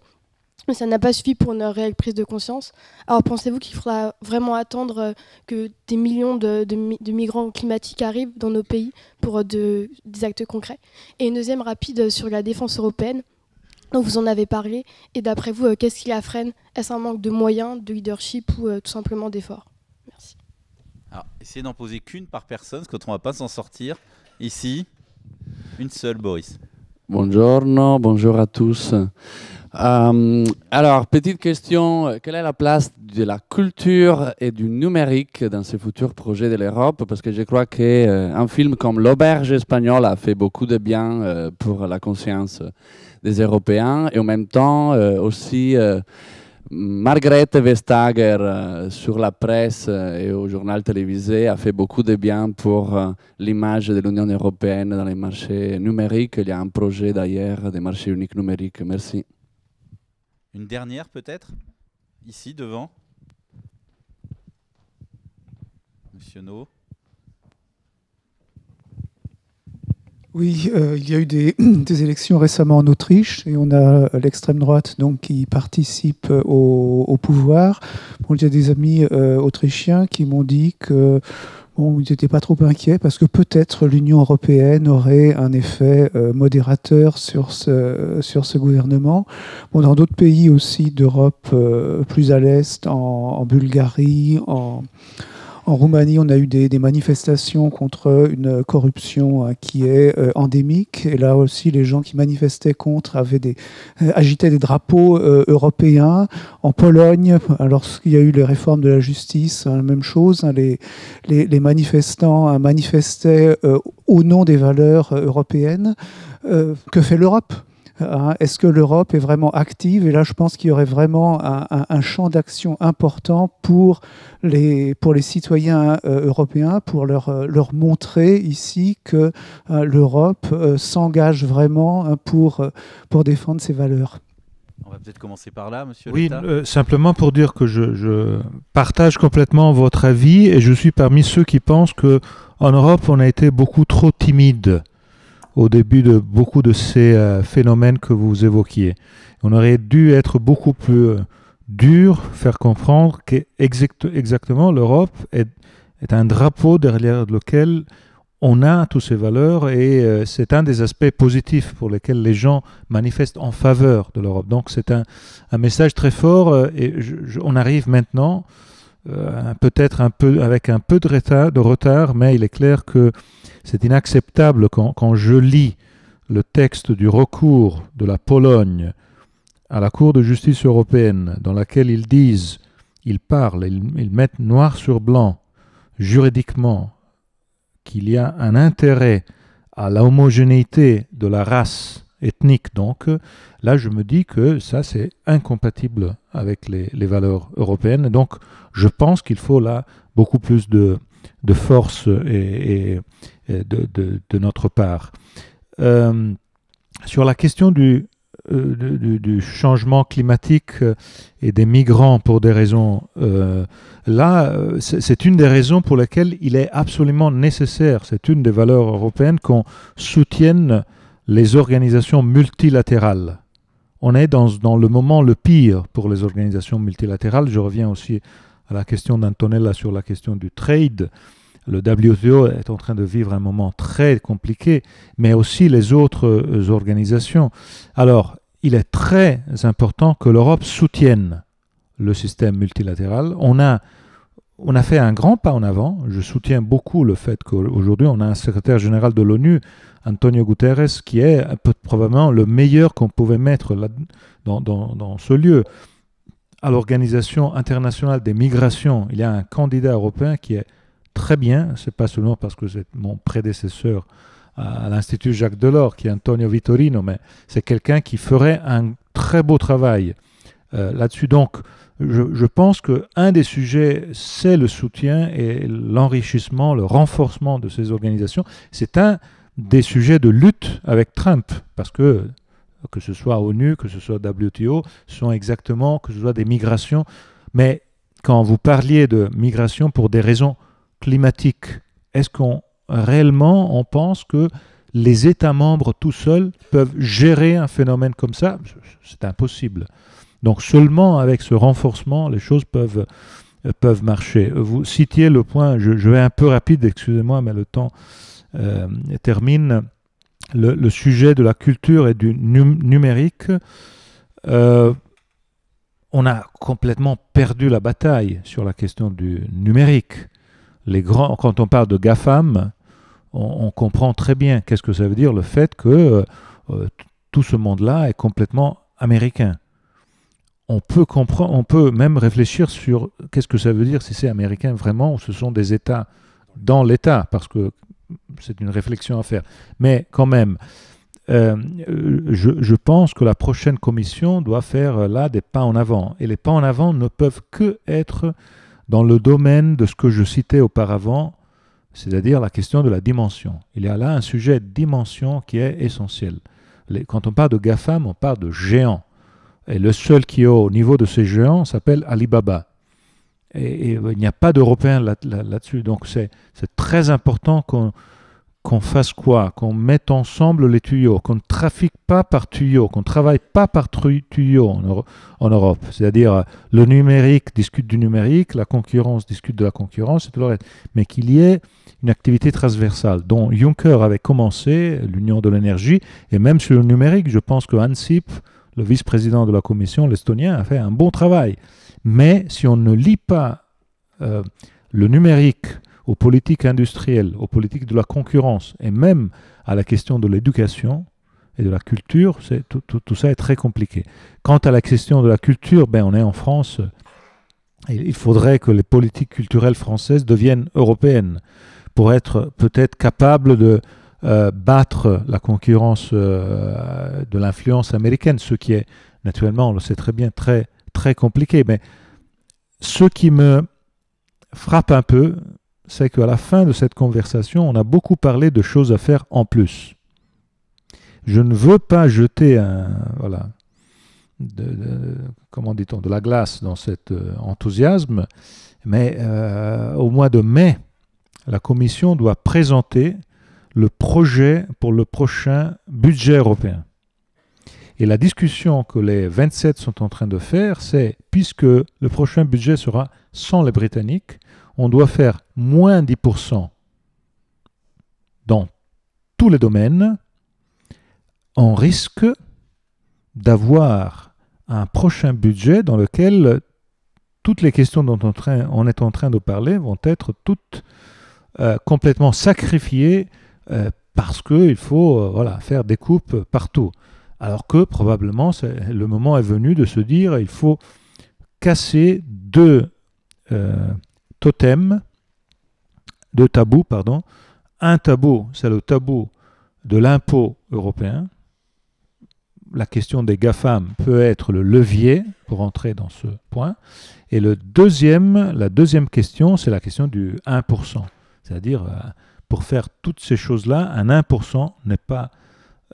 mais ça n'a pas suffi pour une réelle prise de conscience. Alors pensez-vous qu'il faudra vraiment attendre que des millions de, migrants climatiques arrivent dans nos pays pour des actes concrets Et une deuxième rapide sur la défense européenne. Donc vous en avez parlé, et d'après vous, qu'est-ce qui la freine Est-ce un manque de moyens, de leadership ou tout simplement d'efforts Merci. Alors, essayez d'en poser qu'une par personne, parce qu'on on ne va pas s'en sortir. Ici, une seule, Boris. bonjour bonjour à tous. Euh, alors, petite question, quelle est la place de la culture et du numérique dans ce futur projet de l'Europe Parce que je crois qu'un euh, film comme L'Auberge espagnole a fait beaucoup de bien euh, pour la conscience des Européens et en même temps aussi Margrethe Vestager euh, sur la presse euh, et au journal télévisé a fait beaucoup de bien pour euh, l'image de l'Union européenne dans les marchés numériques. Il y a un projet d'ailleurs des marchés uniques numériques. Merci. Une dernière peut-être Ici devant Monsieur No. Oui, euh, il y a eu [CLEARS THROAT] des, élections récemment en Autriche et on a l'extrême droite donc, qui participe euh, au, pouvoir. Bon, il y a des amis euh, autrichiens qui m'ont dit que bon, ils n'étaient pas trop inquiets parce que peut-être l'Union européenne aurait un effet modérateur sur ce, sur ce gouvernement. Bon, dans d'autres pays aussi d'Europe plus à l'est, en, en Bulgarie, en... En Roumanie, on a eu des, manifestations contre une corruption euh, qui est euh, endémique. Et là aussi, les gens qui manifestaient contre avaient des, euh, agitaient des drapeaux européens. En Pologne, lorsqu'il y a eu les réformes de la justice, la hein, même chose. Hein, les manifestants hein, manifestaient au nom des valeurs européennes. que fait l'Europe Hein, est-ce que l'Europe est vraiment active Et là, je pense qu'il y aurait vraiment un, champ d'action important pour les, pour les citoyens euh, européens, pour euh, leur, montrer ici que euh, l'Europe s'engage vraiment hein, pour, défendre ses valeurs. On va peut-être commencer par là, monsieur. Oui, simplement pour dire que je, je, partage complètement votre avis et je suis parmi ceux qui pensent que en Europe, on a été beaucoup trop timide au début de beaucoup de ces euh, phénomènes que vous évoquiez. On aurait dû être beaucoup plus euh, dur, faire comprendre qu'exactement l'Europe est, un drapeau derrière lequel on a toutes ces valeurs et euh, c'est un des aspects positifs pour lesquels les gens manifestent en faveur de l'Europe. Donc c'est un, message très fort et on arrive maintenant euh, peut-être un peu, avec un peu de retard, mais il est clair que c'est inacceptable quand, je lis le texte du recours de la Pologne à la Cour de justice européenne, dans laquelle ils disent, ils parlent, ils, ils mettent noir sur blanc, juridiquement, qu'il y a un intérêt à l'homogénéité de la race ethnique. Donc euh, là, je me dis que ça, c'est incompatible avec les, valeurs européennes. Donc je pense qu'il faut là beaucoup plus de, force et, de, notre part. Euh, sur la question du, euh, changement climatique et des migrants pour des raisons, là, c'est une des raisons pour lesquelles il est absolument nécessaire, c'est une des valeurs européennes qu'on soutienne les organisations multilatérales. On est dans, dans, le moment le pire pour les organisations multilatérales. Je reviens aussi à la question d'Antonella sur la question du trade. Le WTO est en train de vivre un moment très compliqué, mais aussi les autres euh, organisations. Alors, il est très important que l'Europe soutienne le système multilatéral. On a on a fait un grand pas en avant. Je soutiens beaucoup le fait qu'aujourd'hui, on a un secrétaire général de l'ONU, Antonio Guterres, qui est probablement le meilleur qu'on pouvait mettre dans, ce lieu. À l'Organisation internationale des migrations, il y a un candidat européen qui est très bien. C'est pas seulement parce que c'est mon prédécesseur à l'Institut Jacques Delors, qui est Antonio Vitorino, mais c'est quelqu'un qui ferait un très beau travail euh, là-dessus. Donc, je, pense qu'un des sujets, c'est le soutien et l'enrichissement, le renforcement de ces organisations. C'est un des sujets de lutte avec Trump, parce que que ce soit ONU, que ce soit WTO, sont exactement, que ce soit des migrations. Mais quand vous parliez de migration pour des raisons climatiques, est-ce qu'on réellement on pense que les États membres tout seuls peuvent gérer un phénomène comme ça C'est impossible. Donc seulement avec ce renforcement, les choses peuvent, euh, peuvent marcher. Vous citiez le point, je, vais un peu rapide, excusez-moi, mais le temps euh, termine. Le, sujet de la culture et du numérique, euh, on a complètement perdu la bataille sur la question du numérique. Les grands, quand on parle de GAFAM, on, comprend très bien qu'est-ce que ça veut dire le fait que tout ce monde-là est complètement américain on peut on peut même réfléchir sur qu'est-ce que ça veut dire si c'est américain vraiment ou ce sont des États dans l'État, parce que c'est une réflexion à faire. Mais quand même, euh, je, pense que la prochaine commission doit faire euh, là des pas en avant. Et les pas en avant ne peuvent que être dans le domaine de ce que je citais auparavant, c'est-à-dire la question de la dimension. Il y a là un sujet de dimension qui est essentiel. quand on parle de GAFAM, on parle de géants. Et le seul qui est au niveau de ces géants s'appelle Alibaba. Et, euh, il n'y a pas d'Européens là-dessus. Donc c'est très important qu'on fasse quoi Qu'on mette ensemble les tuyaux, qu'on ne trafique pas par tuyaux, qu'on ne travaille pas par tuyaux en, en Europe. C'est-à-dire euh, le numérique discute du numérique, la concurrence discute de la concurrence et Mais qu'il y ait une activité transversale dont Juncker avait commencé, l'union de l'énergie, et même sur le numérique, je pense que ANSIP le vice-président de la Commission, l'Estonien, a fait un bon travail. Mais si on ne lit pas euh, le numérique aux politiques industrielles, aux politiques de la concurrence et même à la question de l'éducation et de la culture, tout, ça est très compliqué. Quant à la question de la culture, ben, on est en France. Il faudrait que les politiques culturelles françaises deviennent européennes pour être peut-être capables de euh, battre la concurrence euh, de l'influence américaine, ce qui est naturellement, on le sait très bien, très, très compliqué. Mais ce qui me frappe un peu, c'est qu'à la fin de cette conversation, on a beaucoup parlé de choses à faire en plus. Je ne veux pas jeter un, voilà, de, comment dit-on, de la glace dans cet euh, enthousiasme, mais au mois de mai, la Commission doit présenter le projet pour le prochain budget européen. Et la discussion que les 27 sont en train de faire, c'est puisque le prochain budget sera sans les Britanniques, on doit faire moins 10% dans tous les domaines, on risque d'avoir un prochain budget dans lequel toutes les questions dont on, est en train de parler vont être toutes euh, complètement sacrifiées euh, parce qu'il faut euh, voilà, faire des coupes partout. Alors que probablement le moment est venu de se dire il faut casser deux euh, totems, deux tabous, pardon. Un tabou, c'est le tabou de l'impôt européen. La question des GAFAM peut être le levier pour entrer dans ce point. Et le deuxième, la deuxième question, c'est la question du 1%. C'est-à-dire, pour faire toutes ces choses-là, un 1% n'est pas,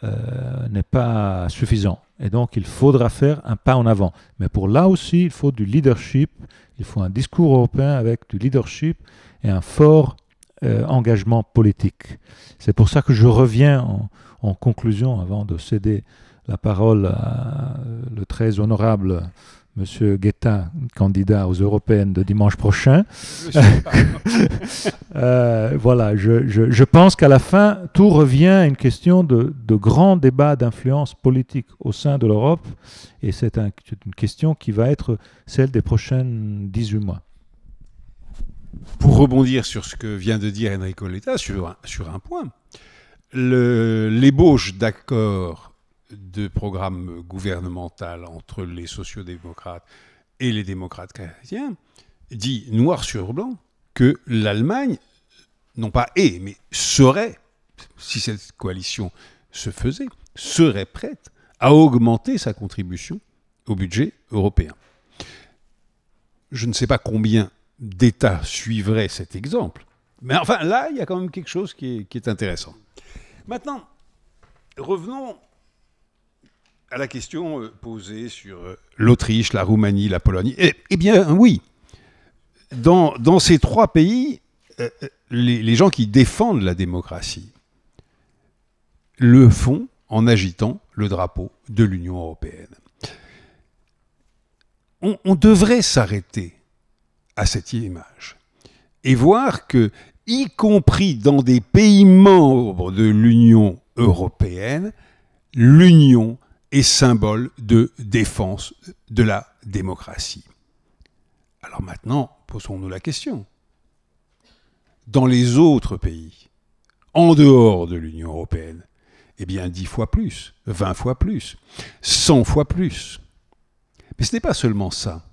euh, n'est pas suffisant. Et donc, il faudra faire un pas en avant. Mais pour là aussi, il faut du leadership, il faut un discours européen avec du leadership et un fort euh, engagement politique. C'est pour ça que je reviens en, en conclusion, avant de céder la parole à le très honorable Monsieur Guetta, candidat aux européennes de dimanche prochain. [LAUGHS] Euh, voilà, je, pense qu'à la fin, tout revient à une question de, de grand débat d'influence politique au sein de l'Europe, et c'est une question qui va être celle des prochaines 18 mois. Pour rebondir sur ce que vient de dire Enrico Letta, sur un, sur un point, l'ébauche d'accord de programme gouvernemental entre les sociodémocrates et les démocrates chrétiens dit noir sur blanc que l'Allemagne, non pas est, mais serait, si cette coalition se faisait, serait prête à augmenter sa contribution au budget européen. Je ne sais pas combien d'États suivraient cet exemple, mais enfin là, il y a quand même quelque chose qui qui est intéressant. Maintenant, revenons à la question euh, posée sur euh, l'Autriche, la Roumanie, la Pologne, eh, eh bien oui, dans, ces trois pays, euh, les, gens qui défendent la démocratie le font en agitant le drapeau de l'Union européenne. On, on devrait s'arrêter à cette image et voir que, y compris dans des pays membres de l'Union européenne, l'Union et symbole de défense de la démocratie. Alors maintenant, posons-nous la question. Dans les autres pays, en dehors de l'Union européenne, eh bien 10 fois plus, 20 fois plus, 100 fois plus. Mais ce n'est pas seulement ça.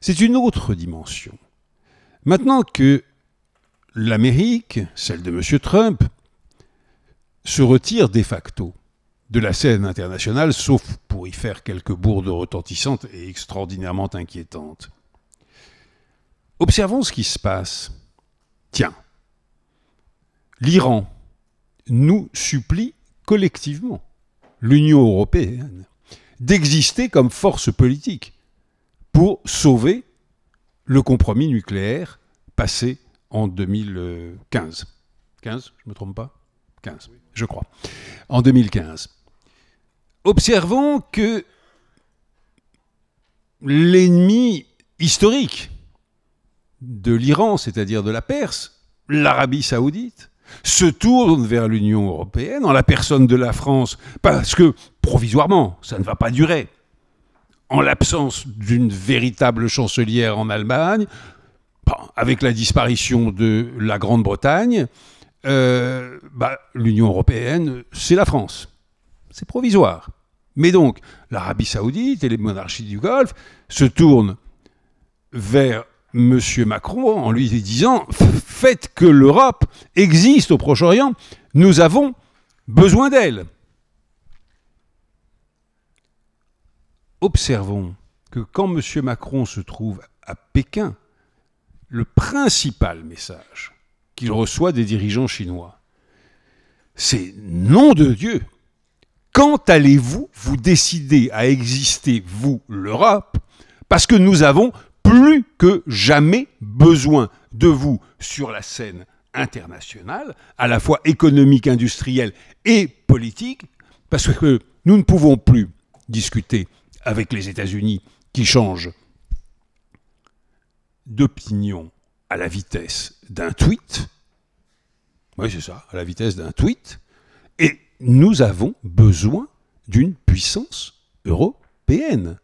C'est une autre dimension. Maintenant que l'Amérique, celle de M. Trump, se retire de facto, de la scène internationale, sauf pour y faire quelques bourdes retentissantes et extraordinairement inquiétantes. Observons ce qui se passe. Tiens, l'Iran nous supplie collectivement, l'Union européenne, d'exister comme force politique pour sauver le compromis nucléaire passé en 2015. 15, je ne me trompe pas je crois, en 2015. Observons que l'ennemi historique de l'Iran, c'est-à-dire de la Perse, l'Arabie saoudite, se tourne vers l'Union européenne en la personne de la France, parce que, provisoirement, ça ne va pas durer. En l'absence d'une véritable chancelière en Allemagne, avec la disparition de la Grande-Bretagne, euh, bah, l'Union européenne, c'est la France. C'est provisoire. Mais donc, l'Arabie saoudite et les monarchies du Golfe se tournent vers M. Macron en lui disant Faites que l'Europe existe au Proche-Orient, nous avons besoin d'elle. Observons que quand M. Macron se trouve à Pékin, le principal message qu'il reçoit des dirigeants chinois. C'est nom de Dieu. Quand allez-vous vous décider à exister, vous, l'Europe Parce que nous avons plus que jamais besoin de vous sur la scène internationale, à la fois économique, industrielle et politique, parce que nous ne pouvons plus discuter avec les États-Unis qui changent d'opinion à la vitesse d'un tweet. Oui, c'est ça, à la vitesse d'un tweet. Et nous avons besoin d'une puissance européenne.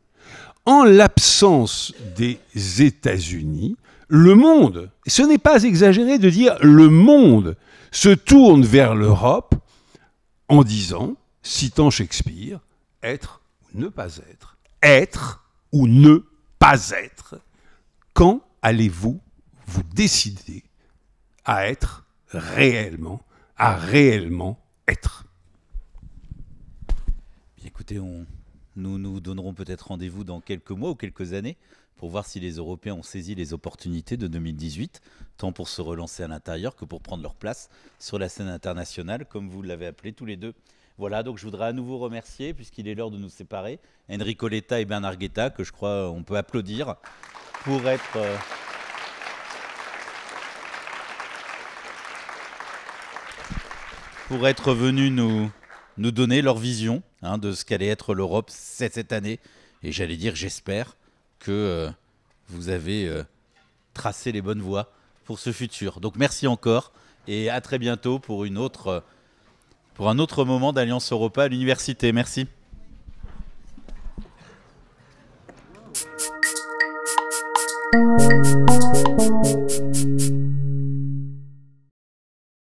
En l'absence des États-Unis, le monde, ce n'est pas exagéré de dire le monde, se tourne vers l'Europe en disant, citant Shakespeare, être ou ne pas être, être ou ne pas être. Quand allez-vous vous décidez à être réellement, à réellement être. Écoutez, nous nous donnerons peut-être rendez-vous dans quelques mois ou quelques années pour voir si les Européens ont saisi les opportunités de 2018, tant pour se relancer à l'intérieur que pour prendre leur place sur la scène internationale, comme vous l'avez appelé tous les deux. Voilà, donc je voudrais à nouveau remercier, puisqu'il est l'heure de nous séparer, Enrico Letta et Bernard Guetta, que je crois on peut applaudir pour être... Euh, pour être venus nous, nous donner leur vision hein, de ce qu'allait être l'Europe cette, cette, année. Et j'allais dire, j'espère que euh, vous avez euh, tracé les bonnes voies pour ce futur. Donc merci encore et à très bientôt pour, une autre, euh, pour un autre moment d'Alliance Europa à l'université. Merci.